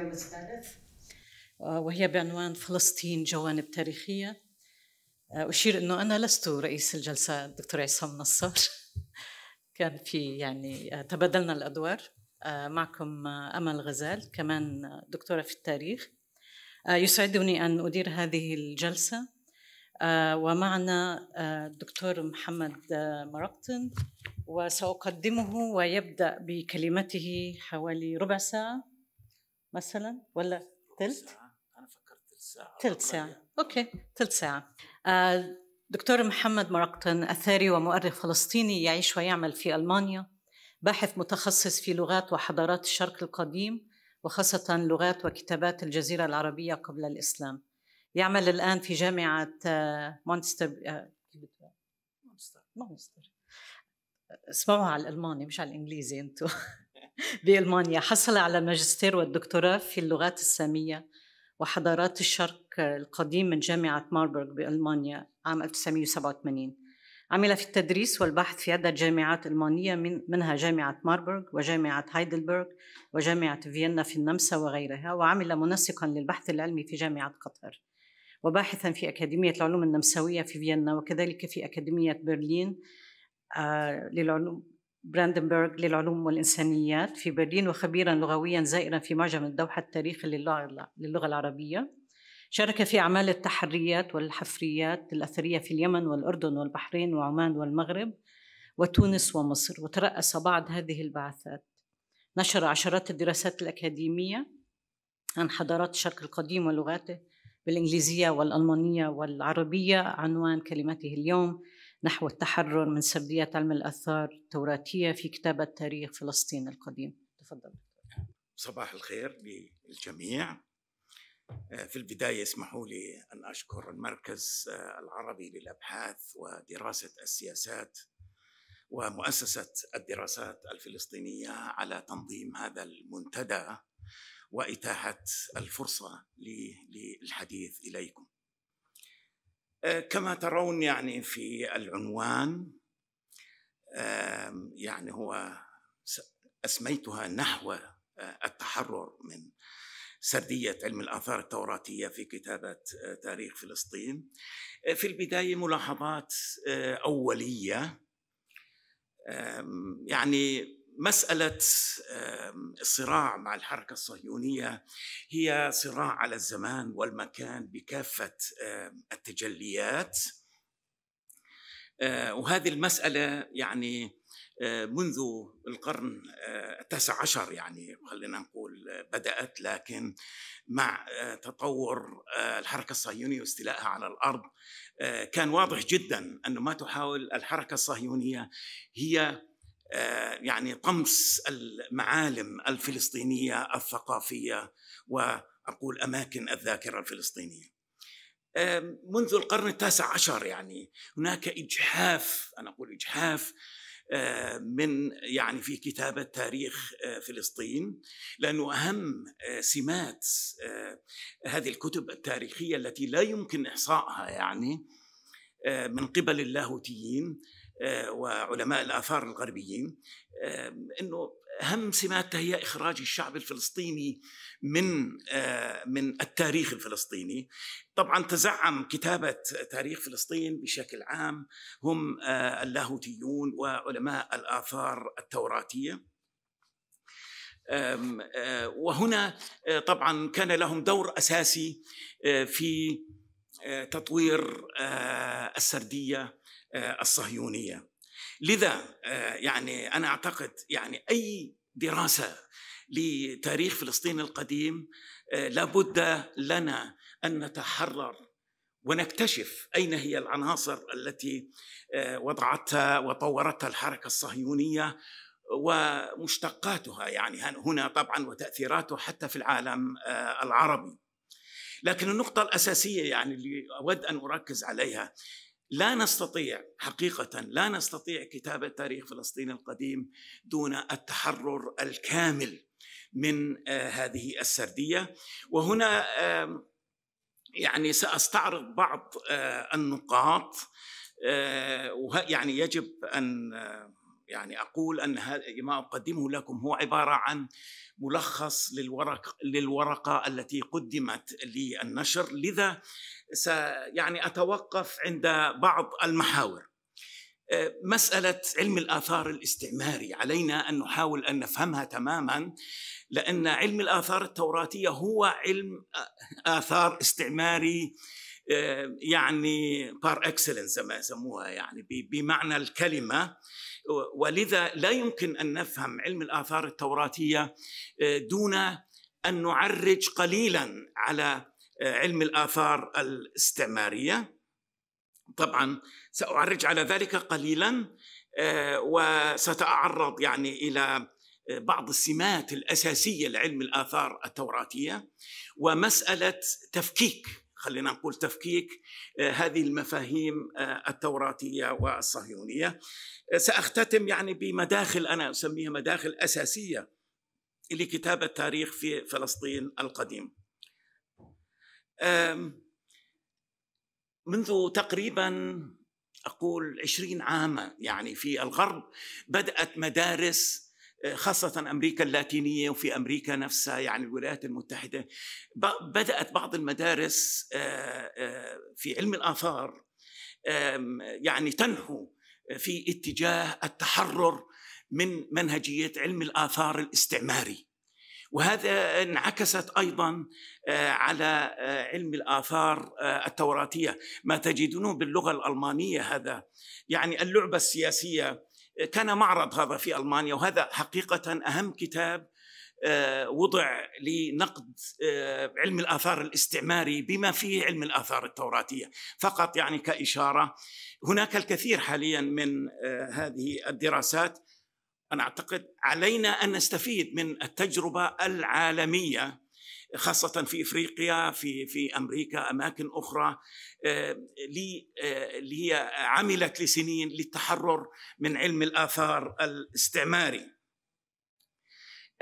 اليوم الثالث آه، وهي بعنوان فلسطين جوانب تاريخية آه، أشير أنه أنا لست رئيس الجلسة الدكتور عصام نصار كان في يعني آه، تبادلنا الأدوار معكم أمل غزال كمان دكتورة في التاريخ يسعدني أن أدير هذه الجلسة ومعنا الدكتور محمد مرقطن وسأقدمه ويبدأ بكلمته حوالي ربع ساعة مثلا ولا ثلث؟ انا فكرت ثلث ساعه ثلث ساعه اوكي ثلث ساعه آه دكتور محمد مرقطن اثاري ومؤرخ فلسطيني يعيش ويعمل في المانيا باحث متخصص في لغات وحضارات الشرق القديم وخاصه لغات وكتابات الجزيره العربيه قبل الاسلام يعمل الان في جامعه آه، آه، مونستر مونستر اسمعوها على الالماني مش على الانجليزي انتم بألمانيا حصل على ماجستير والدكتوراه في اللغات السامية وحضارات الشرق القديم من جامعة ماربورغ بألمانيا عام 1987 عمل في التدريس والبحث في عدة جامعات ألمانية من منها جامعة ماربورغ وجامعة هايدلبرغ وجامعة فيينا في النمسا وغيرها وعمل منسقا للبحث العلمي في جامعة قطر وباحثا في أكاديمية العلوم النمساوية في فيينا وكذلك في أكاديمية برلين آه، للعلوم براندنبرغ للعلوم والإنسانيات في برلين وخبيرا لغويا زائرا في معجم الدوحة التاريخي للغة العربية شارك في أعمال التحريات والحفريات الأثرية في اليمن والأردن والبحرين وعمان والمغرب وتونس ومصر وترأس بعض هذه البعثات نشر عشرات الدراسات الأكاديمية عن حضارات الشرق القديم ولغاته بالإنجليزية والألمانية والعربية عنوان كلمته اليوم نحو التحرر من سرديات علم الآثار التوراتية في كتابة تاريخ فلسطين القديم تفضل صباح الخير للجميع آه، في البداية اسمحوا لي أن أشكر المركز آه، العربي للأبحاث ودراسة السياسات ومؤسسة الدراسات الفلسطينية على تنظيم هذا المنتدى وإتاحة الفرصة للحديث إليكم آه، كما ترون يعني في العنوان يعني هو اسميتها نحو آه، التحرر من سرديه علم الاثار التوراتيه في كتابه آه، تاريخ فلسطين. في البدايه ملاحظات اوليه يعني مسألة الصراع مع الحركة الصهيونية هي صراع على الزمان والمكان بكافة التجليات آه، وهذه المسألة يعني آه، منذ القرن آه، التاسع عشر يعني خلينا نقول بدأت لكن مع تطور الحركة الصهيونية واستيلائها على الأرض كان واضح جدا أنه ما تحاول الحركة الصهيونية هي آه، يعني طمس المعالم الفلسطينيه الثقافيه واقول اماكن الذاكره الفلسطينيه. منذ القرن التاسع عشر يعني هناك اجحاف انا اقول اجحاف آه، من يعني في كتابة تاريخ آه، فلسطين لأنه أهم سمات هذه الكتب التاريخية التي لا يمكن إحصائها يعني من قبل اللاهوتيين وعلماء الآثار الغربيين أنه أهم سماتها هي إخراج الشعب الفلسطيني من آه، من التاريخ الفلسطيني طبعا تزعم كتابة تاريخ فلسطين بشكل عام هم آه، اللاهوتيون وعلماء الآثار التوراتية آه، وهنا طبعا كان لهم دور أساسي في تطوير السردية آه، الصهيونيه لذا آه، يعني انا اعتقد يعني اي دراسه لتاريخ فلسطين القديم آه، لابد لنا ان نتحرر ونكتشف اين هي العناصر التي وضعتها وطورتها الحركه الصهيونيه ومشتقاتها يعني هنا طبعا وتاثيراته حتى في العالم العربي. لكن النقطه الاساسيه يعني اللي اود ان اركز عليها لا نستطيع حقيقة لا نستطيع كتابة تاريخ فلسطين القديم دون التحرر الكامل من آه، هذه السردية وهنا يعني سأستعرض بعض آه، النقاط آه، يعني يجب أن يعني أقول أن هذا ما أقدمه لكم هو عبارة عن ملخص للورق للورقة التي قدمت للنشر لذا يعني أتوقف عند بعض المحاور مسألة علم الآثار الاستعماري علينا أن نحاول أن نفهمها تماما لأن علم الآثار التوراتية هو علم آثار استعماري يعني بار اكسلنس زي ما يسموها يعني بمعنى الكلمه ولذا لا يمكن ان نفهم علم الاثار التوراتيه آه، دون ان نعرج قليلا على آه، علم الاثار الاستعماريه طبعا ساعرج على ذلك قليلا آه، وستتعرض يعني الى بعض السمات الاساسيه لعلم الاثار التوراتيه ومساله تفكيك خلينا نقول تفكيك آه، هذه المفاهيم آه، التوراتيه والصهيونيه آه، ساختتم يعني بمداخل انا اسميها مداخل اساسيه لكتابه تاريخ في فلسطين القديم منذ تقريبا أقول عشرين عاما يعني في الغرب بدأت مدارس خاصة أمريكا اللاتينية وفي أمريكا نفسها يعني الولايات المتحدة بدأت بعض المدارس آه، آه، في علم الآثار يعني تنحو في اتجاه التحرر من منهجية علم الآثار الاستعماري وهذا انعكست ايضا آه، على علم الاثار التوراتيه ما تجدونه باللغه الالمانيه هذا يعني اللعبه السياسيه كان معرض هذا في المانيا وهذا حقيقه اهم كتاب آه، وضع لنقد آه، علم الاثار الاستعماري بما فيه علم الاثار التوراتيه فقط يعني كاشاره هناك الكثير حاليا من آه، هذه الدراسات انا اعتقد علينا ان نستفيد من التجربه العالميه خاصة في إفريقيا في في أمريكا أماكن أخرى آه، آه، اللي هي عملت لسنين للتحرر من علم الآثار الاستعماري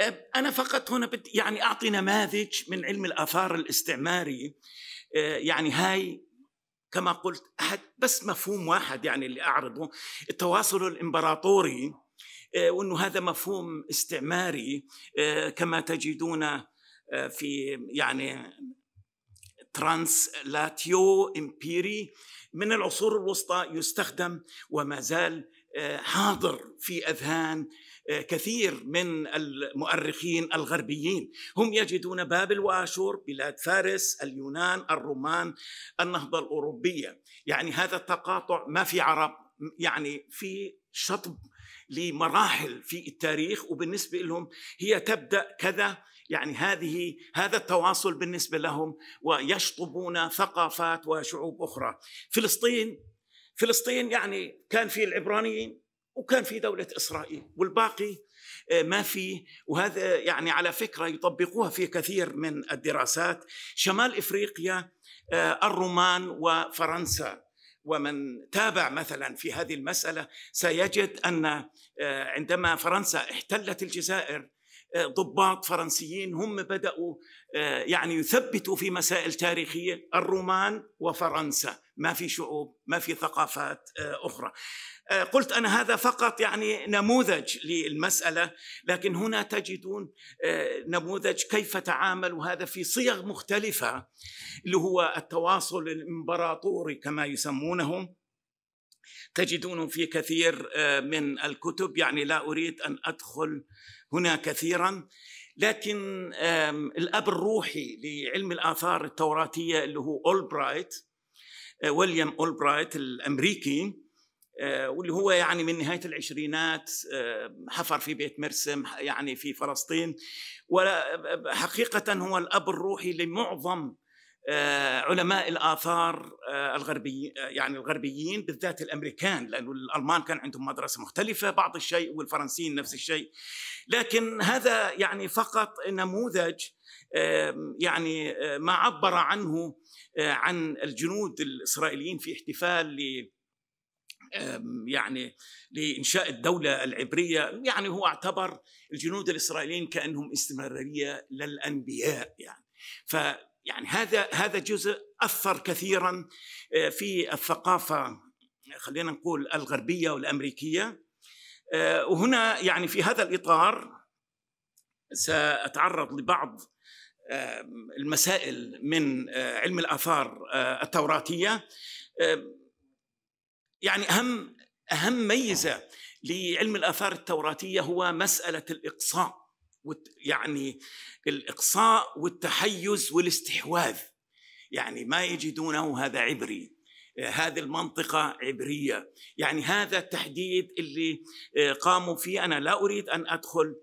آه، أنا فقط هنا بدي يعني أعطي نماذج من علم الآثار الاستعماري يعني هاي كما قلت أحد بس مفهوم واحد يعني اللي أعرضه التواصل الإمبراطوري وأنه هذا مفهوم استعماري كما تجدون في يعني ترانسلاتيو امبيري من العصور الوسطى يستخدم وما زال آه، حاضر في اذهان آه، كثير من المؤرخين الغربيين هم يجدون بابل واشور بلاد فارس اليونان الرومان النهضه الاوروبيه يعني هذا التقاطع ما في عرب يعني في شطب لمراحل في التاريخ وبالنسبه لهم هي تبدا كذا يعني هذه هذا التواصل بالنسبه لهم ويشطبون ثقافات وشعوب اخرى فلسطين فلسطين يعني كان في العبرانيين وكان في دوله اسرائيل والباقي آه، ما في وهذا يعني على فكره يطبقوها في كثير من الدراسات شمال افريقيا آه، الرومان وفرنسا ومن تابع مثلا في هذه المساله سيجد ان آه، عندما فرنسا احتلت الجزائر آه، ضباط فرنسيين هم بدأوا آه، يعني يثبتوا في مسائل تاريخية الرومان وفرنسا ما في شعوب ما في ثقافات آه، أخرى قلت أنا هذا فقط يعني نموذج للمسألة لكن هنا تجدون نموذج كيف تعامل وهذا في صيغ مختلفة اللي هو التواصل الإمبراطوري كما يسمونه تجدونه في كثير آه، من الكتب يعني لا اريد ان ادخل هنا كثيرا لكن الاب الروحي لعلم الاثار التوراتيه اللي هو اولبرايت آه، ويليام اولبرايت الامريكي آه، واللي هو يعني من نهايه العشرينات حفر في بيت مرسم يعني في فلسطين وحقيقه هو الاب الروحي لمعظم آه، علماء الاثار آه، الغربي آه، يعني الغربيين بالذات الامريكان لانه الالمان كان عندهم مدرسه مختلفه بعض الشيء والفرنسيين نفس الشيء لكن هذا يعني فقط نموذج يعني ما عبر عنه عن الجنود الاسرائيليين في احتفال ل يعني لانشاء الدوله العبريه يعني هو اعتبر الجنود الاسرائيليين كانهم استمراريه للانبياء يعني ف يعني هذا هذا جزء اثر كثيرا آه، في الثقافه خلينا نقول الغربيه والامريكيه آه، وهنا يعني في هذا الاطار ساتعرض لبعض آه، المسائل من علم الاثار التوراتيه يعني اهم اهم ميزه لعلم الاثار التوراتيه هو مساله الاقصاء يعني الإقصاء والتحيز والاستحواذ يعني ما يجدونه هذا عبري هذه المنطقة عبرية يعني هذا التحديد اللي آه، قاموا فيه أنا لا أريد أن أدخل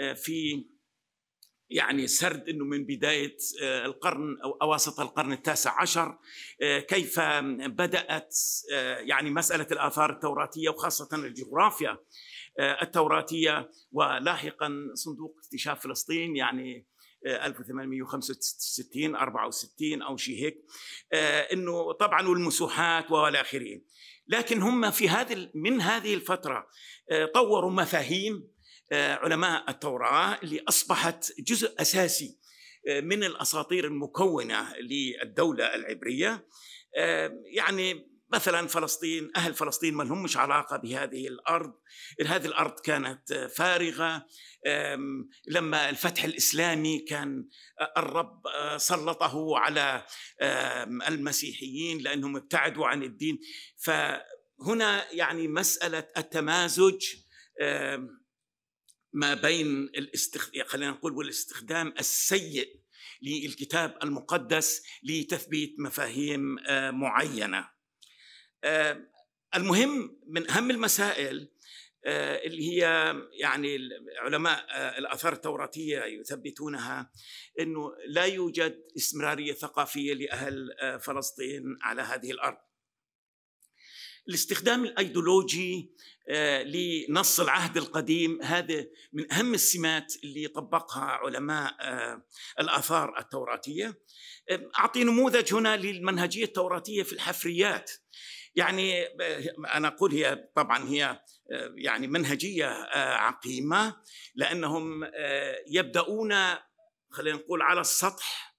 آه، في يعني سرد انه من بدايه آه، القرن او اواسط القرن التاسع عشر كيف بدات يعني مساله الاثار التوراتيه وخاصه الجغرافيا آه، التوراتيه ولاحقا صندوق اكتشاف فلسطين يعني 1865 آه، 64 او شيء هيك آه، انه طبعا والمسوحات والى اخره لكن هم في هذه من هذه الفتره طوروا مفاهيم علماء التوراه اللي اصبحت جزء اساسي من الاساطير المكونه للدوله العبريه يعني مثلا فلسطين أهل فلسطين ما لهمش علاقة بهذه الأرض هذه الأرض كانت فارغة لما الفتح الإسلامي كان آه، الرب آه، سلطه على المسيحيين لأنهم ابتعدوا عن الدين فهنا يعني مسألة التمازج ما بين الاستخ... خلينا نقول والاستخدام السيء للكتاب المقدس لتثبيت مفاهيم آه، معينه آه، المهم من اهم المسائل آه، اللي هي يعني علماء آه، الاثار التوراتيه يثبتونها انه لا يوجد استمراريه ثقافيه لاهل فلسطين على هذه الارض. الاستخدام الايديولوجي لنص العهد القديم هذا من اهم السمات اللي طبقها علماء الاثار التوراتيه. اعطي نموذج هنا للمنهجيه التوراتيه في الحفريات. يعني انا اقول هي طبعا هي يعني منهجيه آه، عقيمه لانهم آه، يبداون خلينا نقول على السطح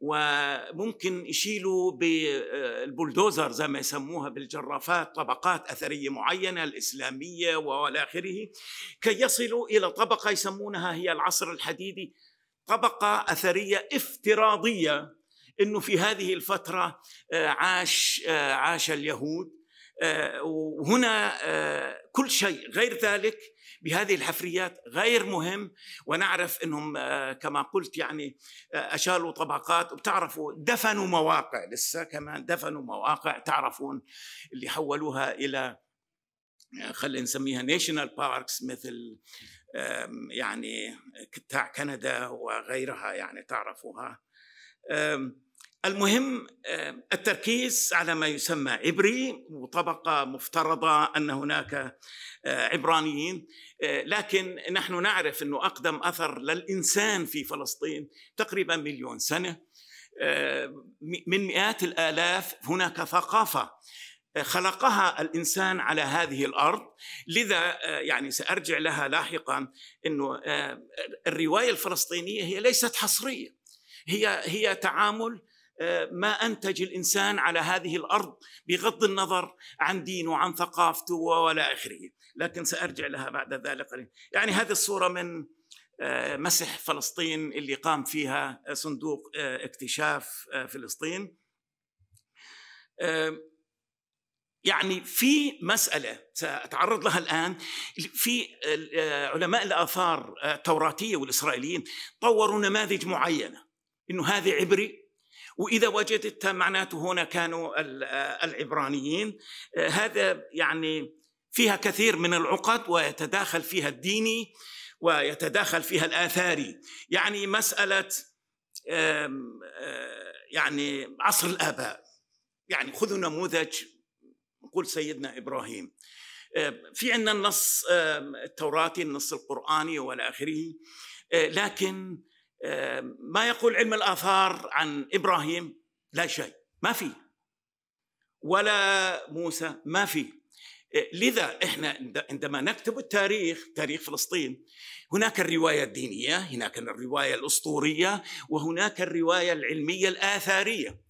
وممكن يشيلوا بالبولدوزر آه، زي ما يسموها بالجرافات طبقات اثريه معينه الاسلاميه والى اخره كي يصلوا الى طبقه يسمونها هي العصر الحديدي طبقه اثريه افتراضيه انه في هذه الفتره آه، عاش آه، عاش اليهود آه، وهنا كل شيء غير ذلك بهذه الحفريات غير مهم ونعرف انهم كما قلت يعني اشالوا طبقات وبتعرفوا دفنوا مواقع لسه كمان دفنوا مواقع تعرفون اللي حولوها الى خلينا نسميها ناشونال باركس مثل يعني تاع كندا وغيرها يعني تعرفوها المهم آه، التركيز على ما يسمى عبري وطبقة مفترضة أن هناك آه، عبرانيين آه، لكن نحن نعرف أنه أقدم أثر للإنسان في فلسطين تقريبا مليون سنة من مئات الآلاف هناك ثقافة خلقها الانسان على هذه الارض لذا يعني سارجع لها لاحقا انه الروايه الفلسطينيه هي ليست حصريه هي هي تعامل آه، ما انتج الانسان على هذه الارض بغض النظر عن دينه وعن ثقافته ولا اخره، لكن سارجع لها بعد ذلك يعني هذه الصوره من آه، مسح فلسطين اللي قام فيها آه، صندوق اكتشاف فلسطين. يعني في مسألة سأتعرض لها الآن في علماء الآثار التوراتية والإسرائيليين طوروا نماذج معينة إنه هذه عبري واذا وجدتها معناته هنا كانوا العبرانيين هذا يعني فيها كثير من العقد ويتداخل فيها الديني ويتداخل فيها الاثاري يعني مساله يعني عصر الاباء يعني خذوا نموذج نقول سيدنا ابراهيم في عندنا النص التوراتي النص القراني والى اخره لكن آه، ما يقول علم الآثار عن إبراهيم لا شيء ما في ولا موسى ما في آه، لذا احنا عندما نكتب التاريخ تاريخ فلسطين هناك الروايه الدينيه هناك الروايه الاسطوريه وهناك الروايه العلميه الاثاريه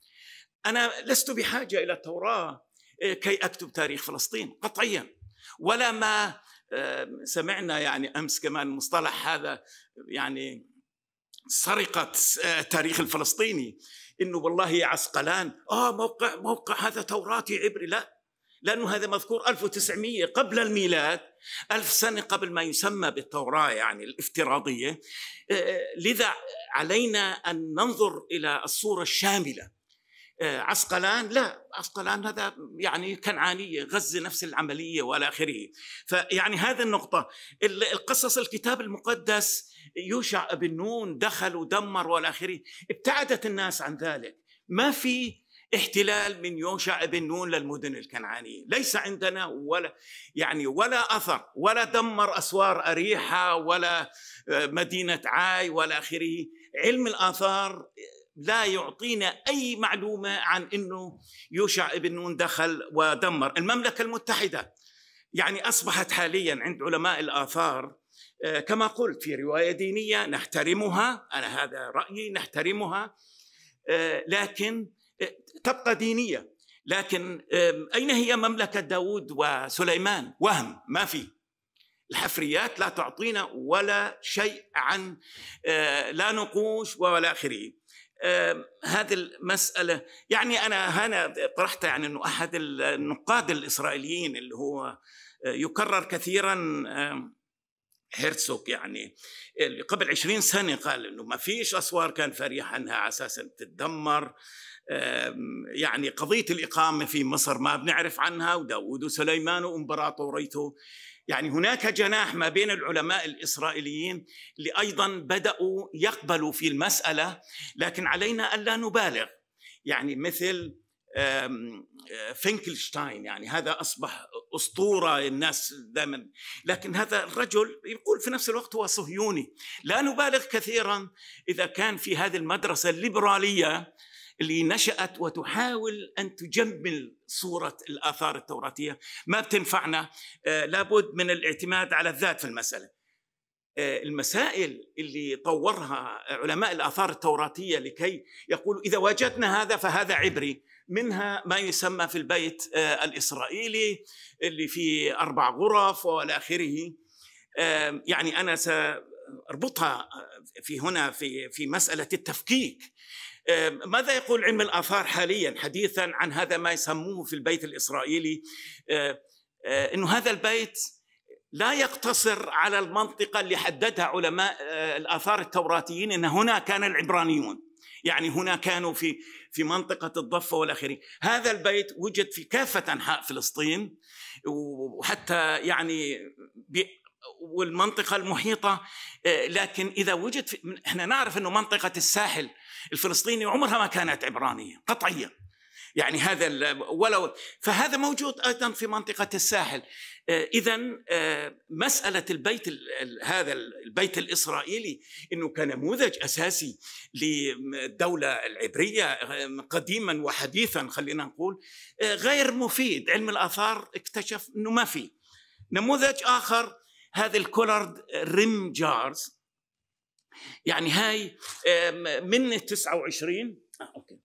انا لست بحاجه الى التوراه آه، كي اكتب تاريخ فلسطين قطعيا ولا ما سمعنا يعني امس كمان مصطلح هذا يعني سرقة آه، التاريخ الفلسطيني انه والله يا عسقلان اه موقع موقع هذا توراتي عبري لا لانه هذا مذكور 1900 قبل الميلاد ألف سنة قبل ما يسمى بالتوراة يعني الافتراضية آه، لذا علينا أن ننظر إلى الصورة الشاملة آه، عسقلان لا عسقلان هذا يعني كنعانية غزة نفس العملية والى آخره فيعني هذه النقطة القصص الكتاب المقدس يوشع بن نون دخل ودمر والى آخره ابتعدت الناس عن ذلك ما في احتلال من يوشع بن نون للمدن الكنعانية ليس عندنا ولا يعني ولا أثر ولا دمر أسوار أريحة ولا آه، مدينة عاي ولا آخره علم الآثار لا يعطينا أي معلومة عن أنه يوشع ابن نون دخل ودمر المملكة المتحدة يعني أصبحت حاليا عند علماء الآثار آه، كما قلت في رواية دينية نحترمها أنا هذا رأيي نحترمها آه، لكن آه، تبقى دينية لكن أين هي مملكة داود وسليمان وهم ما في الحفريات لا تعطينا ولا شيء عن لا نقوش ولا آخره هذه المسألة يعني أنا هنا طرحت يعني أنه أحد النقاد الإسرائيليين اللي هو آه، يكرر كثيرا هيرتسوك يعني اللي قبل عشرين سنة قال أنه ما فيش أسوار كان فريحا عنها على أساس تتدمر يعني قضية الإقامة في مصر ما بنعرف عنها وداود وسليمان وإمبراطوريته يعني هناك جناح ما بين العلماء الاسرائيليين اللي ايضا بداوا يقبلوا في المساله لكن علينا الا نبالغ يعني مثل آه، فينكلشتاين يعني هذا اصبح اسطوره الناس دائما لكن هذا الرجل يقول في نفس الوقت هو صهيوني لا نبالغ كثيرا اذا كان في هذه المدرسه الليبراليه اللي نشات وتحاول ان تجمل صورة الآثار التوراتية ما بتنفعنا آه، لابد من الاعتماد على الذات في المسألة آه، المسائل اللي طورها علماء الآثار التوراتية لكي يقولوا إذا وجدنا هذا فهذا عبري منها ما يسمى في البيت آه، الإسرائيلي اللي فيه أربع غرف وإلى آخره يعني أنا سأربطها في هنا في في مسألة التفكيك ماذا يقول علم الآثار حاليا حديثا عن هذا ما يسموه في البيت الإسرائيلي آه، آه، أنه هذا البيت لا يقتصر على المنطقة اللي حددها علماء آه، الآثار التوراتيين أن هنا كان العبرانيون يعني هنا كانوا في في منطقة الضفة والآخرين هذا البيت وجد في كافة أنحاء فلسطين وحتى يعني والمنطقة المحيطة لكن إذا وجد احنا نعرف أنه منطقة الساحل الفلسطيني عمرها ما كانت عبرانية قطعيا يعني هذا ولو فهذا موجود أيضا في منطقة الساحل آه، إذا آه، مسألة البيت هذا البيت الإسرائيلي أنه كنموذج أساسي للدولة العبرية آه، قديما وحديثا خلينا نقول غير مفيد علم الآثار اكتشف أنه ما في نموذج آخر هذا الكولارد ريم جارز يعني هاي آه، من ال 29 آه اوكي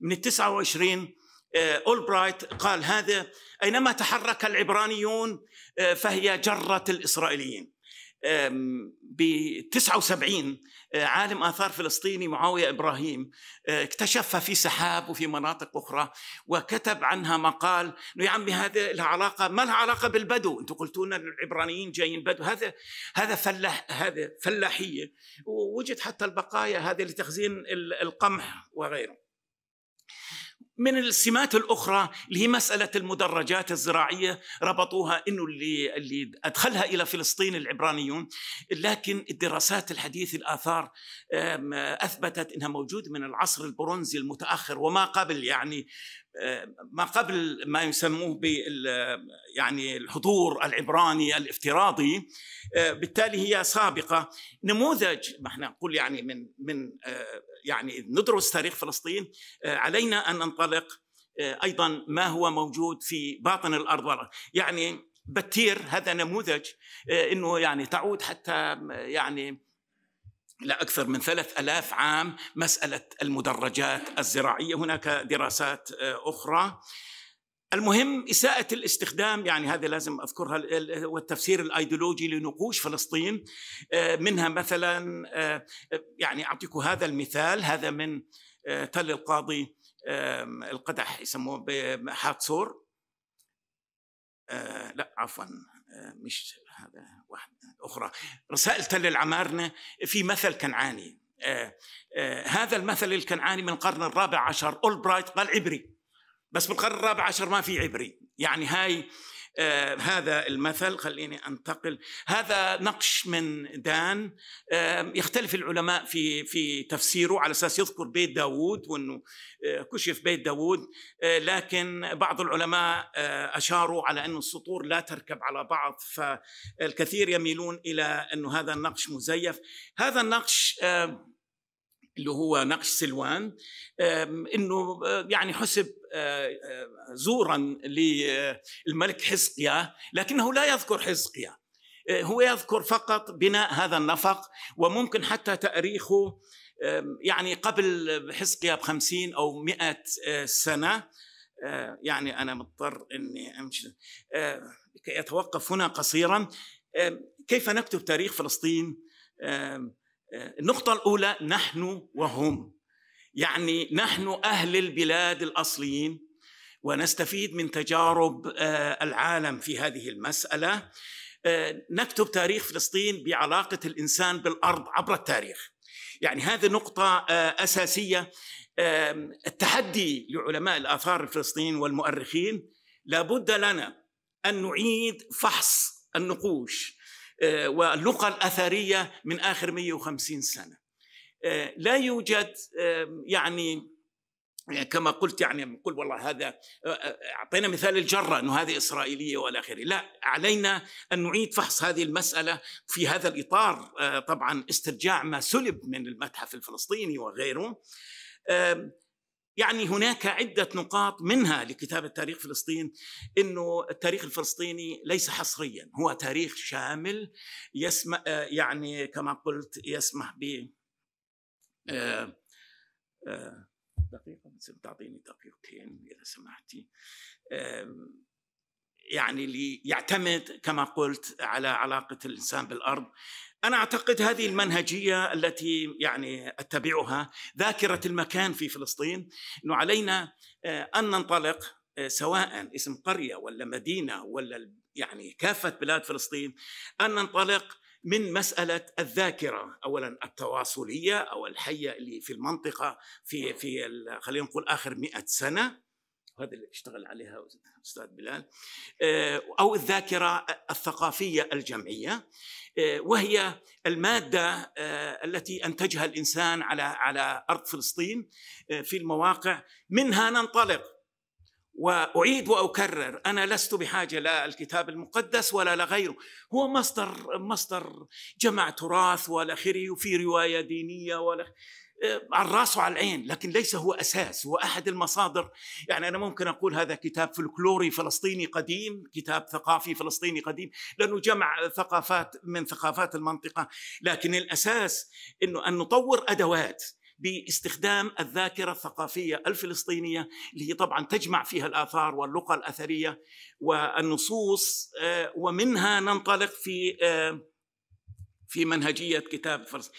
من ال 29 آه، اولبرايت قال هذا اينما تحرك العبرانيون آه، فهي جره الاسرائيليين ب 79 آه، عالم آثار فلسطيني معاوية إبراهيم آه، اكتشفها في سحاب وفي مناطق أخرى وكتب عنها مقال أنه يا عمي هذا لها علاقة ما لها علاقة بالبدو أنتم قلتوا لنا العبرانيين جايين بدو هذا هذا فلاح هذا فلاحية ووجد حتى البقايا هذه لتخزين القمح وغيره من السمات الاخرى اللي هي مساله المدرجات الزراعيه ربطوها انه اللي اللي ادخلها الى فلسطين العبرانيون لكن الدراسات الحديث الاثار اثبتت انها موجوده من العصر البرونزي المتاخر وما قبل يعني ما قبل ما يسموه بال يعني الحضور العبراني الافتراضي آه، بالتالي هي سابقه نموذج ما احنا نقول يعني من من آه، يعني ندرس تاريخ فلسطين آه، علينا أن ننطلق آه، أيضا ما هو موجود في باطن الأرض يعني بتير هذا نموذج آه، أنه يعني تعود حتى يعني لأكثر من ثلاث ألاف عام مسألة المدرجات الزراعية هناك دراسات أخرى المهم إساءة الاستخدام يعني هذا لازم أذكرها والتفسير الأيديولوجي لنقوش فلسطين آه، منها مثلا آه، يعني أعطيكم هذا المثال هذا من آه، تل القاضي القدح يسموه بحاتسور لا عفوا مش هذا واحد أخرى رسائل تل العمارنة في مثل كنعاني هذا المثل الكنعاني من القرن الرابع عشر أولبرايت قال عبري بس بالقرن الرابع عشر ما في عبري يعني هاي آه هذا المثل خليني انتقل هذا نقش من دان آه يختلف العلماء في في تفسيره على اساس يذكر بيت داوود وانه آه كشف بيت داوود آه لكن بعض العلماء آه اشاروا على ان السطور لا تركب على بعض فالكثير يميلون الى انه هذا النقش مزيف هذا النقش آه اللي هو نقش سلوان انه آه، يعني حسب آه، آه، زورا للملك حزقيا لكنه لا يذكر حزقيا هو يذكر فقط بناء هذا النفق وممكن حتى تاريخه يعني قبل حزقيا بخمسين أو مئة سنة يعني أنا مضطر أني أمشي أتوقف هنا قصيرا كيف نكتب تاريخ فلسطين النقطة الأولى نحن وهم يعني نحن أهل البلاد الأصليين ونستفيد من تجارب آه، العالم في هذه المسألة آه، نكتب تاريخ فلسطين بعلاقة الإنسان بالأرض عبر التاريخ يعني هذه نقطة آه، أساسية التحدي لعلماء الآثار الفلسطينيين والمؤرخين لابد لنا أن نعيد فحص النقوش آه، واللغة الأثرية من آخر 150 سنة آه، لا يوجد آه، يعني كما قلت يعني نقول والله هذا اعطينا مثال الجره انه هذه اسرائيليه والى اخره، لا علينا ان نعيد فحص هذه المساله في هذا الاطار طبعا استرجاع ما سلب من المتحف الفلسطيني وغيره. يعني هناك عدة نقاط منها لكتابة تاريخ فلسطين أنه التاريخ الفلسطيني ليس حصريا هو تاريخ شامل يسمح آه، يعني كما قلت يسمح ب آه، آه، دقيقة تعطيني دقيقتين إذا سمحتي يعني اللي يعتمد كما قلت على علاقة الإنسان بالأرض أنا أعتقد هذه المنهجية التي يعني أتبعها ذاكرة المكان في فلسطين أنه علينا آه، أن ننطلق آه، سواء اسم قرية ولا مدينة ولا يعني كافة بلاد فلسطين أن ننطلق من مسألة الذاكرة أولا التواصلية أو الحية اللي في المنطقة في في خلينا نقول آخر مئة سنة وهذا اللي اشتغل عليها استاذ بلال آه، او الذاكره الثقافيه الجمعيه آه، وهي الماده آه، التي انتجها الانسان على على ارض فلسطين في المواقع منها ننطلق واعيد واكرر انا لست بحاجه لا الكتاب المقدس ولا لغيره هو مصدر مصدر جمع تراث والى اخره وفي روايه دينيه والى آه، على الراس وعلى العين لكن ليس هو أساس هو أحد المصادر يعني أنا ممكن أقول هذا كتاب فلكلوري فلسطيني قديم كتاب ثقافي فلسطيني قديم لأنه جمع ثقافات من ثقافات المنطقة لكن الأساس أنه أن نطور أدوات باستخدام الذاكره الثقافيه الفلسطينيه اللي هي طبعا تجمع فيها الاثار واللقى الاثريه والنصوص آه، ومنها ننطلق في آه، في منهجيه كتاب فلسطين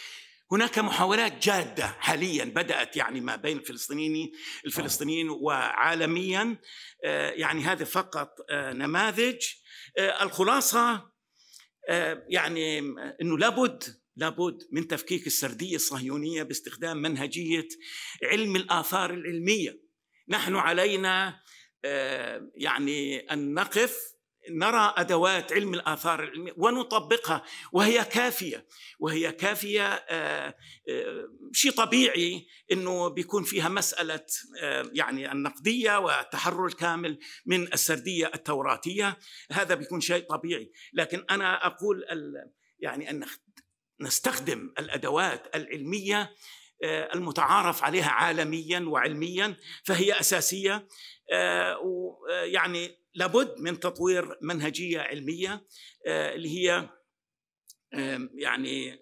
هناك محاولات جادة حاليا بدأت يعني ما بين الفلسطينيين الفلسطينيين آه. وعالميا آه، يعني هذه فقط آه، نماذج الخلاصة يعني أنه لابد لابد من تفكيك السردية الصهيونية باستخدام منهجية علم الآثار العلمية نحن علينا يعني أن نقف نرى ادوات علم الاثار العلميه ونطبقها وهي كافيه وهي كافيه آه، آه، شيء طبيعي انه بيكون فيها مساله آه، يعني النقديه والتحرر الكامل من السرديه التوراتيه هذا بيكون شيء طبيعي لكن انا اقول يعني ان نستخدم الادوات العلميه المتعارف عليها عالميا وعلميا فهي اساسيه يعني لابد من تطوير منهجيه علميه آه، اللي هي يعني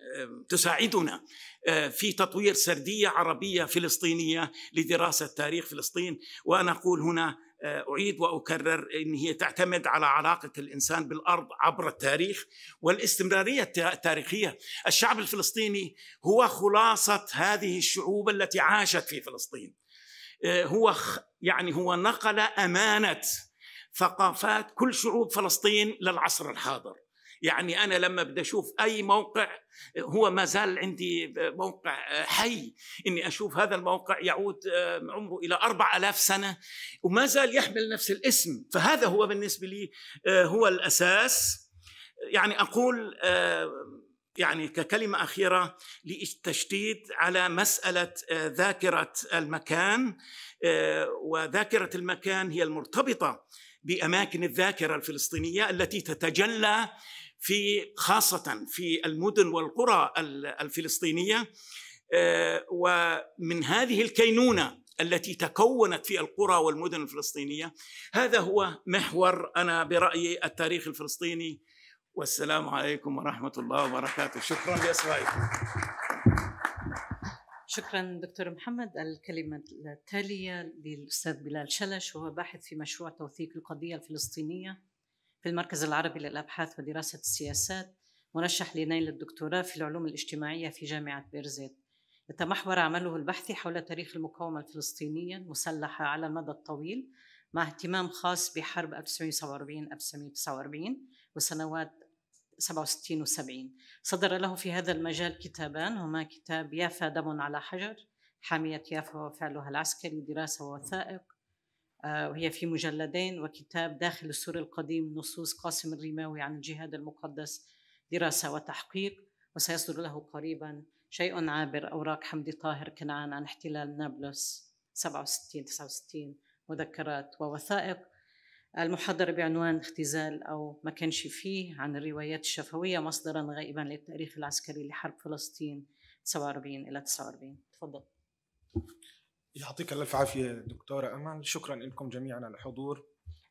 تساعدنا آه، في تطوير سرديه عربيه فلسطينيه لدراسه تاريخ فلسطين وانا اقول هنا آه، أعيد وأكرر أن هي تعتمد على علاقة الإنسان بالأرض عبر التاريخ والاستمرارية التاريخية الشعب الفلسطيني هو خلاصة هذه الشعوب التي عاشت في فلسطين هو يعني هو نقل أمانة ثقافات كل شعوب فلسطين للعصر الحاضر يعني أنا لما بدي أشوف أي موقع هو ما زال عندي موقع حي إني أشوف هذا الموقع يعود آه، عمره إلى أربع ألاف سنة وما زال يحمل نفس الاسم فهذا هو بالنسبة لي آه، هو الأساس يعني أقول آه، يعني ككلمة أخيرة للتشديد على مسألة ذاكرة المكان وذاكرة المكان هي المرتبطة باماكن الذاكره الفلسطينيه التي تتجلى في خاصه في المدن والقرى الفلسطينيه آه، ومن هذه الكينونه التي تكونت في القرى والمدن الفلسطينيه هذا هو محور انا برايي التاريخ الفلسطيني والسلام عليكم ورحمه الله وبركاته شكرا لاسماعيلكم شكرا دكتور محمد الكلمة التالية للأستاذ بلال شلش وهو باحث في مشروع توثيق القضية الفلسطينية في المركز العربي للأبحاث ودراسة السياسات مرشح لنيل الدكتوراه في العلوم الاجتماعية في جامعة بيرزيت يتمحور عمله البحثي حول تاريخ المقاومة الفلسطينية المسلحة على المدى الطويل مع اهتمام خاص بحرب 1947 1949 وسنوات 67 و70 صدر له في هذا المجال كتابان هما كتاب يافا دم على حجر حامية يافا وفعلها العسكري دراسة ووثائق آه، وهي في مجلدين وكتاب داخل السور القديم نصوص قاسم الرماوي عن الجهاد المقدس دراسة وتحقيق وسيصدر له قريبا شيء عابر أوراق حمدي طاهر كنعان عن احتلال نابلس 67 69 مذكرات ووثائق المحاضرة بعنوان اختزال أو ما كانش فيه عن الروايات الشفوية مصدرا غائبا للتاريخ العسكري لحرب فلسطين 49 إلى 49 تفضل يعطيك ألف عافية دكتورة أمل شكرا لكم جميعا على الحضور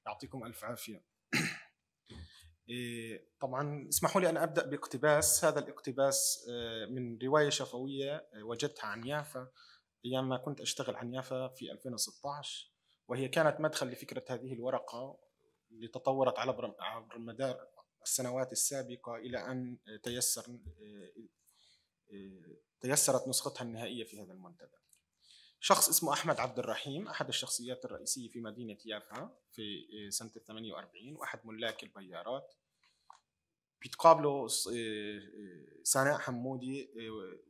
يعطيكم ألف عافية إيه، طبعا اسمحوا لي أن أبدأ باقتباس هذا الاقتباس آه، من رواية شفوية آه، وجدتها عن يافا أيام ما كنت أشتغل عن يافا في 2016 وهي كانت مدخل لفكرة هذه الورقة اللي تطورت عبر عبر مدار السنوات السابقة إلى أن تيسر آه، تيسرت نسختها النهائية في هذا المنتدى شخص اسمه أحمد عبد الرحيم أحد الشخصيات الرئيسية في مدينة يافا في آه، سنة 48 وأحد ملاك البيارات بيتقابلوا آه، سناء حمودي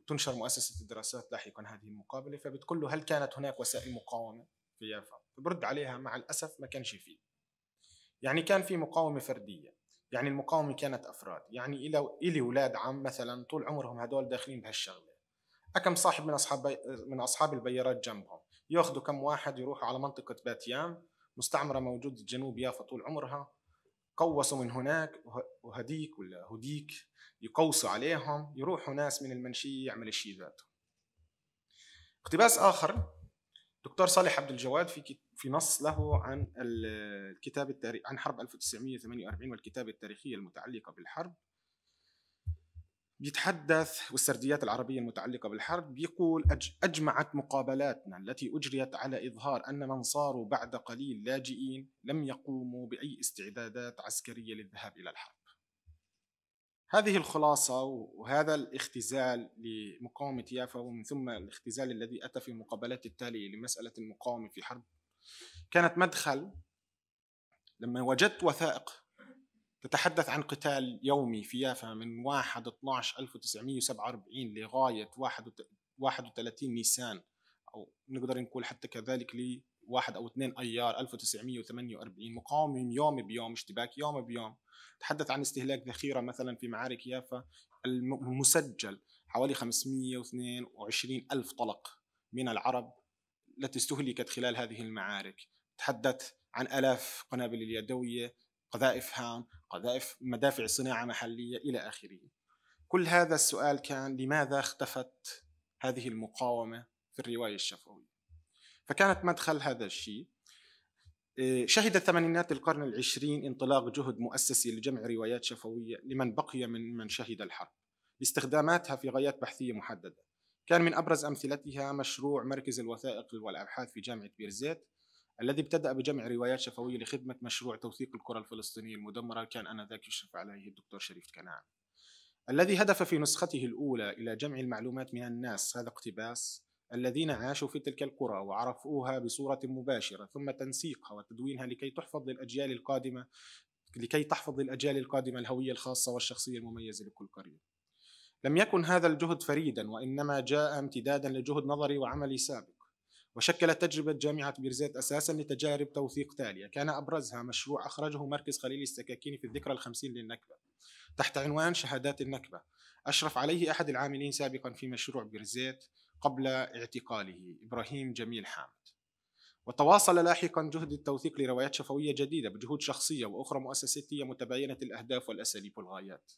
تنشر مؤسسة الدراسات لاحقا هذه المقابلة فبتقول له هل كانت هناك وسائل مقاومة في يافا برد عليها مع الأسف ما كانش فيه يعني كان في مقاومة فردية يعني المقاومة كانت أفراد يعني إلى إلي أولاد عم مثلا طول عمرهم هدول داخلين بهالشغلة أكم صاحب من أصحاب من أصحاب البيارات جنبهم ياخذوا كم واحد يروحوا على منطقة باتيام مستعمرة موجودة جنوب يافا طول عمرها قوصوا من هناك وهديك ولا هديك يقوصوا عليهم يروحوا ناس من المنشية يعمل الشيء ذاته اقتباس آخر دكتور صالح عبد الجواد في في نص له عن الكتاب التاريخ عن حرب 1948 والكتابة التاريخية المتعلقة بالحرب بيتحدث والسرديات العربية المتعلقة بالحرب بيقول أجمعت مقابلاتنا التي أجريت على إظهار أن من صاروا بعد قليل لاجئين لم يقوموا بأي استعدادات عسكرية للذهاب إلى الحرب هذه الخلاصة وهذا الاختزال لمقاومة يافا ومن ثم الاختزال الذي أتى في المقابلات التالية لمسألة المقاومة في حرب كانت مدخل لما وجدت وثائق تتحدث عن قتال يومي في يافا من 1 12 1947 لغايه 31 نيسان او نقدر نقول حتى كذلك ل 1 او 2 ايار 1948 مقاومين يوم بيوم اشتباك يوم بيوم تحدث عن استهلاك ذخيره مثلا في معارك يافا المسجل حوالي 522 الف طلق من العرب التي استهلكت خلال هذه المعارك تحدث عن آلاف قنابل اليدوية قذائف هام قذائف مدافع صناعة محلية إلى آخره كل هذا السؤال كان لماذا اختفت هذه المقاومة في الرواية الشفوية فكانت مدخل هذا الشيء إيه، شهد ثمانينات القرن العشرين انطلاق جهد مؤسسي لجمع روايات شفوية لمن بقي من من شهد الحرب باستخداماتها في غايات بحثية محددة كان من أبرز أمثلتها مشروع مركز الوثائق والأبحاث في جامعة بيرزيت الذي ابتدأ بجمع روايات شفوية لخدمة مشروع توثيق الكرة الفلسطينية المدمرة كان آنذاك يشرف عليه الدكتور شريف كنعان الذي هدف في نسخته الأولى إلى جمع المعلومات من الناس هذا اقتباس الذين عاشوا في تلك القرى وعرفوها بصورة مباشرة ثم تنسيقها وتدوينها لكي تحفظ للأجيال القادمة لكي تحفظ للأجيال القادمة الهوية الخاصة والشخصية المميزة لكل قرية لم يكن هذا الجهد فريدا وإنما جاء امتدادا لجهد نظري وعملي سابق وشكلت تجربة جامعة بيرزيت أساسا لتجارب توثيق تالية كان أبرزها مشروع أخرجه مركز خليل السكاكيني في الذكرى الخمسين للنكبة تحت عنوان شهادات النكبة أشرف عليه أحد العاملين سابقا في مشروع بيرزيت قبل اعتقاله إبراهيم جميل حامد وتواصل لاحقا جهد التوثيق لروايات شفوية جديدة بجهود شخصية وأخرى مؤسساتية متباينة الأهداف والأساليب والغايات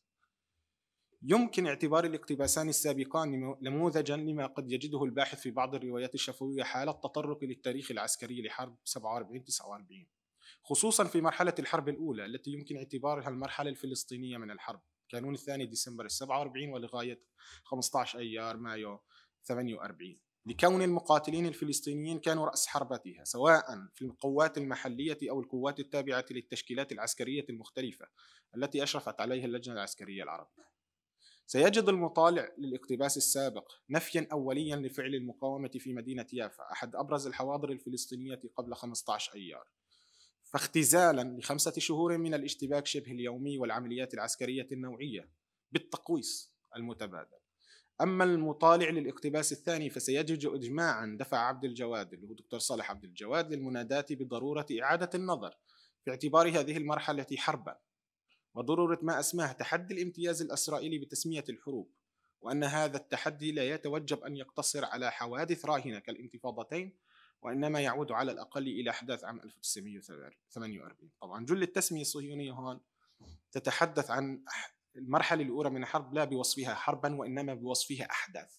يمكن اعتبار الاقتباسان السابقان نموذجا لما قد يجده الباحث في بعض الروايات الشفوية حال التطرق للتاريخ العسكري لحرب 47-49 خصوصا في مرحلة الحرب الأولى التي يمكن اعتبارها المرحلة الفلسطينية من الحرب كانون الثاني ديسمبر 47 ولغاية 15 أيار مايو 48 لكون المقاتلين الفلسطينيين كانوا رأس حربتها سواء في القوات المحلية أو القوات التابعة للتشكيلات العسكرية المختلفة التي أشرفت عليها اللجنة العسكرية العربية سيجد المطالع للاقتباس السابق نفيا أوليا لفعل المقاومة في مدينة يافا أحد أبرز الحواضر الفلسطينية قبل 15 أيار فاختزالا لخمسة شهور من الاشتباك شبه اليومي والعمليات العسكرية النوعية بالتقويص المتبادل أما المطالع للاقتباس الثاني فسيجد إجماعا دفع عبد الجواد اللي هو دكتور صالح عبد الجواد للمناداة بضرورة إعادة النظر في اعتبار هذه المرحلة حربا وضرورة ما أسماه تحدي الامتياز الإسرائيلي بتسمية الحروب وأن هذا التحدي لا يتوجب أن يقتصر على حوادث راهنة كالانتفاضتين وإنما يعود على الأقل إلى أحداث عام 1948 طبعا جل التسمية الصهيونية هون تتحدث عن المرحلة الأولى من الحرب لا بوصفها حربا وإنما بوصفها أحداث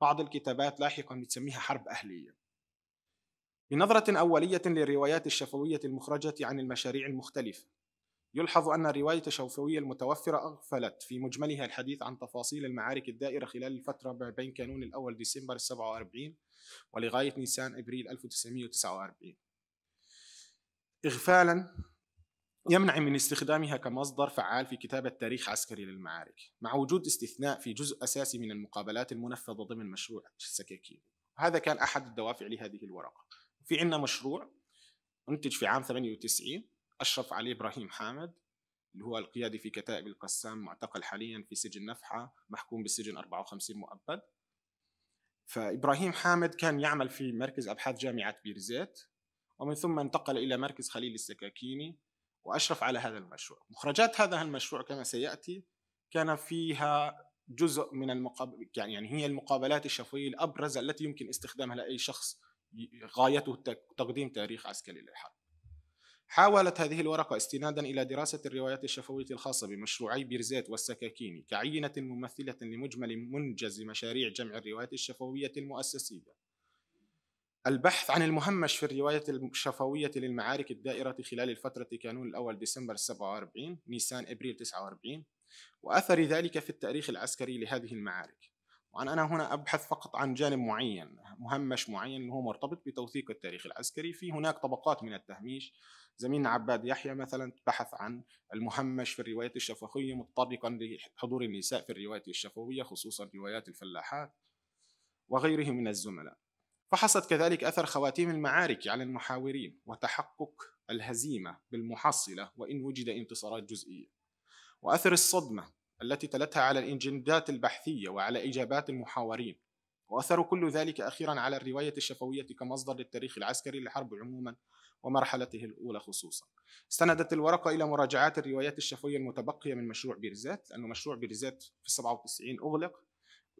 بعض الكتابات لاحقا بتسميها حرب أهلية بنظرة أولية للروايات الشفوية المخرجة عن المشاريع المختلفة يلحظ أن الرواية الشوفوية المتوفرة أغفلت في مجملها الحديث عن تفاصيل المعارك الدائرة خلال الفترة ما بين كانون الأول ديسمبر 47 ولغاية نيسان أبريل 1949 إغفالا يمنع من استخدامها كمصدر فعال في كتابة تاريخ عسكري للمعارك مع وجود استثناء في جزء أساسي من المقابلات المنفذة ضمن مشروع السكاكين هذا كان أحد الدوافع لهذه الورقة في عندنا مشروع أنتج في عام 98 أشرف عليه إبراهيم حامد اللي هو القيادي في كتائب القسام معتقل حاليا في سجن نفحة محكوم بالسجن 54 مؤبد فإبراهيم حامد كان يعمل في مركز أبحاث جامعة بيرزيت ومن ثم انتقل إلى مركز خليل السكاكيني وأشرف على هذا المشروع مخرجات هذا المشروع كما سيأتي كان فيها جزء من المقابل يعني،, يعني هي المقابلات الشفوية الأبرز التي يمكن استخدامها لأي شخص غايته تقديم تاريخ عسكري للحرب حاولت هذه الورقة استنادا إلى دراسة الروايات الشفوية الخاصة بمشروعي بيرزيت والسكاكيني كعينة ممثلة لمجمل منجز مشاريع جمع الروايات الشفوية المؤسسية البحث عن المهمش في الرواية الشفوية للمعارك الدائرة خلال الفترة كانون الأول ديسمبر 47 نيسان إبريل 49 وأثر ذلك في التاريخ العسكري لهذه المعارك وأنا أنا هنا أبحث فقط عن جانب معين مهمش معين هو مرتبط بتوثيق التاريخ العسكري في هناك طبقات من التهميش زميلنا عباد يحيى مثلا بحث عن المهمش في الروايات الشفوية مطابقا لحضور النساء في الروايات الشفوية خصوصا روايات الفلاحات وغيره من الزملاء فحصد كذلك أثر خواتيم المعارك على المحاورين وتحقق الهزيمة بالمحصلة وإن وجد انتصارات جزئية وأثر الصدمة التي تلتها على الإنجندات البحثية وعلى إجابات المحاورين وأثر كل ذلك أخيرا على الرواية الشفوية كمصدر للتاريخ العسكري للحرب عموما ومرحلته الأولى خصوصا استندت الورقة إلى مراجعات الروايات الشفوية المتبقية من مشروع بيرزات لأنه مشروع بيرزات في 97 أغلق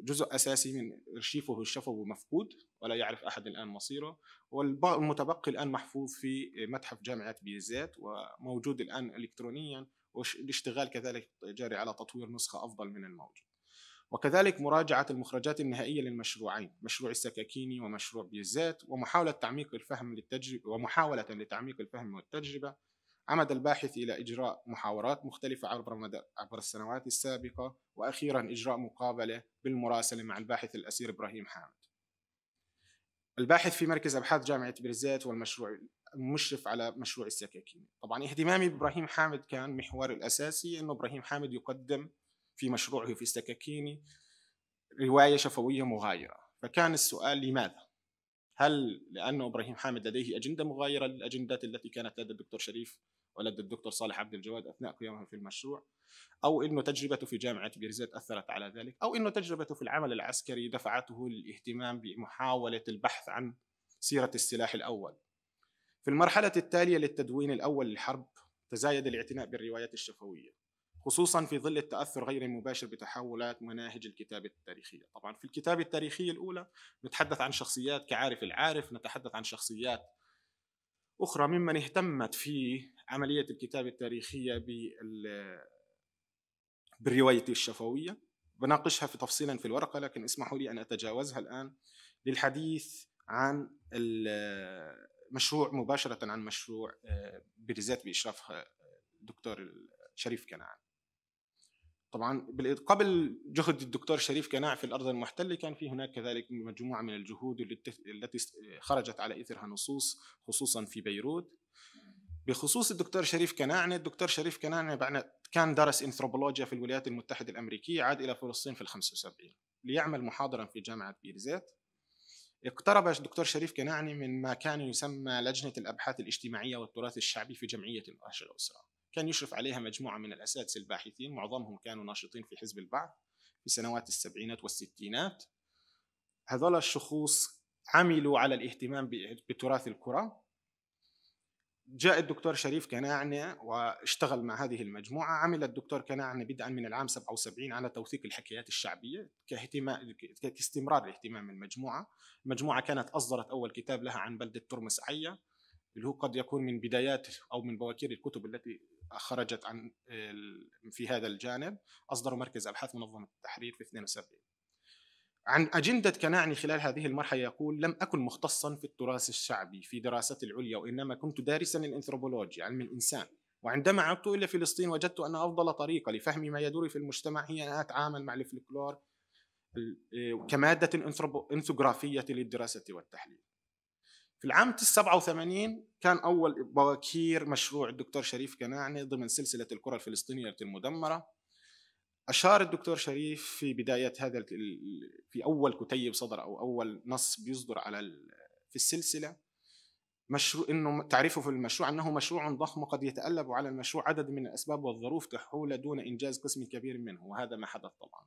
جزء اساسي من ارشيفه الشفوي مفقود ولا يعرف احد الان مصيره والمتبقي الان محفوظ في متحف جامعه بيرزات وموجود الان الكترونيا والاشتغال كذلك جاري على تطوير نسخه افضل من الموجود. وكذلك مراجعة المخرجات النهائية للمشروعين مشروع السكاكيني ومشروع بيزات ومحاولة تعميق الفهم للتجربة ومحاولة لتعميق الفهم والتجربة عمد الباحث إلى إجراء محاورات مختلفة عبر مدى عبر السنوات السابقة وأخيرا إجراء مقابلة بالمراسلة مع الباحث الأسير إبراهيم حامد الباحث في مركز أبحاث جامعة بيرزات والمشروع المشرف على مشروع السكاكين طبعا اهتمامي بإبراهيم حامد كان محوري الأساسي أنه إبراهيم حامد يقدم في مشروعه في السكاكيني رواية شفوية مغايرة فكان السؤال لماذا؟ هل لأن إبراهيم حامد لديه أجندة مغايرة للأجندات التي كانت لدى الدكتور شريف ولدى الدكتور صالح عبد الجواد أثناء قيامه في المشروع أو أنه تجربته في جامعة بيرزيت أثرت على ذلك أو أنه تجربته في العمل العسكري دفعته للاهتمام بمحاولة البحث عن سيرة السلاح الأول في المرحلة التالية للتدوين الأول للحرب تزايد الاعتناء بالروايات الشفوية خصوصا في ظل التاثر غير المباشر بتحولات مناهج الكتابه التاريخيه، طبعا في الكتابه التاريخيه الاولى نتحدث عن شخصيات كعارف العارف، نتحدث عن شخصيات اخرى ممن اهتمت في عمليه الكتابه التاريخيه بال بالروايه الشفويه، بناقشها في تفصيلا في الورقه لكن اسمحوا لي ان اتجاوزها الان للحديث عن المشروع مباشره عن مشروع آه، بريزات باشراف الدكتور آه، شريف كنعان طبعا قبل جهد الدكتور شريف كناع في الارض المحتله كان في هناك كذلك مجموعه من الجهود التي خرجت على اثرها نصوص خصوصا في بيروت بخصوص الدكتور شريف كناعنه الدكتور شريف كناعنه كان درس انثروبولوجيا في الولايات المتحده الامريكيه عاد الى فلسطين في ال 75 ليعمل محاضرا في جامعه بيرزيت اقترب الدكتور شريف كناعنه من ما كان يسمى لجنه الابحاث الاجتماعيه والتراث الشعبي في جمعيه الاسره كان يشرف عليها مجموعة من الأساتذة الباحثين معظمهم كانوا ناشطين في حزب البعث في سنوات السبعينات والستينات هذول الشخوص عملوا على الاهتمام بتراث الكرة جاء الدكتور شريف كناعنة واشتغل مع هذه المجموعة عمل الدكتور كناعنة بدءا من العام 77 على توثيق الحكايات الشعبية كاستمرار الاهتمام المجموعة المجموعة كانت أصدرت أول كتاب لها عن بلدة ترمس عيا اللي هو قد يكون من بدايات أو من بواكير الكتب التي خرجت عن في هذا الجانب اصدروا مركز أبحاث منظمة التحرير في 72 عن أجندة كناعني خلال هذه المرحلة يقول لم أكن مختصا في التراث الشعبي في دراستي العليا وإنما كنت دارسا الأنثروبولوجيا علم الإنسان وعندما عدت إلى فلسطين وجدت أن أفضل طريقة لفهم ما يدور في المجتمع هي أن أتعامل مع الفلكلور كمادة انثوغرافية للدراسة والتحليل في العام 87 كان اول بواكير مشروع الدكتور شريف كناعني ضمن سلسله الكره الفلسطينيه المدمره اشار الدكتور شريف في بدايه هذا في اول كتيب صدر او اول نص بيصدر على في السلسله مشروع انه تعريفه في المشروع انه مشروع ضخم قد يتالب على المشروع عدد من الاسباب والظروف تحول دون انجاز قسم كبير منه وهذا ما حدث طبعا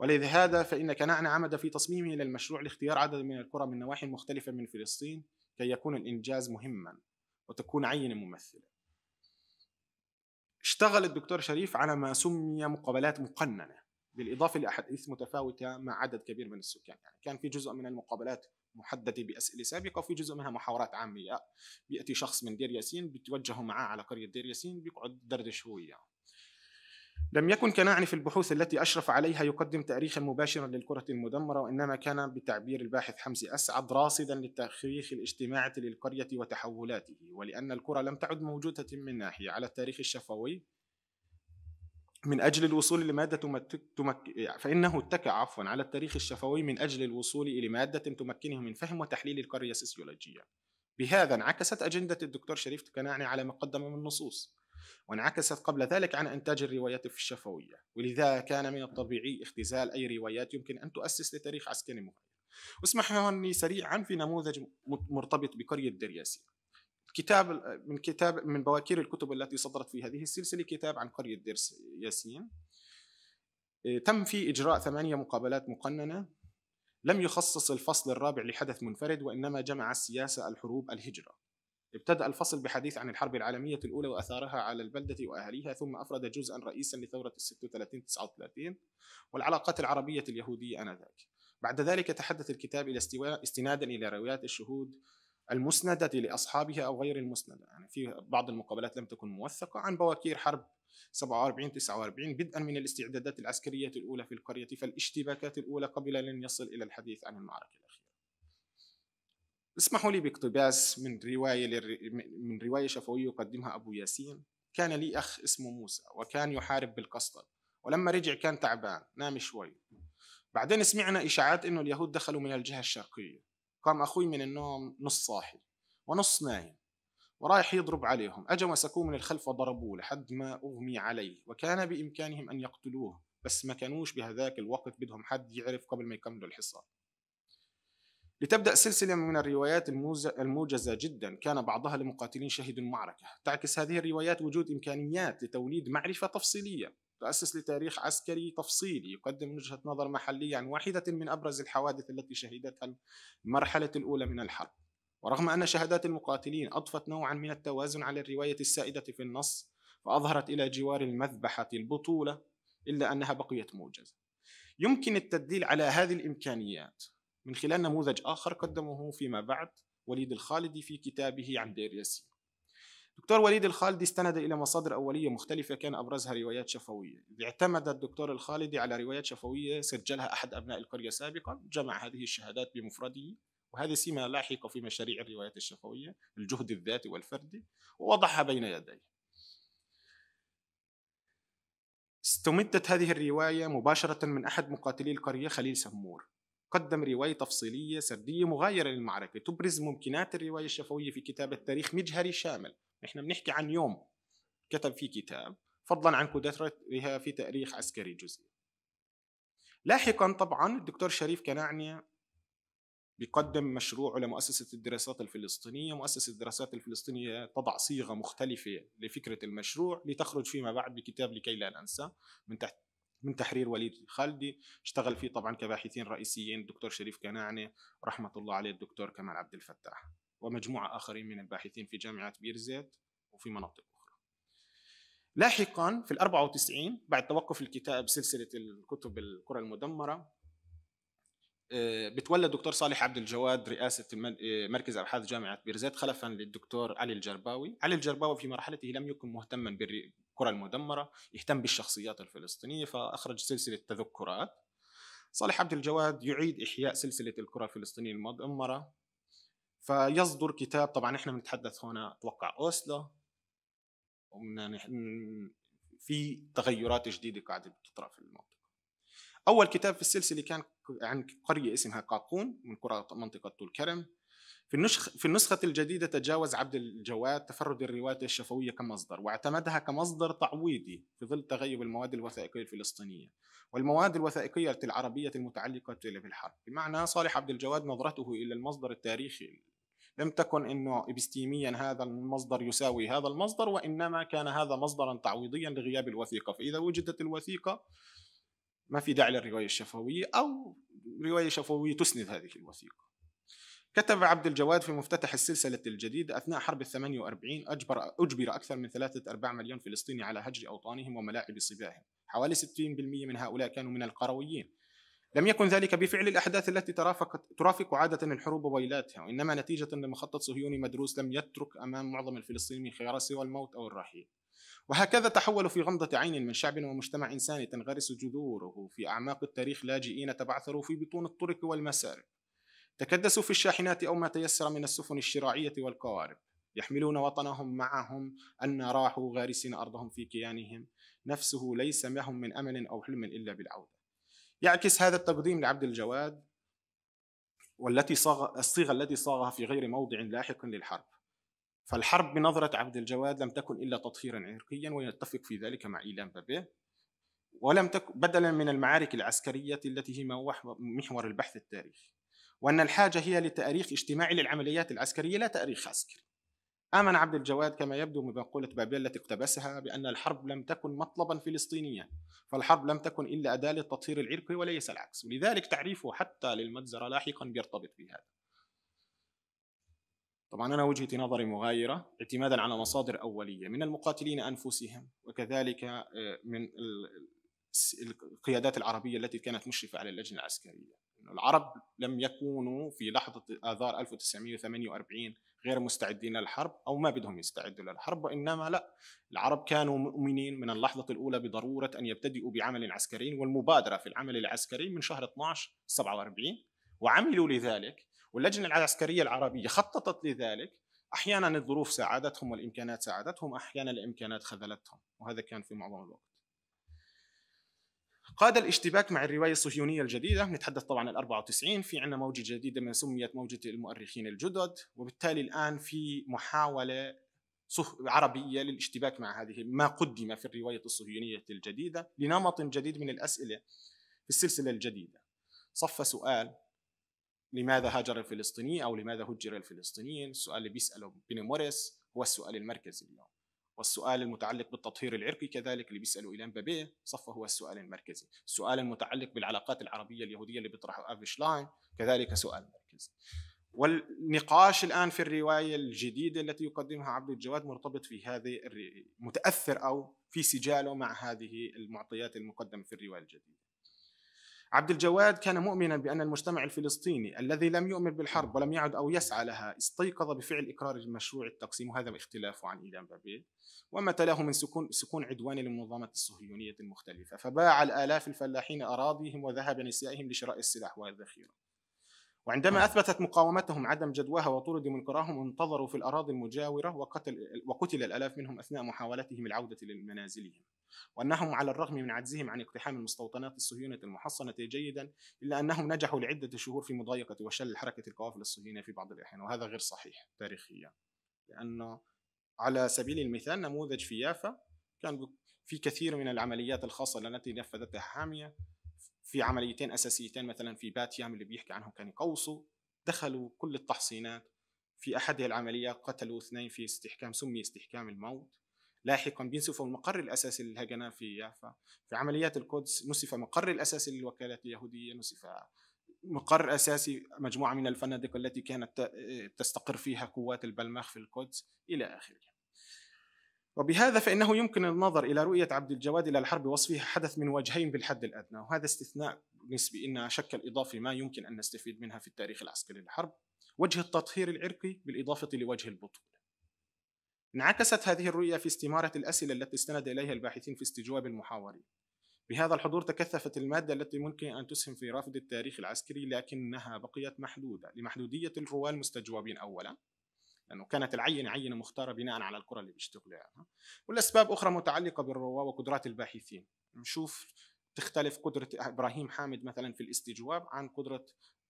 ولهذا فإن كنعن عمد في تصميمه للمشروع لاختيار عدد من القرى من نواحي مختلفة من فلسطين كي يكون الإنجاز مهما وتكون عينة ممثلة اشتغل الدكتور شريف على ما سمي مقابلات مقننة بالإضافة لأحاديث متفاوتة مع عدد كبير من السكان يعني كان في جزء من المقابلات محددة بأسئلة سابقة وفي جزء منها محاورات عامية بيأتي شخص من دير ياسين بتوجهه معاه على قرية دير ياسين بيقعد دردش هو وياه يعني. لم يكن كناعني في البحوث التي أشرف عليها يقدم تاريخا مباشرا للكرة المدمرة وإنما كان بتعبير الباحث حمزي أسعد راصدا للتاريخ الاجتماعي للقرية وتحولاته ولأن الكرة لم تعد موجودة من ناحية على التاريخ الشفوي من أجل الوصول لمادة تمك... تمك... فإنه اتكى عفوا على التاريخ الشفوي من أجل الوصول إلى مادة تمكنه من فهم وتحليل القرية السوسيولوجية بهذا انعكست أجندة الدكتور شريف كناعني على ما قدم من نصوص وانعكست قبل ذلك عن إنتاج الروايات في الشفوية ولذا كان من الطبيعي اختزال أي روايات يمكن أن تؤسس لتاريخ عسكري معين واسمحوا لي سريعا في نموذج مرتبط بقرية درياسي. كتاب من كتاب من بواكير الكتب التي صدرت في هذه السلسلة كتاب عن قرية درس ياسين آه، تم في إجراء ثمانية مقابلات مقننة لم يخصص الفصل الرابع لحدث منفرد وإنما جمع السياسة الحروب الهجرة ابتدأ الفصل بحديث عن الحرب العالمية الأولى وأثارها على البلدة وأهاليها ثم أفرد جزءا رئيسا لثورة ال 36 39 والعلاقات العربية اليهودية آنذاك بعد ذلك تحدث الكتاب إلى استواء استنادا إلى روايات الشهود المسندة لأصحابها أو غير المسندة يعني في بعض المقابلات لم تكن موثقة عن بواكير حرب 47 49 بدءا من الاستعدادات العسكرية الأولى في القرية فالاشتباكات الأولى قبل أن يصل إلى الحديث عن المعركة الأخيرة اسمحوا لي باقتباس من رواية لر... من رواية شفوية يقدمها أبو ياسين كان لي أخ اسمه موسى وكان يحارب بالقسطل ولما رجع كان تعبان نام شوي بعدين سمعنا إشاعات إنه اليهود دخلوا من الجهة الشرقية قام أخوي من النوم نص صاحي ونص نايم ورايح يضرب عليهم أجا مسكوه من الخلف وضربوه لحد ما أغمي عليه وكان بإمكانهم أن يقتلوه بس ما كانوش بهذاك الوقت بدهم حد يعرف قبل ما يكملوا الحصار لتبدأ سلسلة من الروايات الموجزة جدا كان بعضها لمقاتلين شهدوا المعركة تعكس هذه الروايات وجود إمكانيات لتوليد معرفة تفصيلية تؤسس لتاريخ عسكري تفصيلي يقدم وجهة نظر محلية عن واحدة من أبرز الحوادث التي شهدتها المرحلة الأولى من الحرب ورغم أن شهادات المقاتلين أضفت نوعا من التوازن على الرواية السائدة في النص فأظهرت إلى جوار المذبحة البطولة إلا أنها بقيت موجزة يمكن التدليل على هذه الإمكانيات من خلال نموذج آخر قدمه فيما بعد وليد الخالدي في كتابه عن دير ياسين دكتور وليد الخالدي استند إلى مصادر أولية مختلفة كان أبرزها روايات شفوية اعتمد الدكتور الخالدي على روايات شفوية سجلها أحد أبناء القرية سابقا جمع هذه الشهادات بمفرده وهذه سمة لاحقة في مشاريع الروايات الشفوية الجهد الذاتي والفردي ووضعها بين يديه استمدت هذه الرواية مباشرة من أحد مقاتلي القرية خليل سمور قدم رواية تفصيلية سردية مغايرة للمعركة تبرز ممكنات الرواية الشفوية في كتابة تاريخ مجهري شامل نحن بنحكي عن يوم كتب فيه كتاب فضلا عن قدرتها في تاريخ عسكري جزئي لاحقا طبعا الدكتور شريف كناعنية بيقدم مشروعه لمؤسسة الدراسات الفلسطينية مؤسسة الدراسات الفلسطينية تضع صيغة مختلفة لفكرة المشروع لتخرج فيما بعد بكتاب لكي لا ننسى من تحت من تحرير وليد الخالدي اشتغل فيه طبعا كباحثين رئيسيين الدكتور شريف كناعنة رحمة الله عليه الدكتور كمال عبد الفتاح ومجموعة آخرين من الباحثين في جامعة بير زيت وفي مناطق أخرى لاحقا في ال 94 بعد توقف الكتاب سلسلة الكتب القرى المدمرة آه، بتولى الدكتور صالح عبد الجواد رئاسة آه، مركز أبحاث جامعة بيرزيت خلفا للدكتور علي الجرباوي علي الجرباوي في مرحلته لم يكن مهتما القرى المدمرة يهتم بالشخصيات الفلسطينية فأخرج سلسلة تذكرات صالح عبد الجواد يعيد إحياء سلسلة القرى الفلسطينية المدمرة فيصدر كتاب طبعا احنا بنتحدث هنا اتوقع اوسلو في تغيرات جديدة قاعدة بتطرأ في المنطقة أول كتاب في السلسلة كان عن قرية اسمها قاقون من قرى منطقة طول كرم في النسخ في النسخة الجديدة تجاوز عبد الجواد تفرد الرواية الشفوية كمصدر واعتمدها كمصدر تعويضي في ظل تغيب المواد الوثائقية الفلسطينية والمواد الوثائقية العربية المتعلقة بالحرب بمعنى صالح عبد الجواد نظرته إلى المصدر التاريخي لم تكن انه ابستيميا هذا المصدر يساوي هذا المصدر وانما كان هذا مصدرا تعويضيا لغياب الوثيقه فاذا وجدت الوثيقه ما في داعي للروايه الشفويه او روايه شفويه تسند هذه الوثيقه كتب عبد الجواد في مفتتح السلسلة الجديدة أثناء حرب الثمانية وأربعين أجبر, أجبر أكثر من ثلاثة أرباع مليون فلسطيني على هجر أوطانهم وملاعب صباهم حوالي 60% من هؤلاء كانوا من القرويين لم يكن ذلك بفعل الأحداث التي ترافقت ترافق عادة الحروب وويلاتها وإنما نتيجة لمخطط صهيوني مدروس لم يترك أمام معظم الفلسطينيين خيار سوى الموت أو الرحيل وهكذا تحول في غمضة عين من شعب ومجتمع إنساني تنغرس جذوره في أعماق التاريخ لاجئين تبعثروا في بطون الطرق والمسارك تكدسوا في الشاحنات أو ما تيسر من السفن الشراعية والقوارب يحملون وطنهم معهم أن راحوا غارسين أرضهم في كيانهم نفسه ليس لهم من أمل أو حلم إلا بالعودة يعكس هذا التقديم لعبد الجواد والتي صاغ الصيغة التي صاغها في غير موضع لاحق للحرب فالحرب بنظرة عبد الجواد لم تكن إلا تطهيرا عرقيا ويتفق في ذلك مع إيلان بابيه ولم تكن بدلا من المعارك العسكرية التي هي محور البحث التاريخي وأن الحاجة هي لتاريخ اجتماعي للعمليات العسكرية لا تاريخ عسكري آمن عبد الجواد كما يبدو من مقولة بابل التي اقتبسها بأن الحرب لم تكن مطلبا فلسطينيا فالحرب لم تكن إلا أداة للتطهير العرقي وليس العكس ولذلك تعريفه حتى للمجزرة لاحقا بيرتبط بهذا طبعا أنا وجهة نظري مغايرة اعتمادا على مصادر أولية من المقاتلين أنفسهم وكذلك آه، من القيادات العربية التي كانت مشرفة على اللجنة العسكرية العرب لم يكونوا في لحظة آذار 1948 غير مستعدين للحرب أو ما بدهم يستعدوا للحرب وإنما لا العرب كانوا مؤمنين من اللحظة الأولى بضرورة أن يبتدئوا بعمل عسكري والمبادرة في العمل العسكري من شهر 12 47 وعملوا لذلك واللجنة العسكرية العربية خططت لذلك أحيانا الظروف ساعدتهم والإمكانات ساعدتهم أحيانا الإمكانات خذلتهم وهذا كان في معظم الوقت قاد الاشتباك مع الرواية الصهيونية الجديدة نتحدث طبعا ال 94 في عندنا موجة جديدة من سميت موجة المؤرخين الجدد وبالتالي الآن في محاولة عربية للاشتباك مع هذه ما قدم في الرواية الصهيونية الجديدة لنمط جديد من الأسئلة في السلسلة الجديدة صف سؤال لماذا هاجر الفلسطيني أو لماذا هجر الفلسطينيين السؤال اللي بيسأله موريس هو السؤال المركزي اليوم والسؤال المتعلق بالتطهير العرقي كذلك اللي بيسأله إيلان بابيه صفه هو السؤال المركزي السؤال المتعلق بالعلاقات العربية اليهودية اللي بيطرحه أفيش لاين كذلك سؤال مركزي والنقاش الآن في الرواية الجديدة التي يقدمها عبد الجواد مرتبط في هذه متأثر أو في سجاله مع هذه المعطيات المقدمة في الرواية الجديدة عبد الجواد كان مؤمنا بأن المجتمع الفلسطيني الذي لم يؤمن بالحرب ولم يعد أو يسعى لها استيقظ بفعل إقرار مشروع التقسيم وهذا اختلافه عن إيدان بابيل وما تلاه من سكون سكون عدوان للمنظمه الصهيونية المختلفة فباع الآلاف الفلاحين أراضيهم وذهب نسائهم لشراء السلاح والذخيرة وعندما نعم. أثبتت مقاومتهم عدم جدواها وطرد منكراهم انتظروا في الأراضي المجاورة وقتل, وقتل الآلاف منهم أثناء محاولتهم العودة لمنازلهم وأنهم على الرغم من عجزهم عن اقتحام المستوطنات الصهيونية المحصنة جيدا إلا أنهم نجحوا لعدة شهور في مضايقة وشل حركة القوافل الصهيونية في بعض الأحيان وهذا غير صحيح تاريخيا لأنه على سبيل المثال نموذج في يافا كان في كثير من العمليات الخاصة التي نفذتها حامية في عمليتين أساسيتين مثلا في باتيام اللي بيحكي عنهم كان يقوصوا دخلوا كل التحصينات في أحد العمليات قتلوا اثنين في استحكام سمي استحكام الموت لاحقا بينسفوا المقر الاساسي للهجنه في يافا في عمليات القدس نسف مقر الاساسي للوكالات اليهوديه نسف مقر اساسي مجموعه من الفنادق التي كانت تستقر فيها قوات البلماخ في القدس الى اخره وبهذا فإنه يمكن النظر إلى رؤية عبد الجواد إلى الحرب وصفها حدث من وجهين بالحد الأدنى وهذا استثناء نسبي ان شكل إضافي ما يمكن أن نستفيد منها في التاريخ العسكري للحرب وجه التطهير العرقي بالإضافة لوجه البطولة انعكست هذه الرؤية في استمارة الأسئلة التي استند إليها الباحثين في استجواب المحاورين بهذا الحضور تكثفت المادة التي ممكن أن تسهم في رفض التاريخ العسكري لكنها بقيت محدودة لمحدودية الرواة المستجوبين أولا لأنه كانت العينة عينة مختارة بناء على الكرة اللي بيشتغل عليها والأسباب أخرى متعلقة بالرواة وقدرات الباحثين نشوف تختلف قدرة إبراهيم حامد مثلا في الاستجواب عن قدرة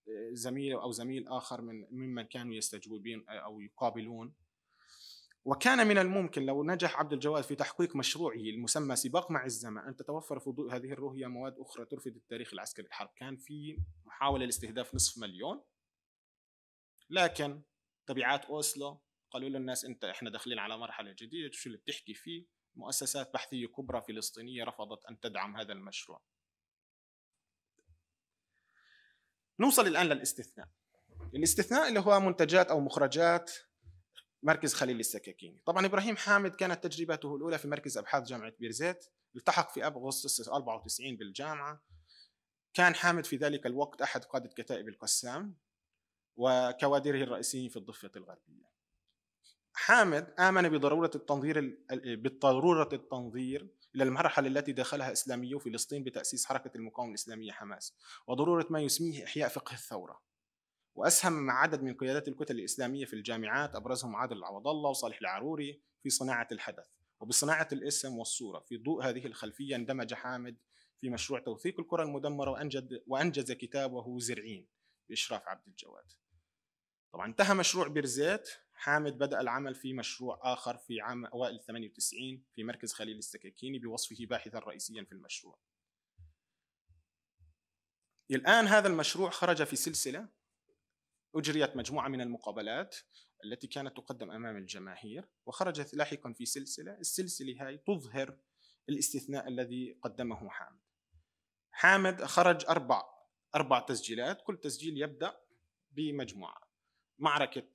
آه، زميل أو زميل آخر من ممن كانوا يستجوبين آه، أو يقابلون وكان من الممكن لو نجح عبد الجواد في تحقيق مشروعه المسمى سباق مع الزمن ان تتوفر في ضوء هذه الرؤيه مواد اخرى ترفد التاريخ العسكري الحرب، كان في محاوله لاستهداف نصف مليون لكن تبعات اوسلو قالوا للناس انت احنا داخلين على مرحله جديده شو اللي بتحكي فيه؟ مؤسسات بحثيه كبرى فلسطينيه رفضت ان تدعم هذا المشروع. نوصل الان للاستثناء. الاستثناء اللي هو منتجات او مخرجات مركز خليل السكاكيني طبعا إبراهيم حامد كانت تجربته الأولى في مركز أبحاث جامعة بيرزيت التحق في أغسطس 94 بالجامعة كان حامد في ذلك الوقت أحد قادة كتائب القسام وكوادره الرئيسيين في الضفة الغربية حامد آمن بضرورة التنظير بالضرورة التنظير إلى المرحلة التي دخلها إسلاميو فلسطين بتأسيس حركة المقاومة الإسلامية حماس وضرورة ما يسميه إحياء فقه الثورة وأسهم مع عدد من قيادات الكتل الإسلامية في الجامعات أبرزهم عادل العوض الله وصالح العروري في صناعة الحدث وبصناعة الاسم والصورة في ضوء هذه الخلفية اندمج حامد في مشروع توثيق الكرة المدمرة وأنجد وأنجز كتابه زرعين بإشراف عبد الجواد طبعا انتهى مشروع بيرزيت حامد بدأ العمل في مشروع آخر في عام أوائل 98 في مركز خليل السكاكيني بوصفه باحثا رئيسيا في المشروع الآن هذا المشروع خرج في سلسلة أجريت مجموعة من المقابلات التي كانت تقدم أمام الجماهير وخرجت لاحقا في سلسلة السلسلة هاي تظهر الاستثناء الذي قدمه حامد حامد خرج أربع أربع تسجيلات كل تسجيل يبدأ بمجموعة معركة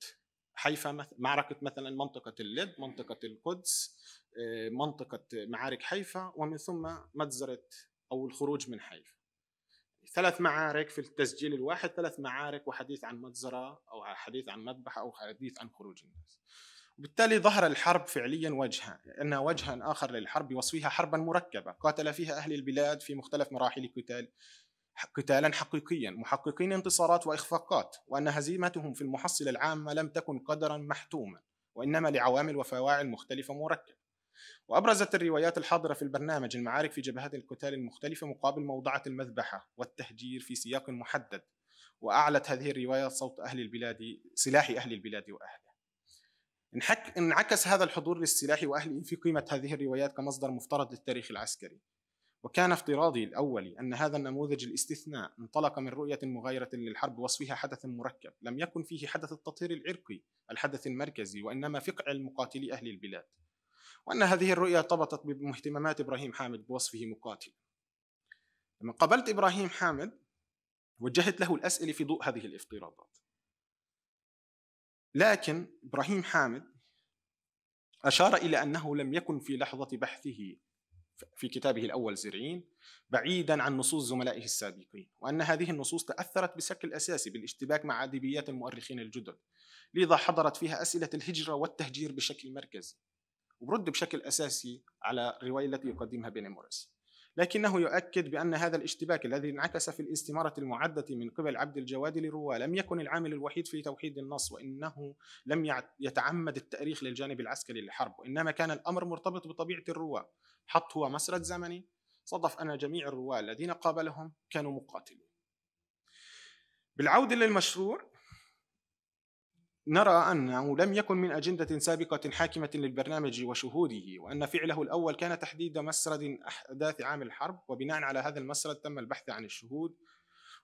حيفا معركة مثلا منطقة اللد منطقة القدس آه، منطقة معارك حيفا ومن ثم مجزرة أو الخروج من حيفا ثلاث معارك في التسجيل الواحد ثلاث معارك وحديث عن مجزرة أو حديث عن مذبحة أو حديث عن خروج الناس وبالتالي ظهر الحرب فعليا وجها أن وجها آخر للحرب يوصفها حربا مركبة قاتل فيها أهل البلاد في مختلف مراحل قتال قتالا حقيقيا محققين انتصارات وإخفاقات وأن هزيمتهم في المحصلة العامة لم تكن قدرا محتوما وإنما لعوامل وفواعل مختلفة مركبة وأبرزت الروايات الحاضرة في البرنامج المعارك في جبهات القتال المختلفة مقابل موضعة المذبحة والتهجير في سياق محدد وأعلت هذه الروايات صوت أهل البلاد سلاح أهل البلاد وأهله انعكس هذا الحضور للسلاح وأهله في قيمة هذه الروايات كمصدر مفترض للتاريخ العسكري وكان افتراضي الأولي أن هذا النموذج الاستثناء انطلق من رؤية مغايرة للحرب وصفها حدث مركب لم يكن فيه حدث التطهير العرقي الحدث المركزي وإنما فقع المقاتلي أهل البلاد وأن هذه الرؤية ارتبطت باهتمامات إبراهيم حامد بوصفه مقاتل لما قابلت إبراهيم حامد وجهت له الأسئلة في ضوء هذه الافتراضات لكن إبراهيم حامد أشار إلى أنه لم يكن في لحظة بحثه في كتابه الأول زرعين بعيدا عن نصوص زملائه السابقين وأن هذه النصوص تأثرت بشكل أساسي بالاشتباك مع أدبيات المؤرخين الجدد لذا حضرت فيها أسئلة الهجرة والتهجير بشكل مركزي وبرد بشكل أساسي على الرواية التي يقدمها موريس لكنه يؤكد بأن هذا الاشتباك الذي انعكس في الاستمارة المعدة من قبل عبد الجواد لرواه لم يكن العامل الوحيد في توحيد النص وإنه لم يتعمد التأريخ للجانب العسكري للحرب وإنما كان الأمر مرتبط بطبيعة الرواة حط هو مسرد زمني صدف أن جميع الرواة الذين قابلهم كانوا مقاتلين بالعودة للمشروع نرى أنه لم يكن من أجندة سابقة حاكمة للبرنامج وشهوده وأن فعله الأول كان تحديد مسرد أحداث عام الحرب وبناء على هذا المسرد تم البحث عن الشهود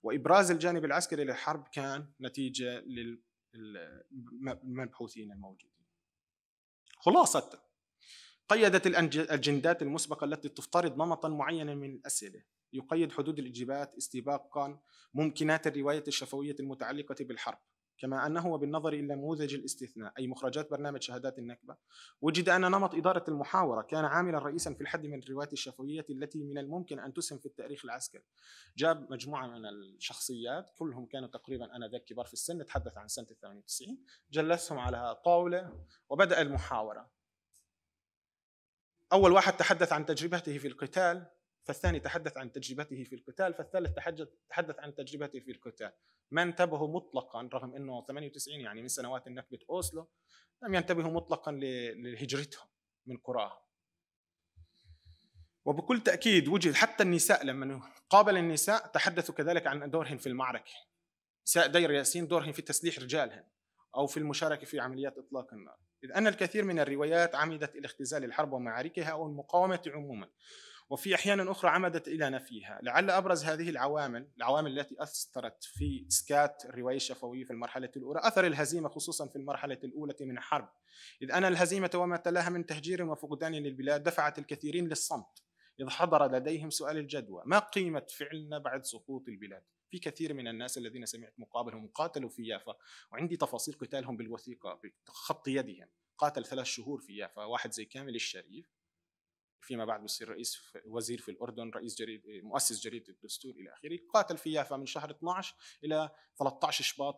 وإبراز الجانب العسكري للحرب كان نتيجة للمبحوثين الموجودين خلاصة قيدت الأجندات المسبقة التي تفترض نمطا معينا من الأسئلة يقيد حدود الإجابات استباقا ممكنات الرواية الشفوية المتعلقة بالحرب كما أنه بالنظر إلى نموذج الاستثناء أي مخرجات برنامج شهادات النكبة وجد أن نمط إدارة المحاورة كان عاملا رئيسا في الحد من الروايات الشفوية التي من الممكن أن تسهم في التاريخ العسكري جاب مجموعة من الشخصيات كلهم كانوا تقريبا أنا ذاك كبار في السن نتحدث عن سنة 98 جلسهم على طاولة وبدأ المحاورة أول واحد تحدث عن تجربته في القتال فالثاني تحدث عن تجربته في القتال فالثالث تحدث عن تجربته في القتال ما انتبهوا مطلقا رغم انه 98 يعني من سنوات نكبه اوسلو لم ينتبهوا مطلقا لهجرتهم من قراهم وبكل تاكيد وجد حتى النساء لما قابل النساء تحدثوا كذلك عن دورهن في المعركه نساء دير ياسين دورهن في تسليح رجالهن او في المشاركه في عمليات اطلاق النار اذ ان الكثير من الروايات عمدت الى اختزال الحرب ومعاركها او المقاومه عموما وفي أحيانا أخرى عمدت إلى نفيها لعل أبرز هذه العوامل العوامل التي أثرت في إسكات الرواية الشفوية في المرحلة الأولى أثر الهزيمة خصوصا في المرحلة الأولى من الحرب إذ أن الهزيمة وما تلاها من تهجير وفقدان للبلاد دفعت الكثيرين للصمت إذ حضر لديهم سؤال الجدوى ما قيمة فعلنا بعد سقوط البلاد في كثير من الناس الذين سمعت مقابلهم قاتلوا في يافا وعندي تفاصيل قتالهم بالوثيقة بخط يدهم قاتل ثلاث شهور في يافا واحد زي كامل الشريف فيما بعد بيصير رئيس وزير في الاردن رئيس جريد مؤسس جريده الدستور الى اخره قاتل في يافا من شهر 12 الى 13 شباط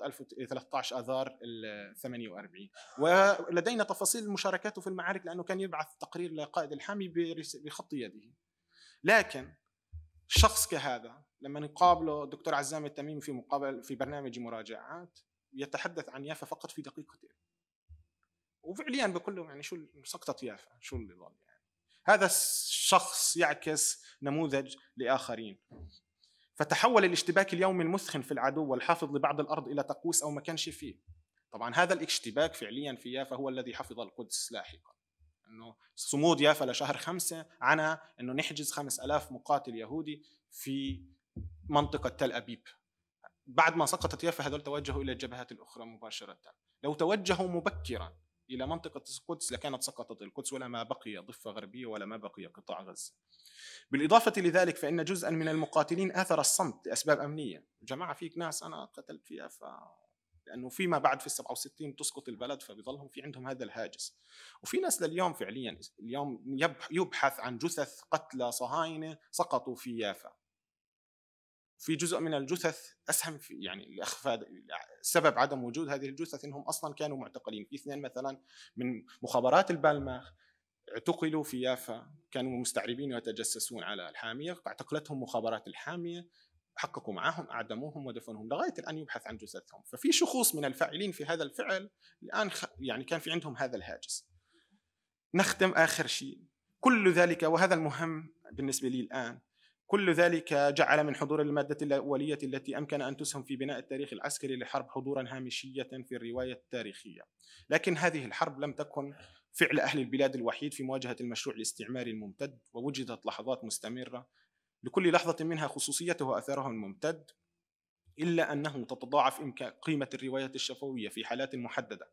13 إيه، اذار 48 ولدينا تفاصيل مشاركاته في المعارك لانه كان يبعث تقرير لقائد الحامي بخط يده لكن شخص كهذا لما نقابله دكتور عزام التميمي في مقابل في برنامج مراجعات يتحدث عن يافا فقط في دقيقتين وفعليا بقول لهم يعني شو سقطت يافا شو اللي ضل هذا الشخص يعكس نموذج لآخرين فتحول الاشتباك اليومي المثخن في العدو والحافظ لبعض الأرض إلى طقوس أو ما كانش فيه طبعا هذا الاشتباك فعليا في يافا هو الذي حفظ القدس لاحقا انه صمود يافا لشهر خمسة عنا انه نحجز خمس ألاف مقاتل يهودي في منطقة تل أبيب بعد ما سقطت يافا هذول توجهوا إلى الجبهات الأخرى مباشرة لو توجهوا مبكرا إلى منطقة القدس لكانت سقطت القدس ولا ما بقي ضفة غربية ولا ما بقي قطاع غزة بالإضافة لذلك فإن جزءا من المقاتلين آثر الصمت لأسباب أمنية جماعة فيك ناس أنا قتلت فيها ف... لأنه فيما بعد في ال 67 تسقط البلد فبيظلهم في عندهم هذا الهاجس وفي ناس لليوم فعليا اليوم يبحث عن جثث قتلى صهاينة سقطوا في يافا في جزء من الجثث اسهم في يعني لاخفاء سبب عدم وجود هذه الجثث انهم اصلا كانوا معتقلين في اثنين مثلا من مخابرات البالماخ اعتقلوا في يافا كانوا مستعربين ويتجسسون على الحاميه اعتقلتهم مخابرات الحاميه حققوا معهم اعدموهم ودفنوهم لغايه الان يبحث عن جثثهم ففي شخوص من الفاعلين في هذا الفعل الان خ... يعني كان في عندهم هذا الهاجس نختم اخر شيء كل ذلك وهذا المهم بالنسبه لي الان كل ذلك جعل من حضور المادة الأولية التي أمكن أن تسهم في بناء التاريخ العسكري للحرب حضورا هامشية في الرواية التاريخية لكن هذه الحرب لم تكن فعل أهل البلاد الوحيد في مواجهة المشروع الاستعماري الممتد ووجدت لحظات مستمرة لكل لحظة منها خصوصيته وأثره الممتد إلا أنه تتضاعف قيمة الرواية الشفوية في حالات محددة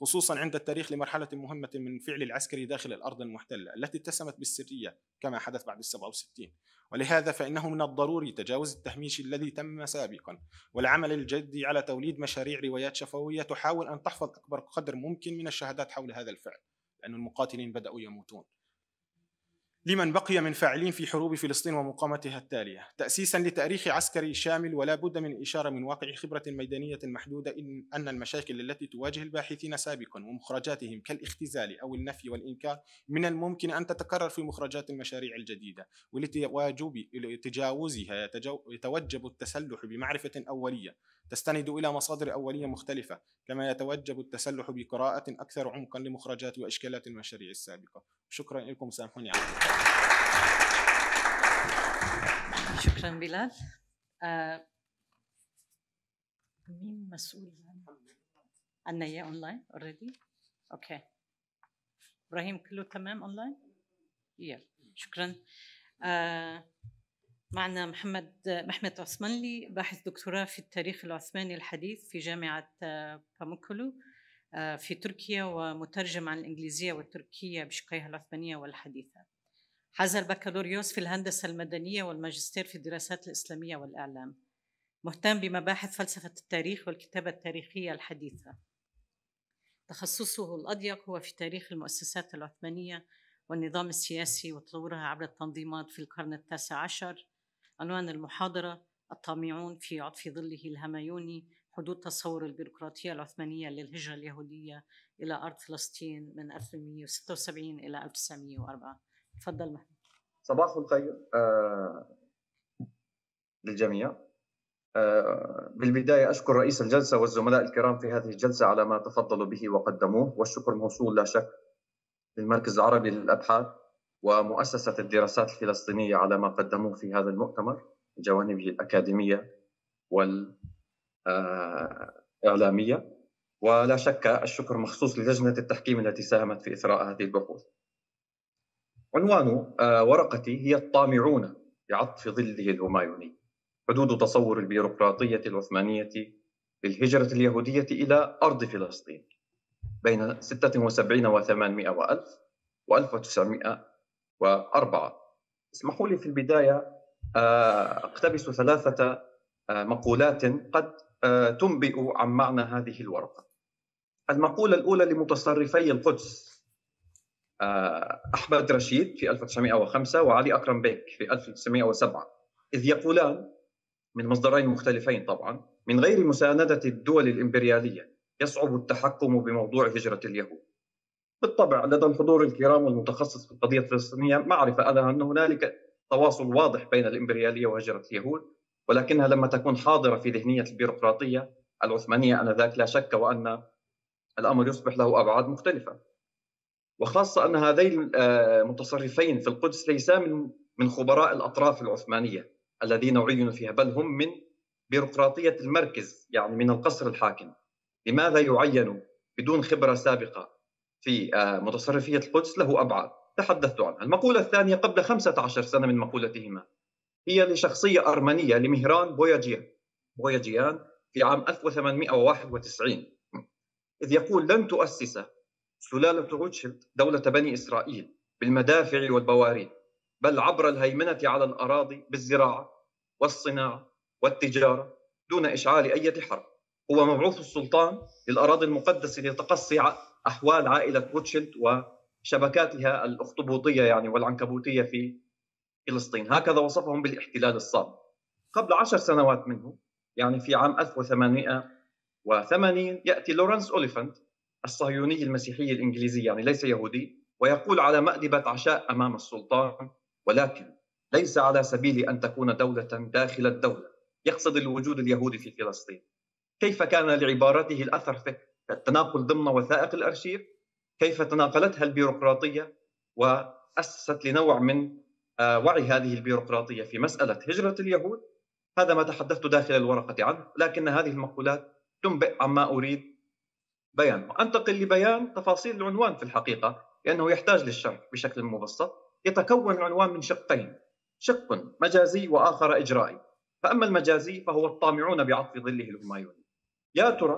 خصوصا عند التاريخ لمرحلة مهمة من فعل العسكري داخل الأرض المحتلة التي اتسمت بالسرية كما حدث بعد السبعة وستين ولهذا فإنه من الضروري تجاوز التهميش الذي تم سابقا والعمل الجدي على توليد مشاريع روايات شفوية تحاول أن تحفظ أكبر قدر ممكن من الشهادات حول هذا الفعل لأن المقاتلين بدأوا يموتون لمن بقي من فاعلين في حروب فلسطين ومقاومتها التالية تأسيسا لتاريخ عسكري شامل ولا بد من إشارة من واقع خبرة ميدانية محدودة إن أن المشاكل التي تواجه الباحثين سابقا ومخرجاتهم كالاختزال أو النفي والإنكار من الممكن أن تتكرر في مخرجات المشاريع الجديدة ولتجاوزها يتوجب التسلح بمعرفة أولية تستند إلى مصادر أولية مختلفة كما يتوجب التسلح بقراءة أكثر عمقا لمخرجات وإشكالات المشاريع السابقة شكرا لكم سامحوني على شكرا بلال آه مين مسؤول عنا اياه اونلاين اوريدي اوكي ابراهيم كله تمام اونلاين يلا شكرا آه معنا محمد محمد عثمانلي باحث دكتوراه في التاريخ العثماني الحديث في جامعة آه، باموكولو آه، في تركيا ومترجم عن الإنجليزية والتركية بشقيها العثمانية والحديثة حاز البكالوريوس في الهندسة المدنية والماجستير في الدراسات الإسلامية والإعلام مهتم بمباحث فلسفة التاريخ والكتابة التاريخية الحديثة تخصصه الأضيق هو في تاريخ المؤسسات العثمانية والنظام السياسي وتطورها عبر التنظيمات في القرن التاسع عشر عنوان المحاضرة الطامعون في عطف ظله الهمايوني حدود تصور البيروقراطية العثمانية للهجرة اليهودية إلى أرض فلسطين من 1876 إلى 1904 تفضل محمد صباح الخير آه، للجميع آه، بالبداية أشكر رئيس الجلسة والزملاء الكرام في هذه الجلسة على ما تفضلوا به وقدموه والشكر موصول لا شك للمركز العربي للأبحاث ومؤسسة الدراسات الفلسطينية على ما قدموه في هذا المؤتمر جوانبه الأكاديمية والإعلامية ولا شك الشكر مخصوص للجنة التحكيم التي ساهمت في إثراء هذه البحوث عنوان آه، ورقتي هي الطامعون بعطف ظله الهمايوني حدود تصور البيروقراطية العثمانية للهجرة اليهودية إلى أرض فلسطين بين 76 و800 و و1900 وأربعة اسمحوا لي في البداية آه، أقتبس ثلاثة آه، مقولات قد آه، تنبئ عن معنى هذه الورقة المقولة الأولى لمتصرفي القدس أحمد رشيد في 1905 وعلي أكرم بيك في 1907 إذ يقولان من مصدرين مختلفين طبعا من غير مساندة الدول الإمبريالية يصعب التحكم بموضوع هجرة اليهود بالطبع لدى الحضور الكرام والمتخصص في القضية الفلسطينية معرفة أنا أن هنالك تواصل واضح بين الإمبريالية وهجرة اليهود ولكنها لما تكون حاضرة في ذهنية البيروقراطية العثمانية آنذاك لا شك وأن الأمر يصبح له أبعاد مختلفة وخاصة أن هذين المتصرفين في القدس ليسا من من خبراء الأطراف العثمانية الذين عينوا فيها بل هم من بيروقراطية المركز يعني من القصر الحاكم لماذا يعينوا بدون خبرة سابقة في آه، متصرفية القدس له أبعاد تحدثت عنها المقولة الثانية قبل 15 سنة من مقولتهما هي لشخصية أرمنية لمهران بوياجيان بوياجيان في عام 1891 إذ يقول لن تؤسس سلالة روتشيلد دولة بني إسرائيل بالمدافع والبواريد بل عبر الهيمنة على الأراضي بالزراعة والصناعة والتجارة دون إشعال أي حرب هو مبعوث السلطان للأراضي المقدسة لتقصي احوال عائله روتشيلد وشبكاتها الاخطبوطيه يعني والعنكبوتيه في فلسطين هكذا وصفهم بالاحتلال الصام. قبل عشر سنوات منه يعني في عام 1880 يأتي لورنس أوليفانت الصهيوني المسيحي الإنجليزي يعني ليس يهودي ويقول على مأدبة عشاء أمام السلطان ولكن ليس على سبيل أن تكون دولة داخل الدولة يقصد الوجود اليهودي في فلسطين كيف كان لعبارته الأثر في التناقل ضمن وثائق الارشيف كيف تناقلتها البيروقراطيه واسست لنوع من آه، وعي هذه البيروقراطيه في مساله هجره اليهود هذا ما تحدثت داخل الورقه عنه لكن هذه المقولات تنبئ عما اريد بيان وانتقل لبيان تفاصيل العنوان في الحقيقه لانه يحتاج للشرح بشكل مبسط يتكون العنوان من شقين شق مجازي واخر اجرائي فاما المجازي فهو الطامعون بعطف ظله الهمايوني يا ترى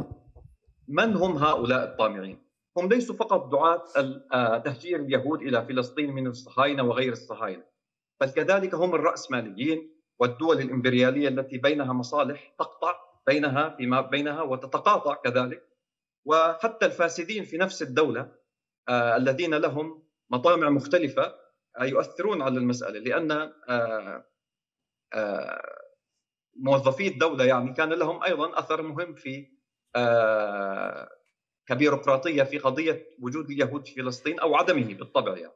من هم هؤلاء الطامعين؟ هم ليسوا فقط دعاة آه، تهجير اليهود إلى فلسطين من الصهاينة وغير الصهاينة بل كذلك هم الرأسماليين والدول الإمبريالية التي بينها مصالح تقطع بينها فيما بينها وتتقاطع كذلك وحتى الفاسدين في نفس الدولة آه، الذين لهم مطامع مختلفة آه، يؤثرون على المسألة لأن موظفي الدولة يعني كان لهم أيضا أثر مهم في آه، كبيروقراطيه في قضيه وجود اليهود في فلسطين او عدمه بالطبع يعني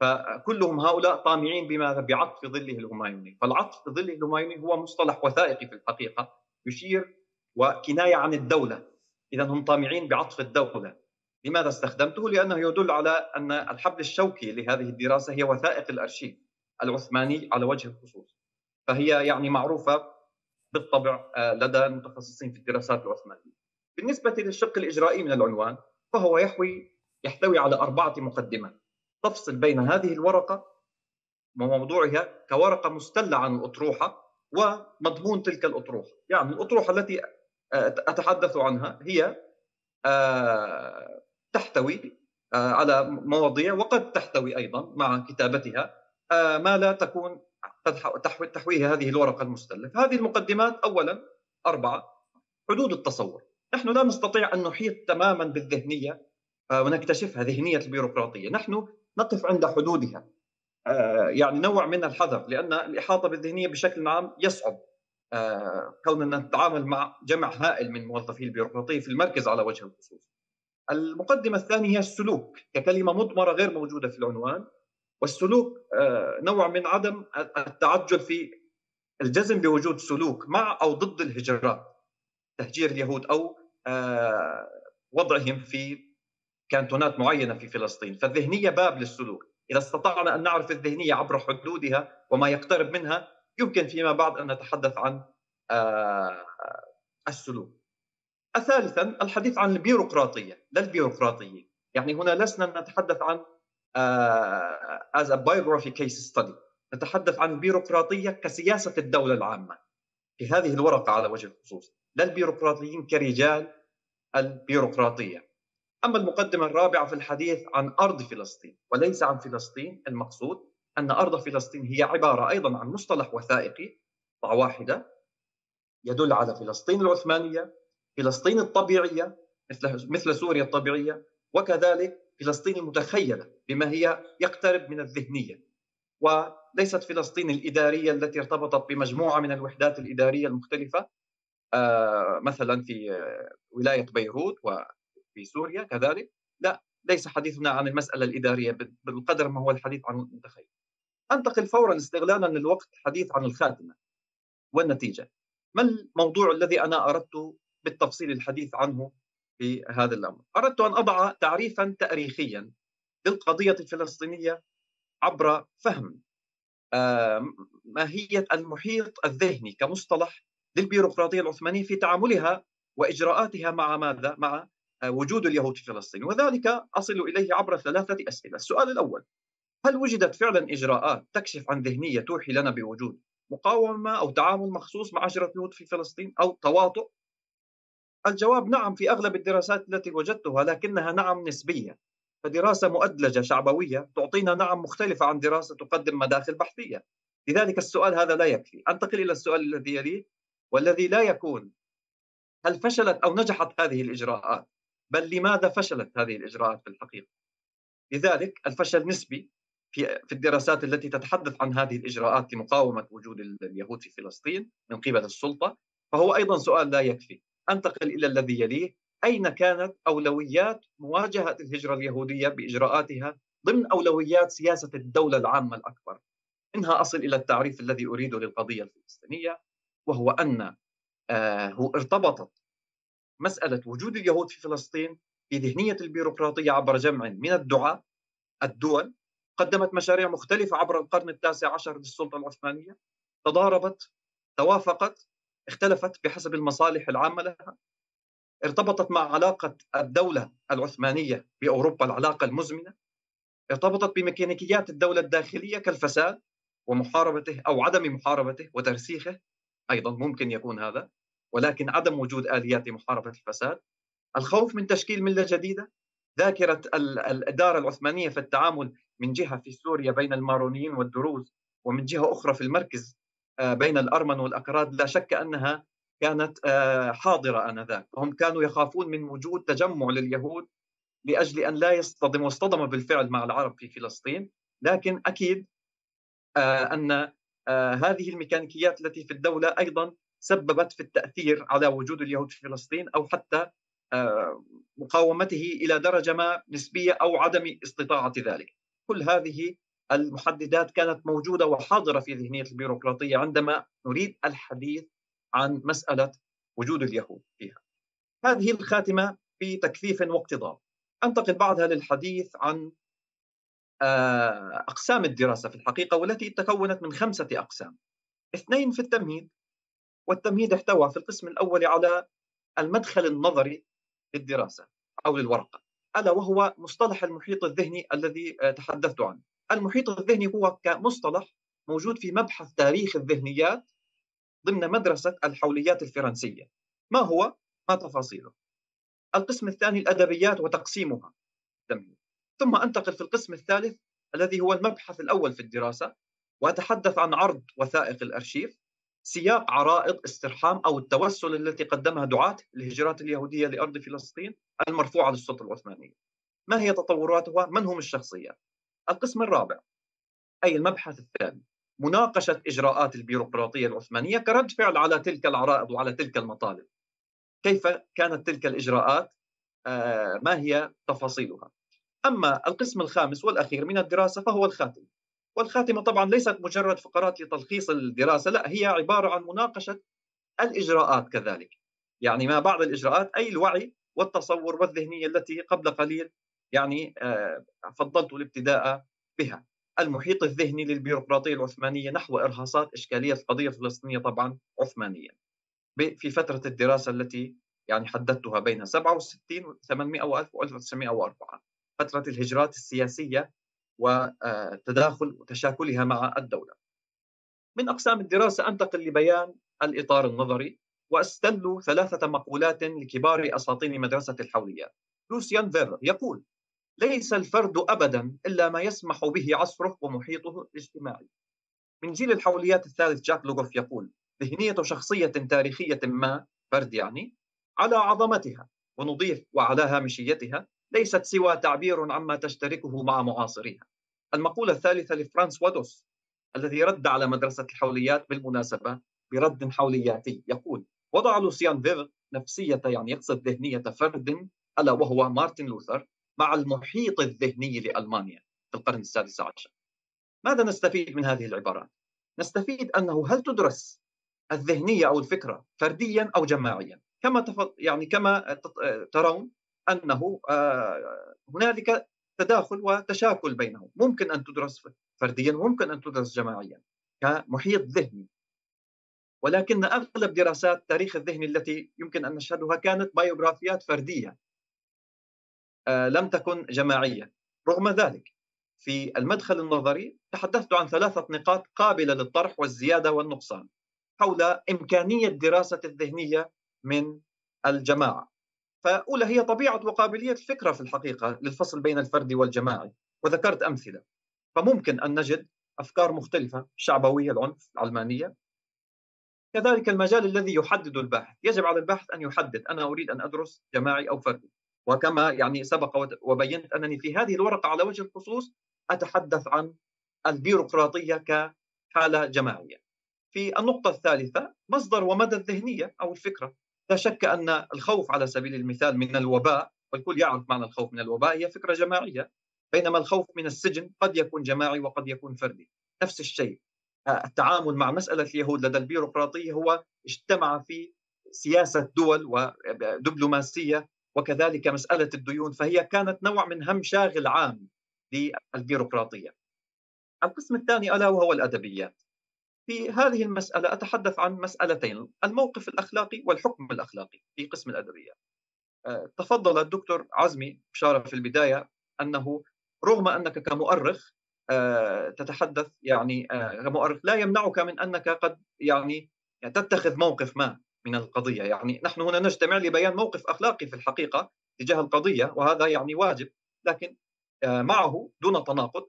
فكلهم هؤلاء طامعين بماذا بعطف ظله الهمايوني فالعطف في ظله الهمايوني هو مصطلح وثائقي في الحقيقه يشير وكنايه عن الدوله اذا هم طامعين بعطف الدوله لماذا استخدمته لانه يدل على ان الحبل الشوكي لهذه الدراسه هي وثائق الارشيف العثماني على وجه الخصوص فهي يعني معروفه بالطبع آه، لدى المتخصصين في الدراسات العثمانيه بالنسبة للشق الإجرائي من العنوان فهو يحوي يحتوي على أربعة مقدمات تفصل بين هذه الورقة وموضوعها كورقة مستلة عن الأطروحة ومضمون تلك الأطروحة يعني الأطروحة التي آه، أتحدث عنها هي آه، تحتوي آه، على مواضيع وقد تحتوي أيضا مع كتابتها ما لا تكون تحويه هذه الورقة المستلة هذه المقدمات أولا أربعة حدود التصور نحن لا نستطيع أن نحيط تماما بالذهنية آه، ونكتشفها ذهنية البيروقراطية نحن نقف عند حدودها آه، يعني نوع من الحذر لأن الإحاطة بالذهنية بشكل عام يصعب آه، كوننا نتعامل مع جمع هائل من موظفي البيروقراطية في المركز على وجه الخصوص المقدمة الثانية هي السلوك ككلمة مضمرة غير موجودة في العنوان والسلوك نوع من عدم التعجل في الجزم بوجود سلوك مع أو ضد الهجرات تهجير اليهود أو آه، وضعهم في كانتونات معينه في فلسطين، فالذهنيه باب للسلوك، اذا استطعنا ان نعرف الذهنيه عبر حدودها وما يقترب منها يمكن فيما بعد ان نتحدث عن آه، السلوك. ثالثا الحديث عن البيروقراطيه، لا البيروقراطيين، يعني هنا لسنا نتحدث عن آه، as a biography case study، نتحدث عن البيروقراطيه كسياسه الدوله العامه في هذه الورقه على وجه الخصوص. للبيروقراطيين كرجال البيروقراطية أما المقدمة الرابعة في الحديث عن أرض فلسطين وليس عن فلسطين المقصود أن أرض فلسطين هي عبارة أيضا عن مصطلح وثائقي واحدة يدل على فلسطين العثمانية فلسطين الطبيعية مثل, مثل سوريا الطبيعية وكذلك فلسطين المتخيلة بما هي يقترب من الذهنية وليست فلسطين الإدارية التي ارتبطت بمجموعة من الوحدات الإدارية المختلفة آه، مثلا في آه، ولايه بيروت وفي سوريا كذلك لا ليس حديثنا عن المساله الاداريه بالقدر ما هو الحديث عن التخيل انتقل فورا استغلالا للوقت الحديث عن الخاتمه والنتيجه ما الموضوع الذي انا اردت بالتفصيل الحديث عنه في هذا الامر اردت ان اضع تعريفا تاريخيا للقضيه الفلسطينيه عبر فهم آه، ماهيه المحيط الذهني كمصطلح للبيروقراطيه العثمانيه في تعاملها واجراءاتها مع ماذا؟ مع آه، وجود اليهود في فلسطين وذلك اصل اليه عبر ثلاثه اسئله، السؤال الاول هل وجدت فعلا اجراءات تكشف عن ذهنيه توحي لنا بوجود مقاومه او تعامل مخصوص مع عشره يهود في فلسطين او تواطؤ؟ الجواب نعم في اغلب الدراسات التي وجدتها لكنها نعم نسبيه فدراسه مؤدلجه شعبويه تعطينا نعم مختلفه عن دراسه تقدم مداخل بحثيه لذلك السؤال هذا لا يكفي انتقل الى السؤال الذي يليه والذي لا يكون هل فشلت او نجحت هذه الاجراءات بل لماذا فشلت هذه الاجراءات في الحقيقه لذلك الفشل نسبي في في الدراسات التي تتحدث عن هذه الاجراءات لمقاومه وجود اليهود في فلسطين من قبل السلطه فهو ايضا سؤال لا يكفي انتقل الى الذي يليه اين كانت اولويات مواجهه الهجره اليهوديه باجراءاتها ضمن اولويات سياسه الدوله العامه الاكبر منها اصل الى التعريف الذي اريده للقضيه الفلسطينيه وهو أن آه، ارتبطت مسألة وجود اليهود في فلسطين بذهنية البيروقراطية عبر جمع من الدعاة الدول قدمت مشاريع مختلفة عبر القرن التاسع عشر للسلطة العثمانية تضاربت توافقت اختلفت بحسب المصالح العامة لها ارتبطت مع علاقة الدولة العثمانية بأوروبا العلاقة المزمنة ارتبطت بميكانيكيات الدولة الداخلية كالفساد ومحاربته أو عدم محاربته وترسيخه ايضا ممكن يكون هذا ولكن عدم وجود اليات لمحاربه الفساد الخوف من تشكيل مله جديده ذاكره الاداره العثمانيه في التعامل من جهه في سوريا بين المارونيين والدروز ومن جهه اخرى في المركز آه، بين الارمن والاكراد لا شك انها كانت آه، حاضره انذاك هم كانوا يخافون من وجود تجمع لليهود لاجل ان لا يصطدموا واصطدم بالفعل مع العرب في فلسطين لكن اكيد آه، ان آه، هذه الميكانيكيات التي في الدولة أيضا سببت في التأثير على وجود اليهود في فلسطين أو حتى آه، مقاومته إلى درجة ما نسبية أو عدم استطاعة ذلك كل هذه المحددات كانت موجودة وحاضرة في ذهنية البيروقراطية عندما نريد الحديث عن مسألة وجود اليهود فيها هذه الخاتمة في تكثيف واقتضاب أنتقل بعدها للحديث عن آه، أقسام الدراسة في الحقيقة والتي تكونت من خمسة أقسام اثنين في التمهيد والتمهيد احتوى في القسم الأول على المدخل النظري للدراسة أو للورقة ألا وهو مصطلح المحيط الذهني الذي آه، تحدثت عنه المحيط الذهني هو كمصطلح موجود في مبحث تاريخ الذهنيات ضمن مدرسة الحوليات الفرنسية ما هو؟ ما تفاصيله القسم الثاني الأدبيات وتقسيمها التمهيد ثم انتقل في القسم الثالث الذي هو المبحث الاول في الدراسه واتحدث عن عرض وثائق الارشيف سياق عرائض استرحام او التوسل التي قدمها دعاه الهجرات اليهوديه لارض فلسطين المرفوعه للسلطه العثمانيه. ما هي تطوراتها؟ من هم الشخصيات؟ القسم الرابع اي المبحث الثاني مناقشه اجراءات البيروقراطيه العثمانيه كرد فعل على تلك العرائض وعلى تلك المطالب. كيف كانت تلك الاجراءات؟ آه، ما هي تفاصيلها؟ أما القسم الخامس والأخير من الدراسة فهو الخاتمة والخاتمة طبعا ليست مجرد فقرات لتلخيص الدراسة لا هي عبارة عن مناقشة الإجراءات كذلك يعني ما بعد الإجراءات أي الوعي والتصور والذهنية التي قبل قليل يعني آه، فضلت الابتداء بها المحيط الذهني للبيروقراطية العثمانية نحو إرهاصات إشكالية القضية الفلسطينية طبعا عثمانيا في فترة الدراسة التي يعني حددتها بين 67 و 800 و 1904 فترة الهجرات السياسية وتداخل آه، وتشاكلها مع الدولة من أقسام الدراسة أنتقل لبيان الإطار النظري وأستل ثلاثة مقولات لكبار أساطين مدرسة الحولية لوسيان فيرر يقول ليس الفرد أبدا إلا ما يسمح به عصره ومحيطه الاجتماعي من جيل الحوليات الثالث جاك لوغوف يقول ذهنية شخصية تاريخية ما فرد يعني على عظمتها ونضيف وعلى هامشيتها ليست سوى تعبير عما تشتركه مع معاصريها المقولة الثالثة لفرانس وادوس الذي رد على مدرسة الحوليات بالمناسبة برد حولياتي يقول وضع لوسيان فيغ نفسية يعني يقصد ذهنية فرد ألا وهو مارتن لوثر مع المحيط الذهني لألمانيا في القرن السادس عشر ماذا نستفيد من هذه العبارات؟ نستفيد أنه هل تدرس الذهنية أو الفكرة فرديا أو جماعيا كما تفض... يعني كما ترون انه آه، هنالك تداخل وتشاكل بينهم ممكن ان تدرس فرديا وممكن ان تدرس جماعيا كمحيط ذهني ولكن اغلب دراسات تاريخ الذهني التي يمكن ان نشهدها كانت بايوغرافيات فرديه آه، لم تكن جماعيه رغم ذلك في المدخل النظري تحدثت عن ثلاثه نقاط قابله للطرح والزياده والنقصان حول امكانيه دراسه الذهنيه من الجماعه فأولى هي طبيعة وقابلية الفكرة في الحقيقة للفصل بين الفردي والجماعي وذكرت أمثلة فممكن أن نجد أفكار مختلفة الشعبوية العنف العلمانية كذلك المجال الذي يحدد الباحث يجب على الباحث أن يحدد أنا أريد أن أدرس جماعي أو فردي وكما يعني سبق وبينت أنني في هذه الورقة على وجه الخصوص أتحدث عن البيروقراطية كحالة جماعية في النقطة الثالثة مصدر ومدى الذهنية أو الفكرة لا شك أن الخوف على سبيل المثال من الوباء والكل يعرف معنى الخوف من الوباء هي فكرة جماعية بينما الخوف من السجن قد يكون جماعي وقد يكون فردي نفس الشيء آه، التعامل مع مسألة اليهود لدى البيروقراطية هو اجتمع في سياسة دول ودبلوماسية آه، وكذلك مسألة الديون فهي كانت نوع من هم شاغل عام للبيروقراطية القسم الثاني ألا وهو الأدبيات في هذه المسألة أتحدث عن مسألتين الموقف الأخلاقي والحكم الأخلاقي في قسم الأدبية آه، تفضل الدكتور عزمي بشارة في البداية أنه رغم أنك كمؤرخ آه، تتحدث يعني آه، كمؤرخ لا يمنعك من أنك قد يعني،, يعني تتخذ موقف ما من القضية يعني نحن هنا نجتمع لبيان موقف أخلاقي في الحقيقة تجاه القضية وهذا يعني واجب لكن معه دون تناقض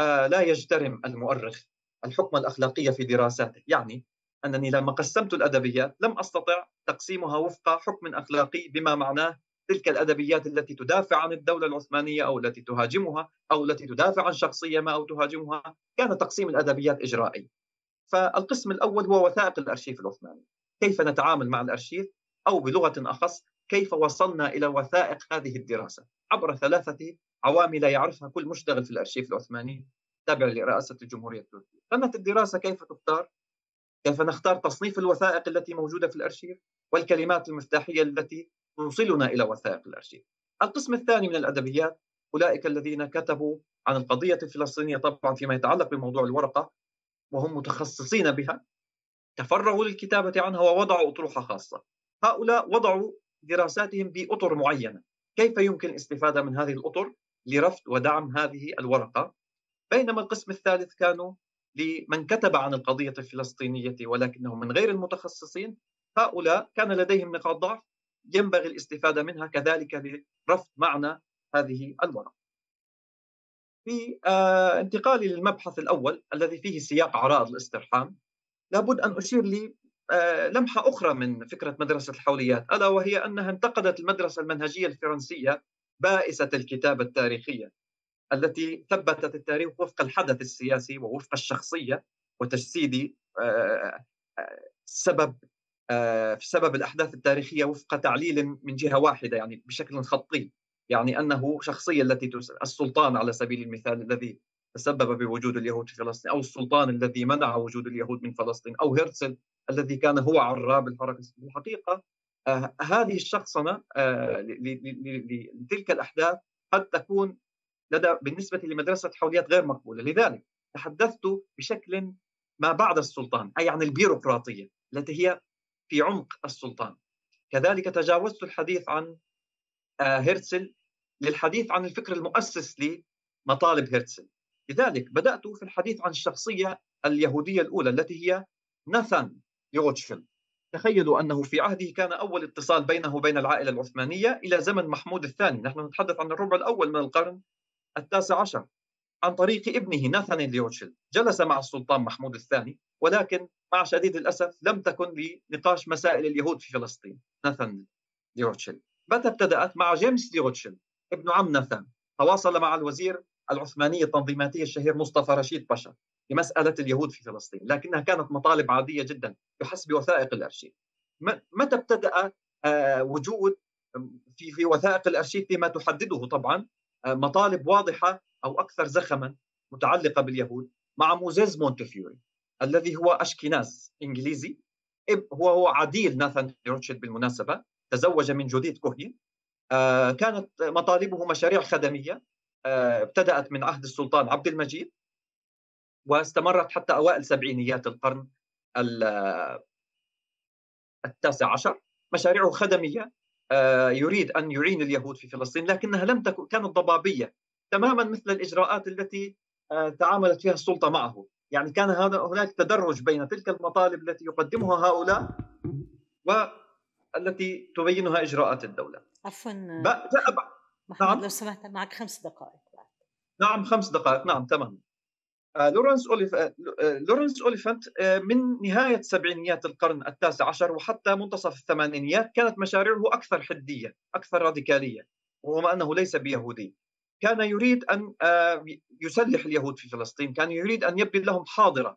لا يجترم المؤرخ الحكمة الأخلاقية في دراساته يعني أنني لما قسمت الأدبيات لم أستطع تقسيمها وفق حكم أخلاقي بما معناه تلك الأدبيات التي تدافع عن الدولة العثمانية أو التي تهاجمها أو التي تدافع عن شخصية ما أو تهاجمها كان تقسيم الأدبيات إجرائي فالقسم الأول هو وثائق الأرشيف العثماني كيف نتعامل مع الأرشيف أو بلغة أخص كيف وصلنا إلى وثائق هذه الدراسة عبر ثلاثة عوامل يعرفها كل مشتغل في الأرشيف العثماني تابع لرئاسة الجمهورية التركية تمت الدراسة كيف تختار كيف نختار تصنيف الوثائق التي موجودة في الأرشيف والكلمات المفتاحية التي توصلنا إلى وثائق الأرشيف القسم الثاني من الأدبيات أولئك الذين كتبوا عن القضية الفلسطينية طبعا فيما يتعلق بموضوع الورقة وهم متخصصين بها تفرغوا للكتابة عنها ووضعوا أطروحة خاصة هؤلاء وضعوا دراساتهم بأطر معينة كيف يمكن الاستفادة من هذه الأطر لرفض ودعم هذه الورقة بينما القسم الثالث كانوا لمن كتب عن القضية الفلسطينية ولكنهم من غير المتخصصين هؤلاء كان لديهم نقاط ضعف ينبغي الاستفادة منها كذلك لرفض معنى هذه الورقة في آه، انتقالي للمبحث الأول الذي فيه سياق عرائض الاسترحام لابد أن أشير لي آه، لمحة أخرى من فكرة مدرسة الحوليات ألا وهي أنها انتقدت المدرسة المنهجية الفرنسية بائسة الكتابة التاريخية التي ثبتت التاريخ وفق الحدث السياسي ووفق الشخصيه وتجسيد آه، آه، سبب آه، سبب الاحداث التاريخيه وفق تعليل من جهه واحده يعني بشكل خطي يعني انه شخصيه التي السلطان على سبيل المثال الذي تسبب بوجود اليهود في فلسطين او السلطان الذي منع وجود اليهود من فلسطين او هرتزل الذي كان هو عراب الحركه في الحقيقه هذه الشخصنه لتلك الاحداث قد تكون لدى بالنسبة لمدرسة حوليات غير مقبولة لذلك تحدثت بشكل ما بعد السلطان أي عن البيروقراطية التي هي في عمق السلطان كذلك تجاوزت الحديث عن هرتزل آه، للحديث عن الفكر المؤسس لمطالب هرتزل لذلك بدأت في الحديث عن الشخصية اليهودية الأولى التي هي ناثان يوتشفيلد تخيلوا أنه في عهده كان أول اتصال بينه وبين العائلة العثمانية إلى زمن محمود الثاني نحن نتحدث عن الربع الأول من القرن التاسع عشر عن طريق ابنه ناثانيل ليوتشيلد جلس مع السلطان محمود الثاني ولكن مع شديد الأسف لم تكن لنقاش مسائل اليهود في فلسطين ناثان ليوتشيلد متى ابتدأت مع جيمس ليوتشيلد ابن عم ناثان تواصل مع الوزير العثماني التنظيماتي الشهير مصطفى رشيد باشا لمسألة اليهود في فلسطين لكنها كانت مطالب عادية جدا بحسب وثائق الأرشيف متى ابتدأ آه، وجود في في وثائق الارشيف فيما تحدده طبعا آه، مطالب واضحه او اكثر زخما متعلقه باليهود مع موزيز مونتفيوري الذي هو أشكيناز انجليزي هو هو عديل ناثان روتشيلد بالمناسبه تزوج من جوديت كوهين آه، كانت مطالبه مشاريع خدميه آه، ابتدات من عهد السلطان عبد المجيد واستمرت حتى اوائل سبعينيات القرن التاسع عشر مشاريعه خدميه آه، يريد ان يعين اليهود في فلسطين لكنها لم تكن كانت ضبابيه تماما مثل الاجراءات التي آه، تعاملت فيها السلطه معه يعني كان هذا هناك تدرج بين تلك المطالب التي يقدمها هؤلاء والتي تبينها اجراءات الدوله عفوا محمد نعم. لو سمحت معك خمس دقائق نعم خمس دقائق نعم تمام آه، آه، آه، لورنس أوليفانت لورنس أوليفانت من نهاية سبعينيات القرن التاسع عشر وحتى منتصف الثمانينيات كانت مشاريعه أكثر حدية أكثر راديكالية رغم أنه ليس بيهودي كان يريد أن يسلح اليهود في فلسطين كان يريد أن يبني لهم حاضرة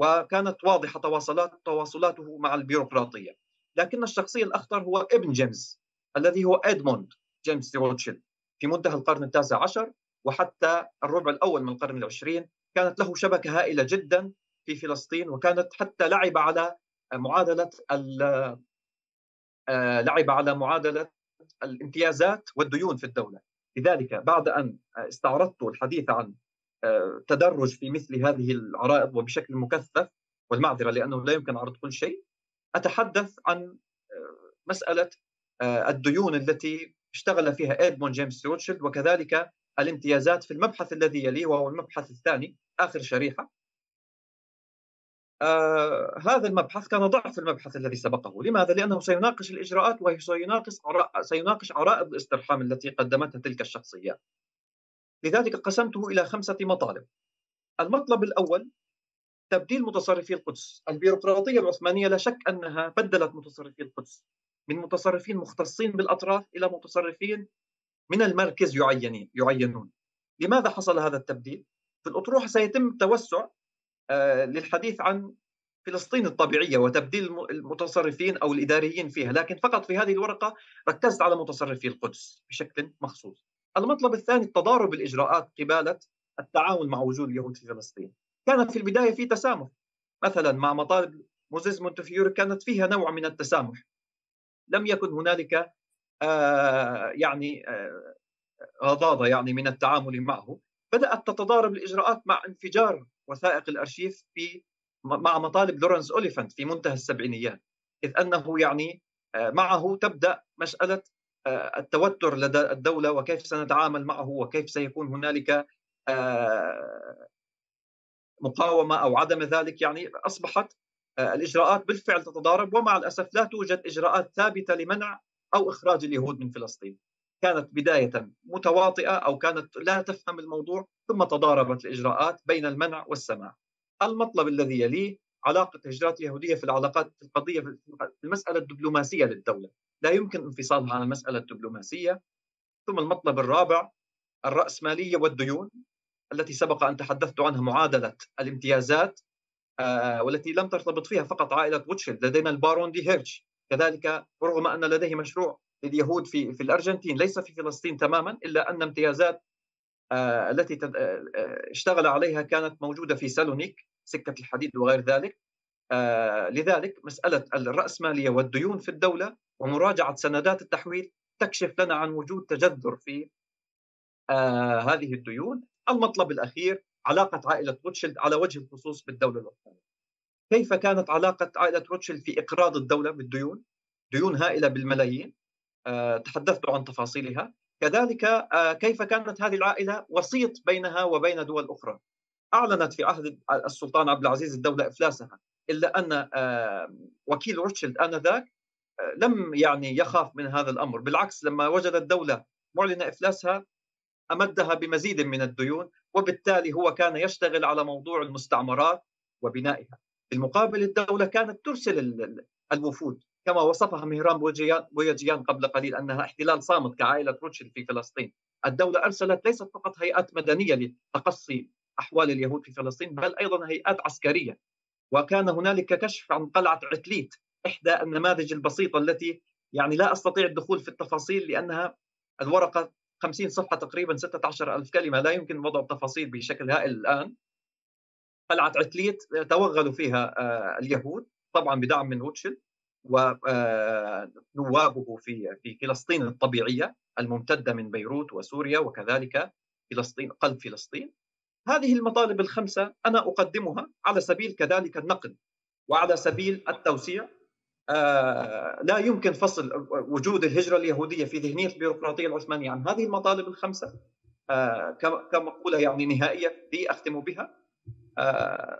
وكانت واضحة تواصلات تواصلاته مع البيروقراطية لكن الشخصية الأخطر هو ابن جيمس الذي هو إدموند جيمس روتشيلد في منتهى القرن التاسع عشر وحتى الربع الأول من القرن العشرين كانت له شبكة هائلة جدا في فلسطين وكانت حتى لعب على معادلة آه، لعب على معادلة الامتيازات والديون في الدولة لذلك بعد أن استعرضت الحديث عن آه، تدرج في مثل هذه العرائض وبشكل مكثف والمعذرة لأنه لا يمكن عرض كل شيء أتحدث عن آه، مسألة الديون التي اشتغل فيها إدمون جيمس روتشيلد وكذلك الامتيازات في المبحث الذي يليه وهو المبحث الثاني آخر شريحة آه هذا المبحث كان ضعف المبحث الذي سبقه لماذا؟ لأنه سيناقش الإجراءات وسيناقش عراء سيناقش عرائض الاسترحام التي قدمتها تلك الشخصيات لذلك قسمته إلى خمسة مطالب المطلب الأول تبديل متصرفي القدس البيروقراطية العثمانية لا شك أنها بدلت متصرفي القدس من متصرفين مختصين بالأطراف إلى متصرفين من المركز يعين يعينون لماذا حصل هذا التبديل؟ في الأطروحة سيتم توسع آه، للحديث عن فلسطين الطبيعية وتبديل المتصرفين أو الإداريين فيها لكن فقط في هذه الورقة ركزت على متصرفي القدس بشكل مخصوص المطلب الثاني تضارب الإجراءات قبالة التعاون مع وجود اليهود في فلسطين كان في البداية في تسامح مثلا مع مطالب موزيز مونتفيوري كانت فيها نوع من التسامح لم يكن هنالك آه، يعني غضاضة آه، يعني من التعامل معه بدأت تتضارب الإجراءات مع انفجار وثائق الأرشيف في مع مطالب لورنس أوليفانت في منتهى السبعينيات إذ أنه يعني آه، معه تبدأ مسألة التوتر لدى الدولة وكيف سنتعامل معه وكيف سيكون هنالك مقاومة أو عدم ذلك يعني أصبحت الإجراءات بالفعل تتضارب ومع الأسف لا توجد إجراءات ثابتة لمنع او اخراج اليهود من فلسطين. كانت بدايه متواطئه او كانت لا تفهم الموضوع ثم تضاربت الاجراءات بين المنع والسماع. المطلب الذي يليه علاقه هجرات اليهوديه في العلاقات في القضيه في المساله الدبلوماسيه للدوله، لا يمكن انفصالها عن المساله الدبلوماسيه. ثم المطلب الرابع الراسماليه والديون التي سبق ان تحدثت عنها معادله الامتيازات آه، والتي لم ترتبط فيها فقط عائله روتشيلد لدينا البارون دي هيرش كذلك رغم أن لديه مشروع لليهود في في الأرجنتين ليس في فلسطين تماما إلا أن امتيازات آه، التي آه، اشتغل عليها كانت موجودة في سالونيك سكة الحديد وغير ذلك آه، لذلك مسألة الرأسمالية والديون في الدولة ومراجعة سندات التحويل تكشف لنا عن وجود تجذر في هذه الديون المطلب الأخير علاقة عائلة روتشيلد على وجه الخصوص بالدولة الأوروبية كيف كانت علاقة عائلة روتشيلد في إقراض الدولة بالديون ديون هائلة بالملايين آه، تحدثت عن تفاصيلها كذلك آه، كيف كانت هذه العائلة وسيط بينها وبين دول أخرى أعلنت في عهد السلطان عبد العزيز الدولة إفلاسها إلا أن آه، وكيل روتشيلد آنذاك لم يعني يخاف من هذا الأمر بالعكس لما وجد الدولة معلنة إفلاسها أمدها بمزيد من الديون وبالتالي هو كان يشتغل على موضوع المستعمرات وبنائها في المقابل الدولة كانت ترسل الوفود كما وصفها مهران بويجيان قبل قليل أنها احتلال صامت كعائلة روتشيلد في فلسطين الدولة أرسلت ليست فقط هيئات مدنية لتقصي أحوال اليهود في فلسطين بل أيضا هيئات عسكرية وكان هنالك كشف عن قلعة عتليت إحدى النماذج البسيطة التي يعني لا أستطيع الدخول في التفاصيل لأنها الورقة 50 صفحة تقريبا 16 ألف كلمة لا يمكن وضع التفاصيل بشكل هائل الآن قلعه عتليت توغلوا فيها آه، اليهود طبعا بدعم من روتشيلد ونوابه آه، في في فلسطين الطبيعيه الممتده من بيروت وسوريا وكذلك فلسطين قلب فلسطين هذه المطالب الخمسه انا اقدمها على سبيل كذلك النقد وعلى سبيل التوسيع آه، لا يمكن فصل وجود الهجره اليهوديه في ذهنيه البيروقراطيه العثمانيه عن هذه المطالب الخمسه كمقوله يعني نهائيه دي اختم بها آه،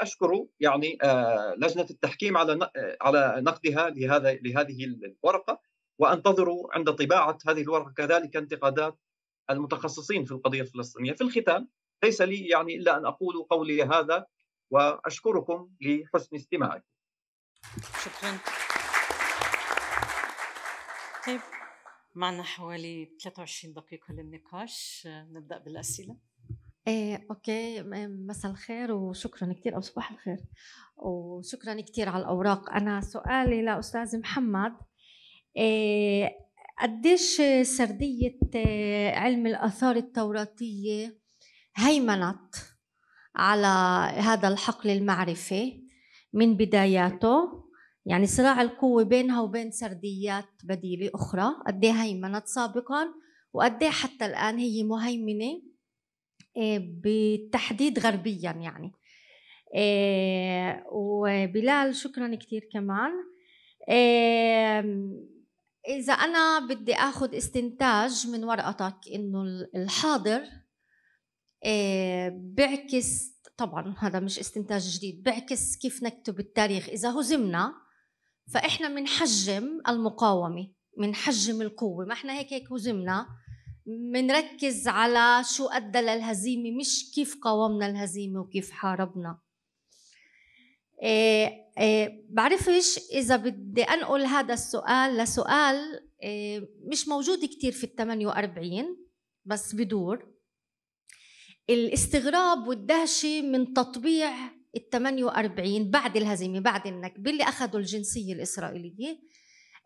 اشكر يعني آه، لجنه التحكيم على آه، على نقدها لهذا لهذه الورقه وانتظر عند طباعه هذه الورقه كذلك انتقادات المتخصصين في القضيه الفلسطينيه في الختام ليس لي يعني الا ان اقول قولي هذا واشكركم لحسن استماعكم شكرا طيب معنا حوالي 23 دقيقه للنقاش نبدا بالاسئله ايه اوكي مساء الخير وشكرا كثير او صباح الخير وشكرا كثير على الاوراق انا سؤالي لاستاذ محمد إيه قديش سرديه آه، علم الاثار التوراتيه هيمنت على هذا الحقل المعرفي من بداياته يعني صراع القوة بينها وبين سرديات بديلة أخرى قد إيه هيمنت سابقا وقد إيه حتى الآن هي مهيمنة آه، بالتحديد غربيا يعني آه، وبلال شكرا كثير كمان آه، إذا أنا بدي أخذ استنتاج من ورقتك إنه الحاضر بيعكس طبعا هذا مش استنتاج جديد بيعكس كيف نكتب التاريخ إذا هزمنا فإحنا بنحجم المقاومة بنحجم القوة ما إحنا هيك هيك هزمنا منركز على شو أدى للهزيمة مش كيف قاومنا الهزيمة وكيف حاربنا إيه إيه بعرفش إذا بدي أنقل هذا السؤال لسؤال إيه مش موجود كتير في ال 48 بس بدور الاستغراب والدهشة من تطبيع ال 48 بعد الهزيمة بعد النكبة اللي أخذوا الجنسية الإسرائيلية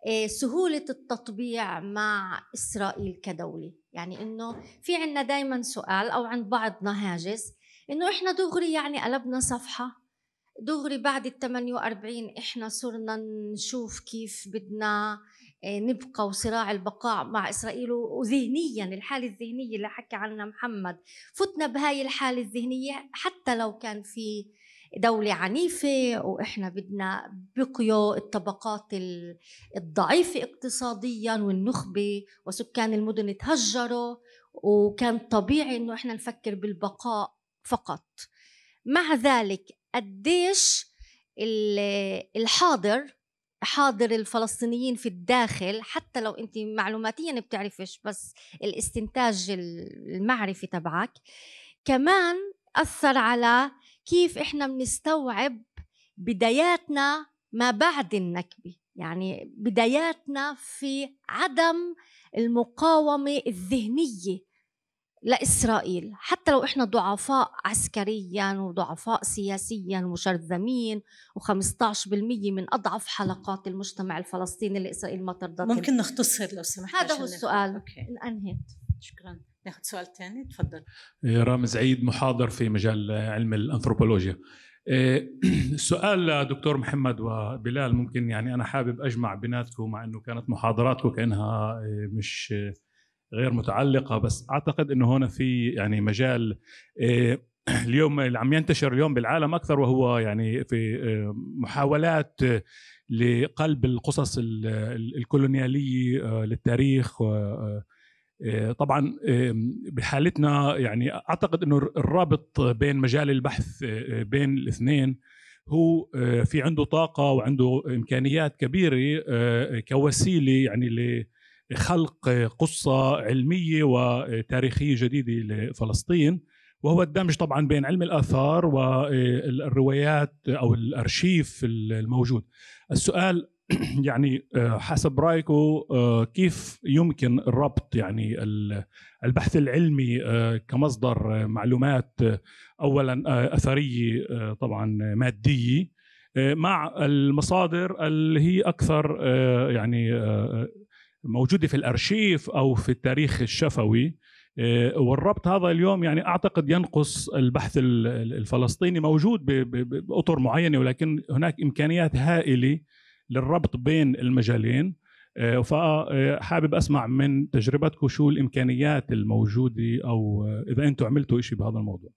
إيه، سهولة التطبيع مع إسرائيل كدولة يعني انه في عندنا دائما سؤال او عند بعضنا هاجس انه احنا دغري يعني قلبنا صفحه دغري بعد ال 48 احنا صرنا نشوف كيف بدنا آه، نبقى وصراع البقاء مع اسرائيل وذهنيا الحاله الذهنيه اللي حكى عنها محمد فتنا بهاي الحاله الذهنيه حتى لو كان في دولة عنيفة وإحنا بدنا بقيوا الطبقات الضعيفة اقتصاديا والنخبة وسكان المدن تهجروا وكان طبيعي إنه إحنا نفكر بالبقاء فقط مع ذلك قديش الحاضر حاضر الفلسطينيين في الداخل حتى لو انت معلوماتيا بتعرفش بس الاستنتاج المعرفي تبعك كمان اثر على كيف احنا بنستوعب بداياتنا ما بعد النكبه يعني بداياتنا في عدم المقاومه الذهنيه لاسرائيل حتى لو احنا ضعفاء عسكريا وضعفاء سياسيا ومشرذمين و15% من اضعف حلقات المجتمع الفلسطيني اللي اسرائيل ما ترضى ممكن نختصر لو سمحت هذا هو السؤال أوكي. انهيت شكرا ناخذ سؤال ثاني تفضل إيه، رامز عيد محاضر في مجال علم الانثروبولوجيا إيه، سؤال لدكتور محمد وبلال ممكن يعني انا حابب اجمع بيناتكم مع انه كانت محاضراتكم كانها إيه، مش غير متعلقه بس اعتقد انه هنا في يعني مجال اليوم اللي عم ينتشر اليوم بالعالم اكثر وهو يعني في محاولات لقلب القصص الكولونياليه آه، للتاريخ آه، آه، طبعا بحالتنا يعني اعتقد انه الرابط بين مجال البحث آه، آه، بين الاثنين هو في عنده طاقه وعنده امكانيات كبيره كوسيله يعني لخلق قصه علميه وتاريخيه جديده لفلسطين وهو الدمج طبعا بين علم الاثار والروايات او الارشيف الموجود السؤال يعني آه، حسب رايكم آه، كيف يمكن الربط يعني البحث العلمي آه، كمصدر معلومات اولا اثريه طبعا ماديه مع المصادر اللي هي اكثر يعني موجوده في الارشيف او في التاريخ الشفوي والربط هذا اليوم يعني اعتقد ينقص البحث الفلسطيني موجود باطر معينه ولكن هناك امكانيات هائله للربط بين المجالين آه، فحابب آه، اسمع من تجربتكم شو الامكانيات الموجوده او آه، اذا انتم عملتوا شيء بهذا الموضوع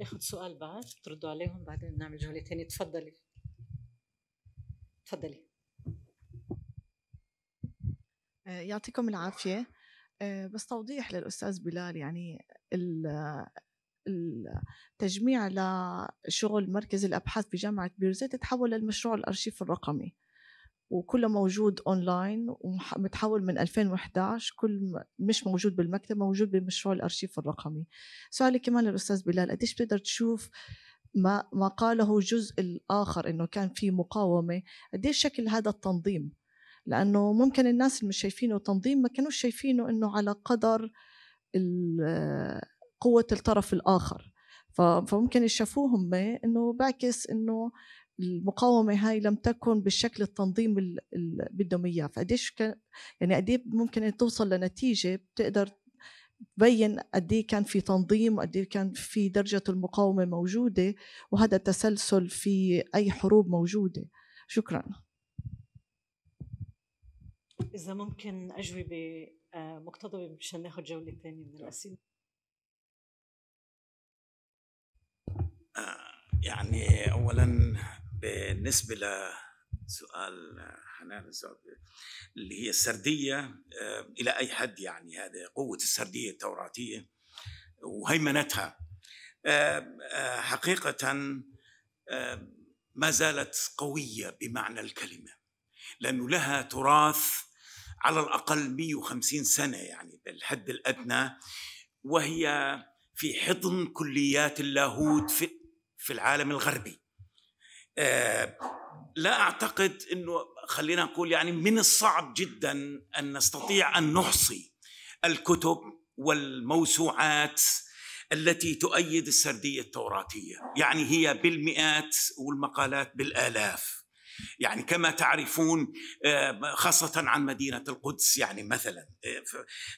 اخذ سؤال بعد تردوا عليهم بعدين نعمل جوله ثانيه تفضلي تفضلي يعطيكم العافيه بس توضيح للاستاذ بلال يعني التجميع لشغل مركز الابحاث بجامعه بيرزيت تحول للمشروع الارشيف الرقمي وكله موجود اونلاين ومتحول من 2011 كل مش موجود بالمكتب موجود بمشروع الارشيف الرقمي سؤالي كمان للاستاذ بلال قديش بتقدر تشوف ما ما قاله الجزء الاخر انه كان في مقاومه قديش شكل هذا التنظيم لانه ممكن الناس اللي مش شايفينه تنظيم ما كانوش شايفينه انه على قدر قوه الطرف الاخر فممكن يشافوهم انه بعكس انه المقاومة هاي لم تكن بالشكل التنظيم اللي بدهم إياه فقديش كان يعني قد ممكن توصل لنتيجة بتقدر تبين قد كان في تنظيم وقد كان في درجة المقاومة موجودة وهذا تسلسل في أي حروب موجودة شكرا إذا ممكن أجوبة آه، مقتضبة مشان ناخذ جولة ثانية من الأسئلة يعني اولا بالنسبه لسؤال حنان الزهري اللي هي السرديه آه، الى اي حد يعني هذا قوه السرديه التوراتيه وهيمنتها آه، آه، حقيقه ما زالت قويه بمعنى الكلمه لانه لها تراث على الاقل 150 سنه يعني بالحد الادنى وهي في حضن كليات اللاهوت في في العالم الغربي آه لا اعتقد انه خلينا نقول يعني من الصعب جدا ان نستطيع ان نحصي الكتب والموسوعات التي تؤيد السرديه التوراتيه، يعني هي بالمئات والمقالات بالالاف. يعني كما تعرفون آه، خاصة عن مدينة القدس يعني مثلا آه،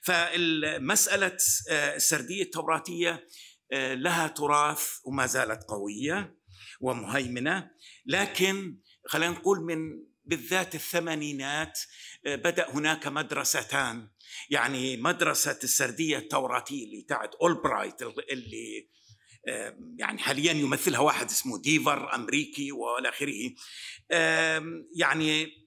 فمسألة آه، السردية التوراتية لها تراث وما زالت قويه ومهيمنه لكن خلينا نقول من بالذات الثمانينات آه، بدا هناك مدرستان يعني مدرسه السرديه التوراتيه اللي تاعت اولبرايت اللي يعني حاليا يمثلها واحد اسمه ديفر امريكي والى اخره يعني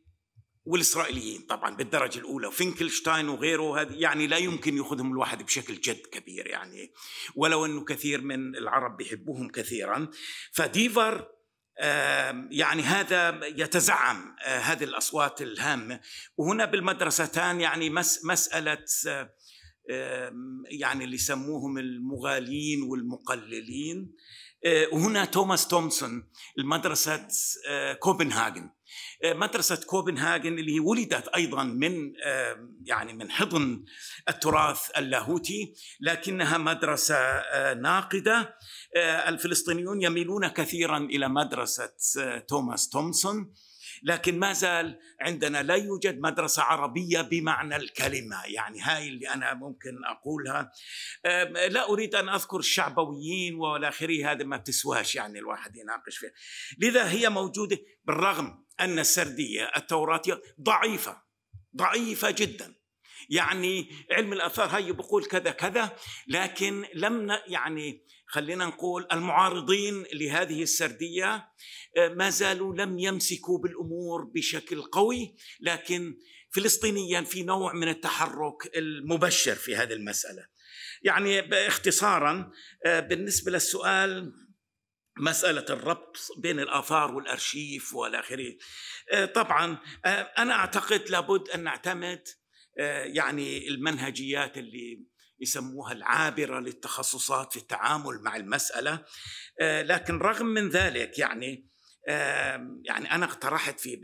والاسرائيليين طبعا بالدرجه الاولى وفينكلشتاين وغيره هذه يعني لا يمكن ياخذهم الواحد بشكل جد كبير يعني ولو انه كثير من العرب بيحبوهم كثيرا فديفر يعني هذا يتزعم آه، هذه الاصوات الهامه وهنا بالمدرستان يعني مس مساله يعني اللي يسموهم المغالين والمقللين آه، وهنا توماس تومسون المدرسة آه، كوبنهاجن آه، مدرسة كوبنهاجن اللي ولدت أيضا من يعني من حضن التراث اللاهوتي لكنها مدرسة آه، ناقدة آه، الفلسطينيون يميلون كثيرا إلى مدرسة توماس تومسون لكن ما زال عندنا لا يوجد مدرسة عربية بمعنى الكلمة يعني هاي اللي أنا ممكن أقولها لا أريد أن أذكر الشعبويين والآخرين هذا ما بتسواش يعني الواحد يناقش فيها لذا هي موجودة بالرغم أن السردية التوراتية ضعيفة ضعيفة جدا يعني علم الآثار هاي بقول كذا كذا لكن لم يعني خلينا نقول المعارضين لهذه السردية آه، ما زالوا لم يمسكوا بالأمور بشكل قوي لكن فلسطينيا في نوع من التحرك المبشر في هذه المسألة يعني باختصارا آه، بالنسبة للسؤال مسألة الربط بين الآثار والأرشيف والآخرية آه، طبعا آه، أنا أعتقد لابد أن نعتمد آه، يعني المنهجيات اللي يسموها العابرة للتخصصات في التعامل مع المسألة لكن رغم من ذلك يعني يعني أنا اقترحت في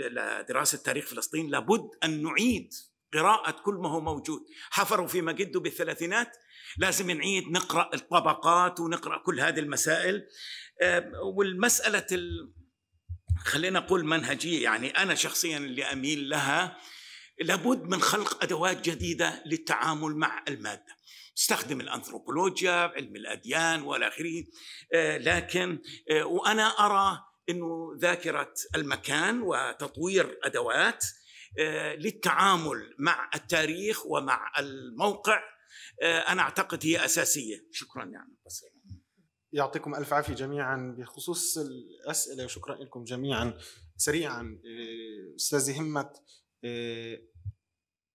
دراسة تاريخ فلسطين لابد أن نعيد قراءة كل ما هو موجود حفروا في مجده بالثلاثينات لازم نعيد نقرأ الطبقات ونقرأ كل هذه المسائل والمسألة خلينا نقول منهجية يعني أنا شخصيا اللي أميل لها لابد من خلق أدوات جديدة للتعامل مع المادة استخدم الأنثروبولوجيا علم الأديان والآخرين آه، لكن آه، وأنا أرى أنه ذاكرة المكان وتطوير أدوات آه، للتعامل مع التاريخ ومع الموقع أنا أعتقد هي أساسية شكرا يعني بصير. يعطيكم ألف عافية جميعا بخصوص الأسئلة وشكرا لكم جميعا سريعا آه، أستاذي همت آه،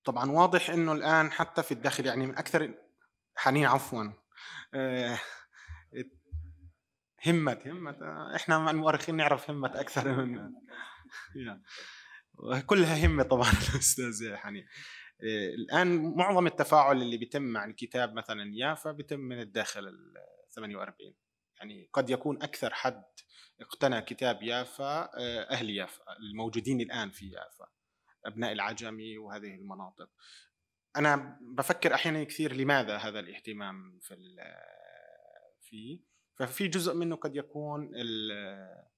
طبعا واضح أنه الآن حتى في الداخل يعني من أكثر حنين عفوا آه، همت همت احنا المؤرخين نعرف همت أكثر من كلها همة طبعا الاستاذ حنين الآن معظم التفاعل اللي بيتم عن الكتاب مثلا يافا بيتم من الداخل ال 48 يعني قد يكون اكثر حد اقتنى كتاب يافا آه، اهل يافا الموجودين الان في يافا ابناء العجمي وهذه المناطق انا بفكر احيانا كثير لماذا هذا الاهتمام في آه، في ففي جزء منه قد يكون آه،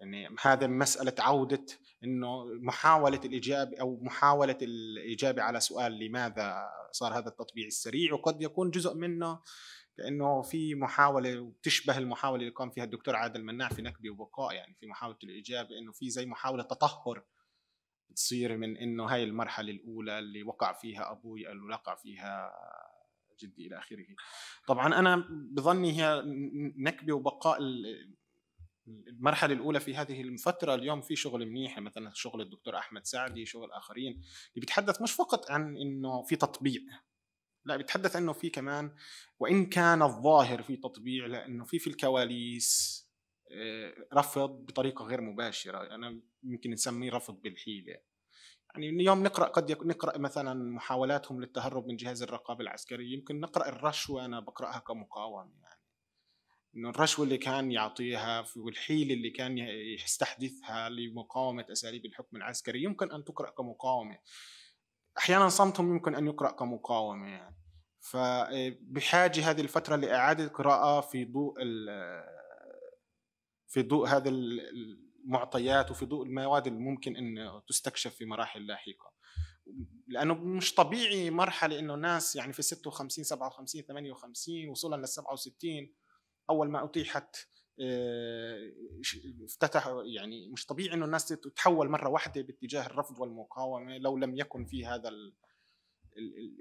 يعني هذا مسألة عودة انه محاولة الاجابة او محاولة الاجابة على سؤال لماذا صار هذا التطبيع السريع وقد يكون جزء منه كانه في محاوله وبتشبه المحاوله اللي قام فيها الدكتور عادل مناع في نكبه وبقاء يعني في محاوله الاجابه انه في زي محاوله تطهر بتصير من انه هاي المرحله الاولى اللي وقع فيها ابوي اللي وقع فيها جدي الى اخره طبعا انا بظني هي نكبه وبقاء المرحلة الأولى في هذه الفترة اليوم في شغل منيح يعني مثلا شغل الدكتور أحمد سعدي شغل آخرين اللي بيتحدث مش فقط عن إنه في تطبيع لا بيتحدث انه في كمان وان كان الظاهر في تطبيع لانه في في الكواليس آه، رفض بطريقه غير مباشره انا يمكن نسميه رفض بالحيله يعني يوم نقرا قد نقرا مثلا محاولاتهم للتهرب من جهاز الرقابه العسكريه يمكن نقرا الرشوه انا بقراها كمقاومه يعني انه الرشوه اللي كان يعطيها والحيله اللي كان يستحدثها لمقاومه اساليب الحكم العسكري يمكن ان تقرا كمقاومه احيانا صمتهم يمكن ان يقرا كمقاومه يعني فبحاجه إيه، هذه الفتره لاعاده قراءه في ضوء في ضوء هذا المعطيات وفي ضوء المواد الممكن ان تستكشف في مراحل لاحقه لانه مش طبيعي مرحله انه الناس يعني في 56 57 58 وصولا لل 67 اول ما اتيحت آه، افتتح يعني مش طبيعي انه الناس تتحول مره واحده باتجاه الرفض والمقاومه لو لم يكن في هذا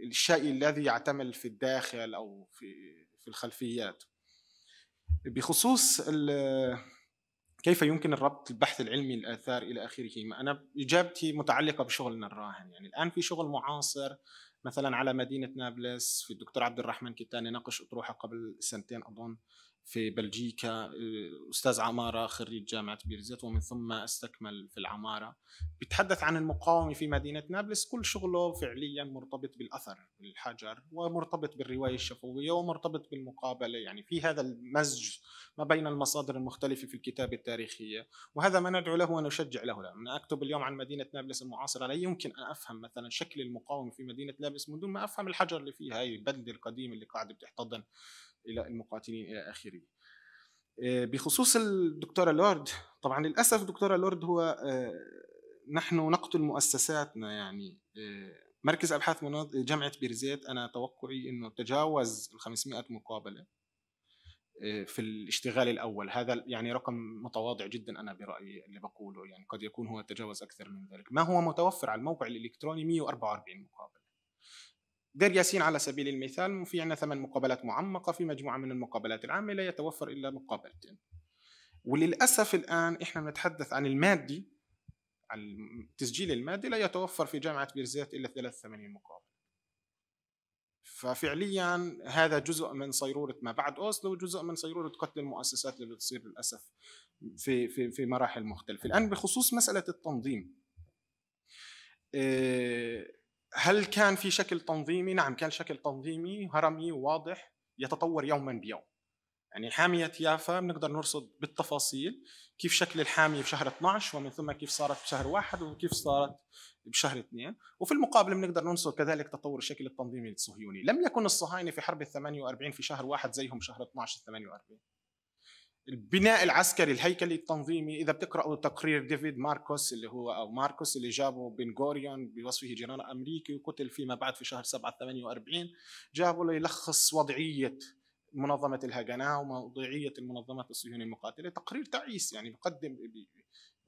الشيء الذي يعتمل في الداخل او في في الخلفيات بخصوص كيف يمكن الربط البحث العلمي الاثار الى اخره انا اجابتي متعلقه بشغلنا الراهن يعني الان في شغل معاصر مثلا على مدينه نابلس في الدكتور عبد الرحمن كتاني ناقش اطروحه قبل سنتين اظن في بلجيكا آه، أستاذ عمارة خريج جامعة بيرزيت ومن ثم استكمل في العمارة بيتحدث عن المقاومة في مدينة نابلس كل شغله فعليا مرتبط بالأثر بالحجر ومرتبط بالرواية الشفوية ومرتبط بالمقابلة يعني في هذا المزج ما بين المصادر المختلفة في الكتابة التاريخية وهذا ما ندعو له ونشجع له لما أكتب اليوم عن مدينة نابلس المعاصرة لا يمكن أن أفهم مثلا شكل المقاومة في مدينة نابلس من دون ما أفهم الحجر اللي فيها هاي البلدة القديمة اللي قاعدة بتحتضن الى المقاتلين الى اخره. آه، بخصوص الدكتوره لورد طبعا للاسف دكتوره لورد هو آه، نحن نقتل مؤسساتنا يعني آه، مركز ابحاث جامعه بيرزيت انا توقعي انه تجاوز ال 500 مقابله في الاشتغال الاول هذا يعني رقم متواضع جدا انا برايي اللي بقوله يعني قد يكون هو تجاوز اكثر من ذلك ما هو متوفر على الموقع الالكتروني 144 مقابله دير ياسين على سبيل المثال في عندنا ثمان مقابلات معمقه في مجموعه من المقابلات العامه لا يتوفر الا مقابلتين وللاسف الان احنا بنتحدث عن المادي عن التسجيل المادي لا يتوفر في جامعه بيرزيت الا 83 مقابله ففعليا هذا جزء من صيروره ما بعد اوسلو وجزء من صيروره قتل المؤسسات اللي بتصير للاسف في في في مراحل مختلفه الان بخصوص مساله التنظيم إيه هل كان في شكل تنظيمي؟ نعم كان شكل تنظيمي هرمي واضح يتطور يوما بيوم يعني حامية يافا بنقدر نرصد بالتفاصيل كيف شكل الحامية بشهر 12 ومن ثم كيف صارت بشهر واحد وكيف صارت بشهر اثنين وفي المقابل بنقدر نرصد كذلك تطور الشكل التنظيمي الصهيوني لم يكن الصهاينة في حرب ال 48 في شهر واحد زيهم شهر 12 48 البناء العسكري الهيكلي التنظيمي اذا بتقراوا تقرير ديفيد ماركوس اللي هو او ماركوس اللي جابه بن غوريون بوصفه جنرال امريكي وقتل فيما بعد في شهر 7 48 جابه ليلخص وضعيه منظمه الهجنه ووضعيه المنظمه الصهيونيه المقاتله تقرير تعيس يعني بقدم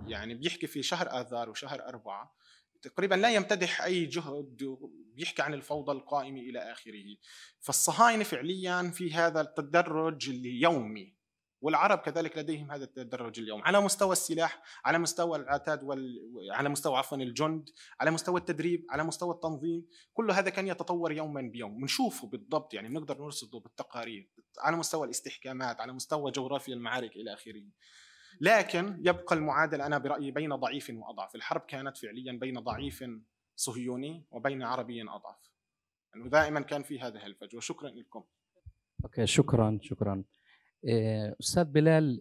يعني بيحكي في شهر اذار وشهر اربعه تقريبا لا يمتدح اي جهد بيحكي عن الفوضى القائمه الى اخره فالصهاينه فعليا في هذا التدرج اليومي والعرب كذلك لديهم هذا التدرج اليوم على مستوى السلاح على مستوى العتاد وال... على مستوى عفوا الجند على مستوى التدريب على مستوى التنظيم كل هذا كان يتطور يوما بيوم بنشوفه بالضبط يعني بنقدر نرصده بالتقارير على مستوى الاستحكامات على مستوى جغرافيا المعارك الى اخره لكن يبقى المعادل انا برايي بين ضعيف واضعف الحرب كانت فعليا بين ضعيف صهيوني وبين عربي اضعف انه يعني دائما كان في هذا الفجوه شكرا لكم اوكي شكرا شكرا آه، استاذ بلال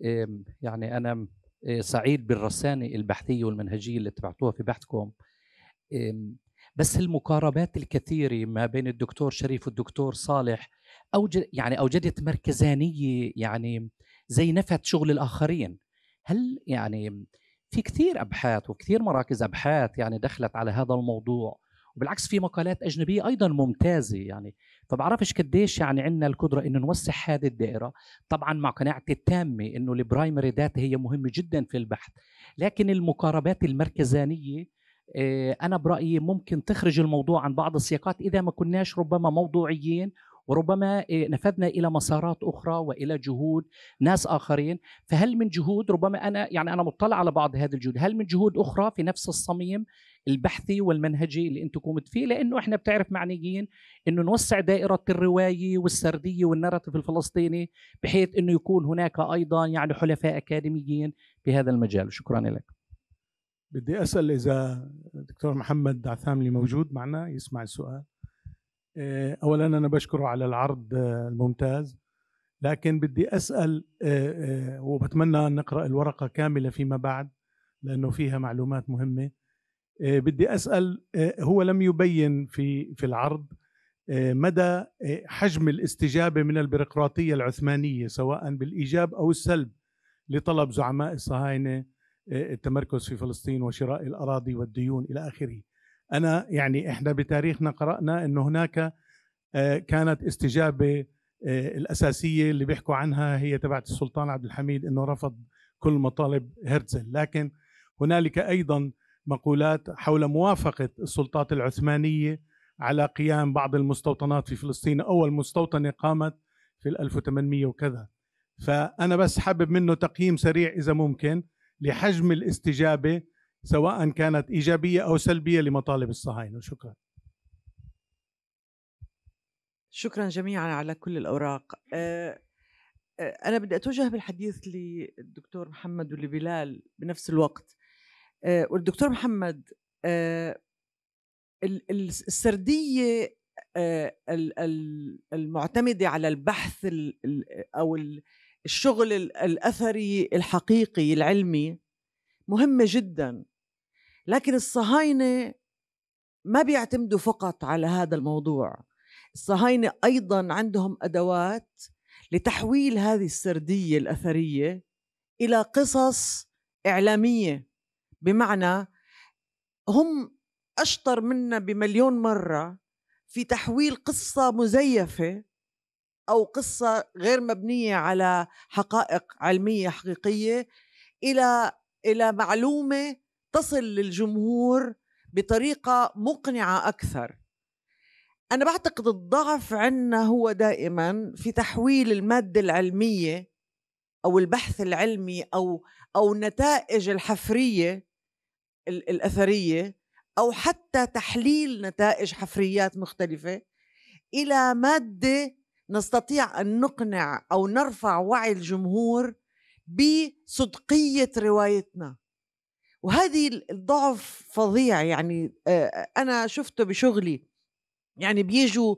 يعني انا آه، سعيد بالرسانه البحثيه والمنهجيه اللي تبعتوها في بحثكم بس المقاربات الكثيره ما بين الدكتور شريف والدكتور صالح اوجد يعني اوجدت مركزانيه يعني زي نفت شغل الاخرين هل يعني في كثير ابحاث وكثير مراكز ابحاث يعني دخلت على هذا الموضوع وبالعكس في مقالات اجنبيه ايضا ممتازه يعني فبعرفش قديش يعني عندنا القدره انه نوسع هذه الدائره طبعا مع قناعتي التامه انه البرايمري داتا هي مهمه جدا في البحث لكن المقاربات المركزانيه آه، انا برايي ممكن تخرج الموضوع عن بعض السياقات اذا ما كناش ربما موضوعيين وربما نفذنا الى مسارات اخرى والى جهود ناس اخرين فهل من جهود ربما انا يعني انا مطلع على بعض هذه الجهود هل من جهود اخرى في نفس الصميم البحثي والمنهجي اللي انتم قمت فيه لانه احنا بتعرف معنيين انه نوسع دائره الروايه والسرديه والنراتيف الفلسطيني بحيث انه يكون هناك ايضا يعني حلفاء اكاديميين في هذا المجال شكرا لك بدي اسال اذا دكتور محمد عثاملي موجود معنا يسمع السؤال آه، اولا انا بشكره على العرض آه، الممتاز لكن بدي اسال آه، وبتمنى ان نقرا الورقه كامله فيما بعد لانه فيها معلومات مهمه بدي اسال هو لم يبين في في العرض مدى حجم الاستجابه من البيروقراطيه العثمانيه سواء بالايجاب او السلب لطلب زعماء الصهاينه التمركز في فلسطين وشراء الاراضي والديون الى اخره. انا يعني احنا بتاريخنا قرانا انه هناك آه، كانت استجابه آه، الاساسيه اللي بيحكوا عنها هي تبعت السلطان عبد الحميد انه رفض كل مطالب هرتزل لكن هنالك ايضا مقولات حول موافقه السلطات العثمانيه على قيام بعض المستوطنات في فلسطين اول مستوطنه قامت في 1800 وكذا فانا بس حابب منه تقييم سريع اذا ممكن لحجم الاستجابه سواء كانت إيجابية أو سلبية لمطالب الصهاينة شكرا شكرا جميعا على كل الأوراق آه، آه، أنا بدي أتوجه بالحديث للدكتور محمد ولبلال بنفس الوقت آه، والدكتور محمد السردية المعتمدة على البحث أو الشغل الأثري الحقيقي العلمي مهمة جدا لكن الصهاينه ما بيعتمدوا فقط على هذا الموضوع الصهاينه ايضا عندهم ادوات لتحويل هذه السرديه الاثريه الى قصص اعلاميه بمعنى هم اشطر منا بمليون مره في تحويل قصه مزيفه او قصه غير مبنيه على حقائق علميه حقيقيه الى الى معلومه تصل للجمهور بطريقه مقنعه اكثر انا بعتقد الضعف عندنا هو دائما في تحويل الماده العلميه او البحث العلمي او او نتائج الحفريه الاثريه او حتى تحليل نتائج حفريات مختلفه الى ماده نستطيع ان نقنع او نرفع وعي الجمهور بصدقيه روايتنا وهذه الضعف فظيع يعني انا شفته بشغلي يعني بيجوا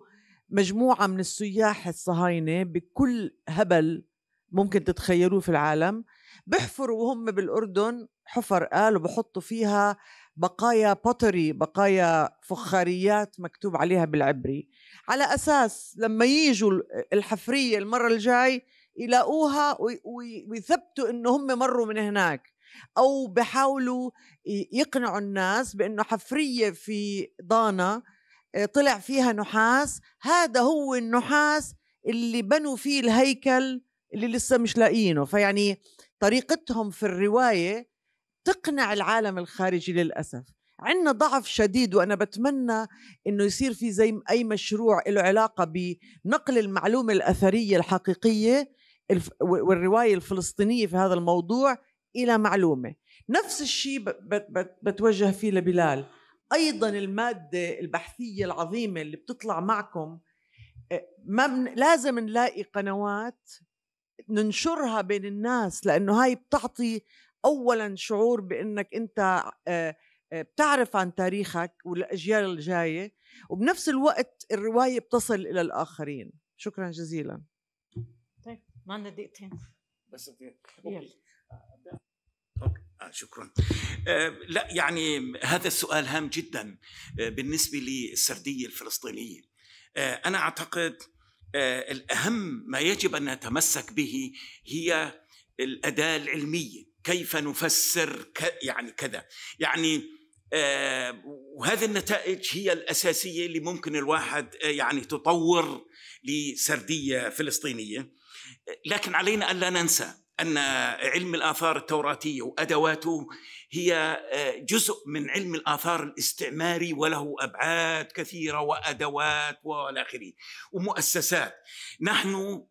مجموعه من السياح الصهاينه بكل هبل ممكن تتخيلوه في العالم بحفروا وهم بالاردن حفر قال وبحطوا فيها بقايا بوتري بقايا فخاريات مكتوب عليها بالعبري على اساس لما يجوا الحفريه المره الجاي يلاقوها ويثبتوا انه هم مروا من هناك او بحاولوا يقنعوا الناس بانه حفريه في ضانه آه، طلع فيها نحاس هذا هو النحاس اللي بنوا فيه الهيكل اللي لسه مش لاقيينه فيعني طريقتهم في الروايه تقنع العالم الخارجي للاسف عندنا ضعف شديد وانا بتمنى انه يصير في زي اي مشروع له علاقه بنقل المعلومه الاثريه الحقيقيه والروايه الفلسطينيه في هذا الموضوع الى معلومه نفس الشيء بتوجه فيه لبلال ايضا الماده البحثيه العظيمه اللي بتطلع معكم آه، ما من لازم نلاقي قنوات ننشرها بين الناس لانه هاي بتعطي اولا شعور بانك انت آه، آه، بتعرف عن تاريخك والاجيال الجايه وبنفس الوقت الروايه بتصل الى الاخرين شكرا جزيلا طيب ما عندنا دقيقتين بس اوكي آه، شكرا آه، لا يعني هذا السؤال هام جدا آه، بالنسبة للسردية الفلسطينية أنا أعتقد الأهم ما يجب أن نتمسك به هي الأداة العلمية كيف نفسر ك يعني كذا يعني وهذه النتائج هي الأساسية اللي ممكن الواحد يعني تطور لسردية فلسطينية لكن علينا ألا ننسى أن علم الآثار التوراتية وأدواته هي آه، جزء من علم الآثار الاستعماري وله أبعاد كثيرة وأدوات والآخرين ومؤسسات نحن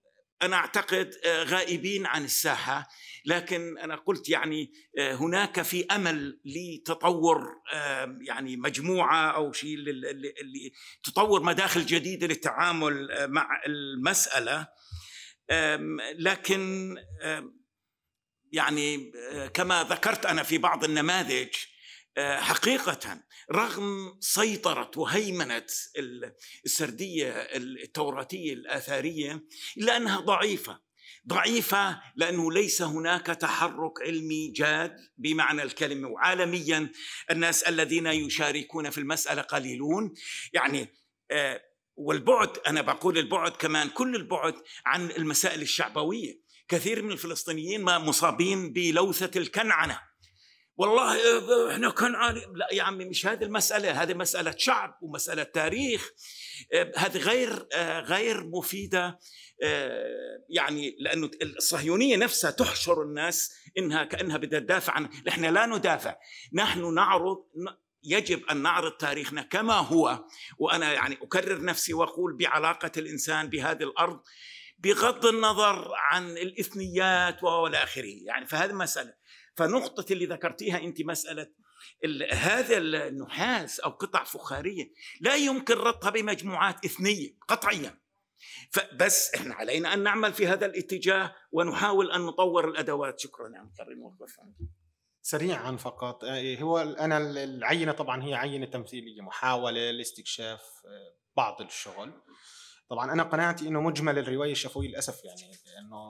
أنا أعتقد آه، غائبين عن الساحة لكن أنا قلت يعني آه، هناك في أمل لتطور يعني مجموعة أو شيء اللي تطور مداخل جديدة للتعامل مع المسألة لكن يعني آه، كما ذكرت انا في بعض النماذج آه، حقيقة رغم سيطرة وهيمنة السردية التوراتية الآثارية إلا أنها ضعيفة ضعيفة لأنه ليس هناك تحرك علمي جاد بمعنى الكلمة وعالميا الناس الذين يشاركون في المسألة قليلون يعني آه، والبعد انا بقول البعد كمان كل البعد عن المسائل الشعبويه كثير من الفلسطينيين ما مصابين بلوثه الكنعنه والله احنا كنعان لا يا عمي مش هذه المساله هذه مساله شعب ومساله تاريخ هذه غير غير مفيده يعني لانه الصهيونيه نفسها تحشر الناس انها كانها بدها تدافع عن احنا لا ندافع نحن نعرض يجب ان نعرض تاريخنا كما هو وانا يعني اكرر نفسي واقول بعلاقه الانسان بهذه الارض بغض النظر عن الاثنيات والى اخره يعني فهذه مساله فنقطه اللي ذكرتيها انت مساله هذا النحاس او قطع فخاريه لا يمكن ربطها بمجموعات اثنيه قطعيا فبس احنا علينا ان نعمل في هذا الاتجاه ونحاول ان نطور الادوات شكرا يا مكرم سريعا فقط آه، إيه، هو انا العينه طبعا هي عينه تمثيليه محاوله لاستكشاف آه، بعض الشغل طبعا انا قناعتي انه مجمل الروايه الشفويه للاسف يعني انه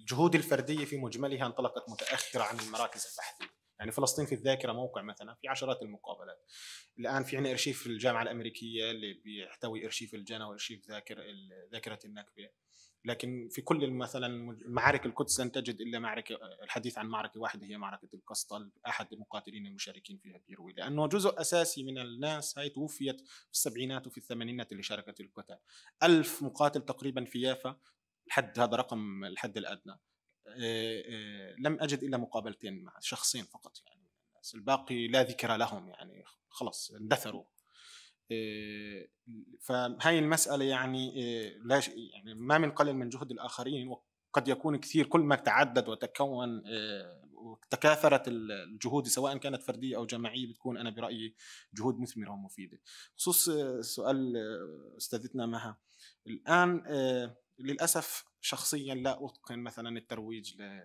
الجهود الفرديه في مجملها انطلقت متاخره عن المراكز البحثيه يعني فلسطين في الذاكره موقع مثلا في عشرات المقابلات الان في عنا ارشيف في الجامعه الامريكيه اللي بيحتوي ارشيف الجنة وارشيف ذاكر ذاكره النكبه لكن في كل مثلا معارك القدس لن تجد الا معركه الحديث عن معركه واحده هي معركه القسطل احد المقاتلين المشاركين فيها بيروي لانه جزء اساسي من الناس هاي توفيت في السبعينات وفي الثمانينات اللي شاركت في القتال ألف مقاتل تقريبا في يافا الحد هذا رقم الحد الادنى آه، آه، لم اجد الا مقابلتين مع شخصين فقط يعني الباقي لا ذكر لهم يعني خلص اندثروا آه، فهي المسألة يعني آه، لا يعني ما من قلل من جهد الآخرين وقد يكون كثير كل ما تعدد وتكون آه، وتكاثرت الجهود سواء كانت فرديه او جماعيه بتكون انا برايي جهود مثمره ومفيده. بخصوص سؤال استاذتنا مها الان للاسف شخصيا لا اتقن مثلا الترويج ل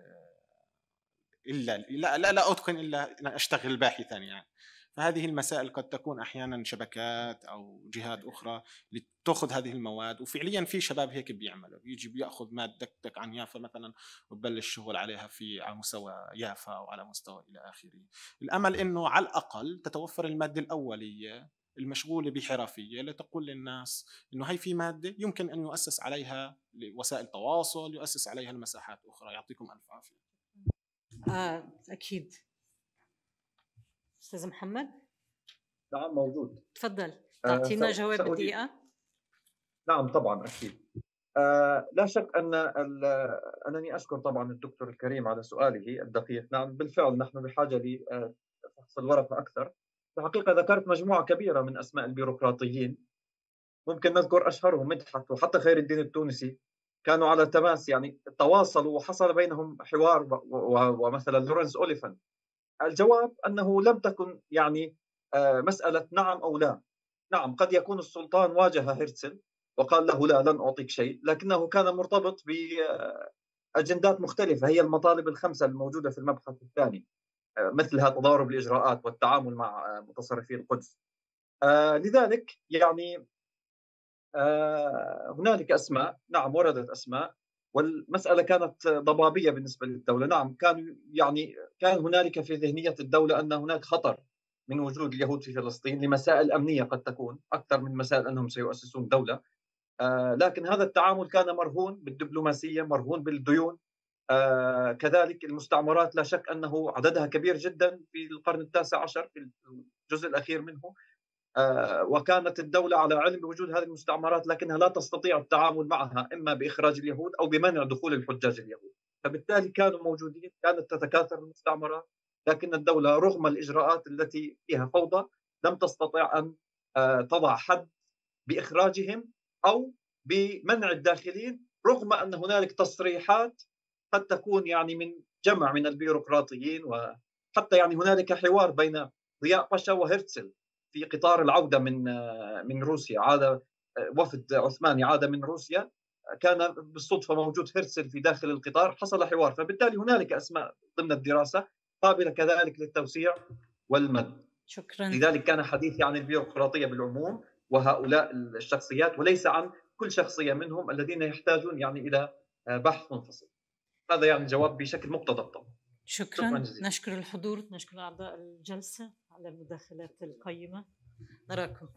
الا لا لا, لا اتقن الا أن اشتغل باحثا يعني فهذه المسائل قد تكون احيانا شبكات او جهات اخرى لتاخذ هذه المواد وفعليا في شباب هيك بيعملوا يجي بياخذ مادتك عن يافا مثلا وببلش شغل عليها في على مستوى يافا او على مستوى الى اخره الامل انه على الاقل تتوفر الماده الاوليه المشغولة بحرفية لتقول للناس أنه هي في مادة يمكن أن يؤسس عليها وسائل تواصل يؤسس عليها المساحات أخرى يعطيكم ألف عافية آه أكيد استاذ محمد نعم موجود تفضل آه، تعطينا أه جواب دقيقه نعم طبعا اكيد أه لا شك ان انني اشكر طبعا الدكتور الكريم على سؤاله الدقيق، نعم بالفعل نحن بحاجه لفحص آه، الورقه اكثر. الحقيقه ذكرت مجموعه كبيره من اسماء البيروقراطيين ممكن نذكر اشهرهم مدحت وحتى خير الدين التونسي كانوا على تماس يعني تواصلوا وحصل بينهم حوار ومثلا لورنس اوليفان الجواب انه لم تكن يعني آه، مساله نعم او لا نعم قد يكون السلطان واجه هرتزل وقال له لا لن اعطيك شيء لكنه كان مرتبط باجندات آه، مختلفه هي المطالب الخمسه الموجوده في المبحث الثاني آه، مثلها تضارب الاجراءات والتعامل مع متصرفي القدس لذلك يعني هنالك اسماء نعم وردت اسماء والمسألة كانت ضبابية بالنسبة للدولة نعم كان يعني كان هنالك في ذهنية الدولة أن هناك خطر من وجود اليهود في فلسطين لمسائل أمنية قد تكون أكثر من مسائل أنهم سيؤسسون دولة آه لكن هذا التعامل كان مرهون بالدبلوماسية مرهون بالديون آه كذلك المستعمرات لا شك أنه عددها كبير جدا في القرن التاسع عشر في الجزء الأخير منه آه، وكانت الدولة على علم بوجود هذه المستعمرات لكنها لا تستطيع التعامل معها إما بإخراج اليهود أو بمنع دخول الحجاج اليهود فبالتالي كانوا موجودين كانت تتكاثر المستعمرات لكن الدولة رغم الإجراءات التي فيها فوضى لم تستطع أن آه، تضع حد بإخراجهم أو بمنع الداخلين رغم أن هنالك تصريحات قد تكون يعني من جمع من البيروقراطيين وحتى يعني هنالك حوار بين ضياء باشا وهرتزل في قطار العودة من من روسيا عاد وفد عثماني عاد من روسيا كان بالصدفة موجود هرسل في داخل القطار حصل حوار فبالتالي هنالك أسماء ضمن الدراسة قابلة كذلك للتوسيع والمد شكرا لذلك كان حديثي عن البيروقراطية بالعموم وهؤلاء الشخصيات وليس عن كل شخصية منهم الذين يحتاجون يعني إلى آه، بحث منفصل هذا يعني جواب بشكل مقتضب طبعا شكرا, شكرا جزيلا. نشكر الحضور نشكر أعضاء الجلسة على المداخلات القيمة نراكم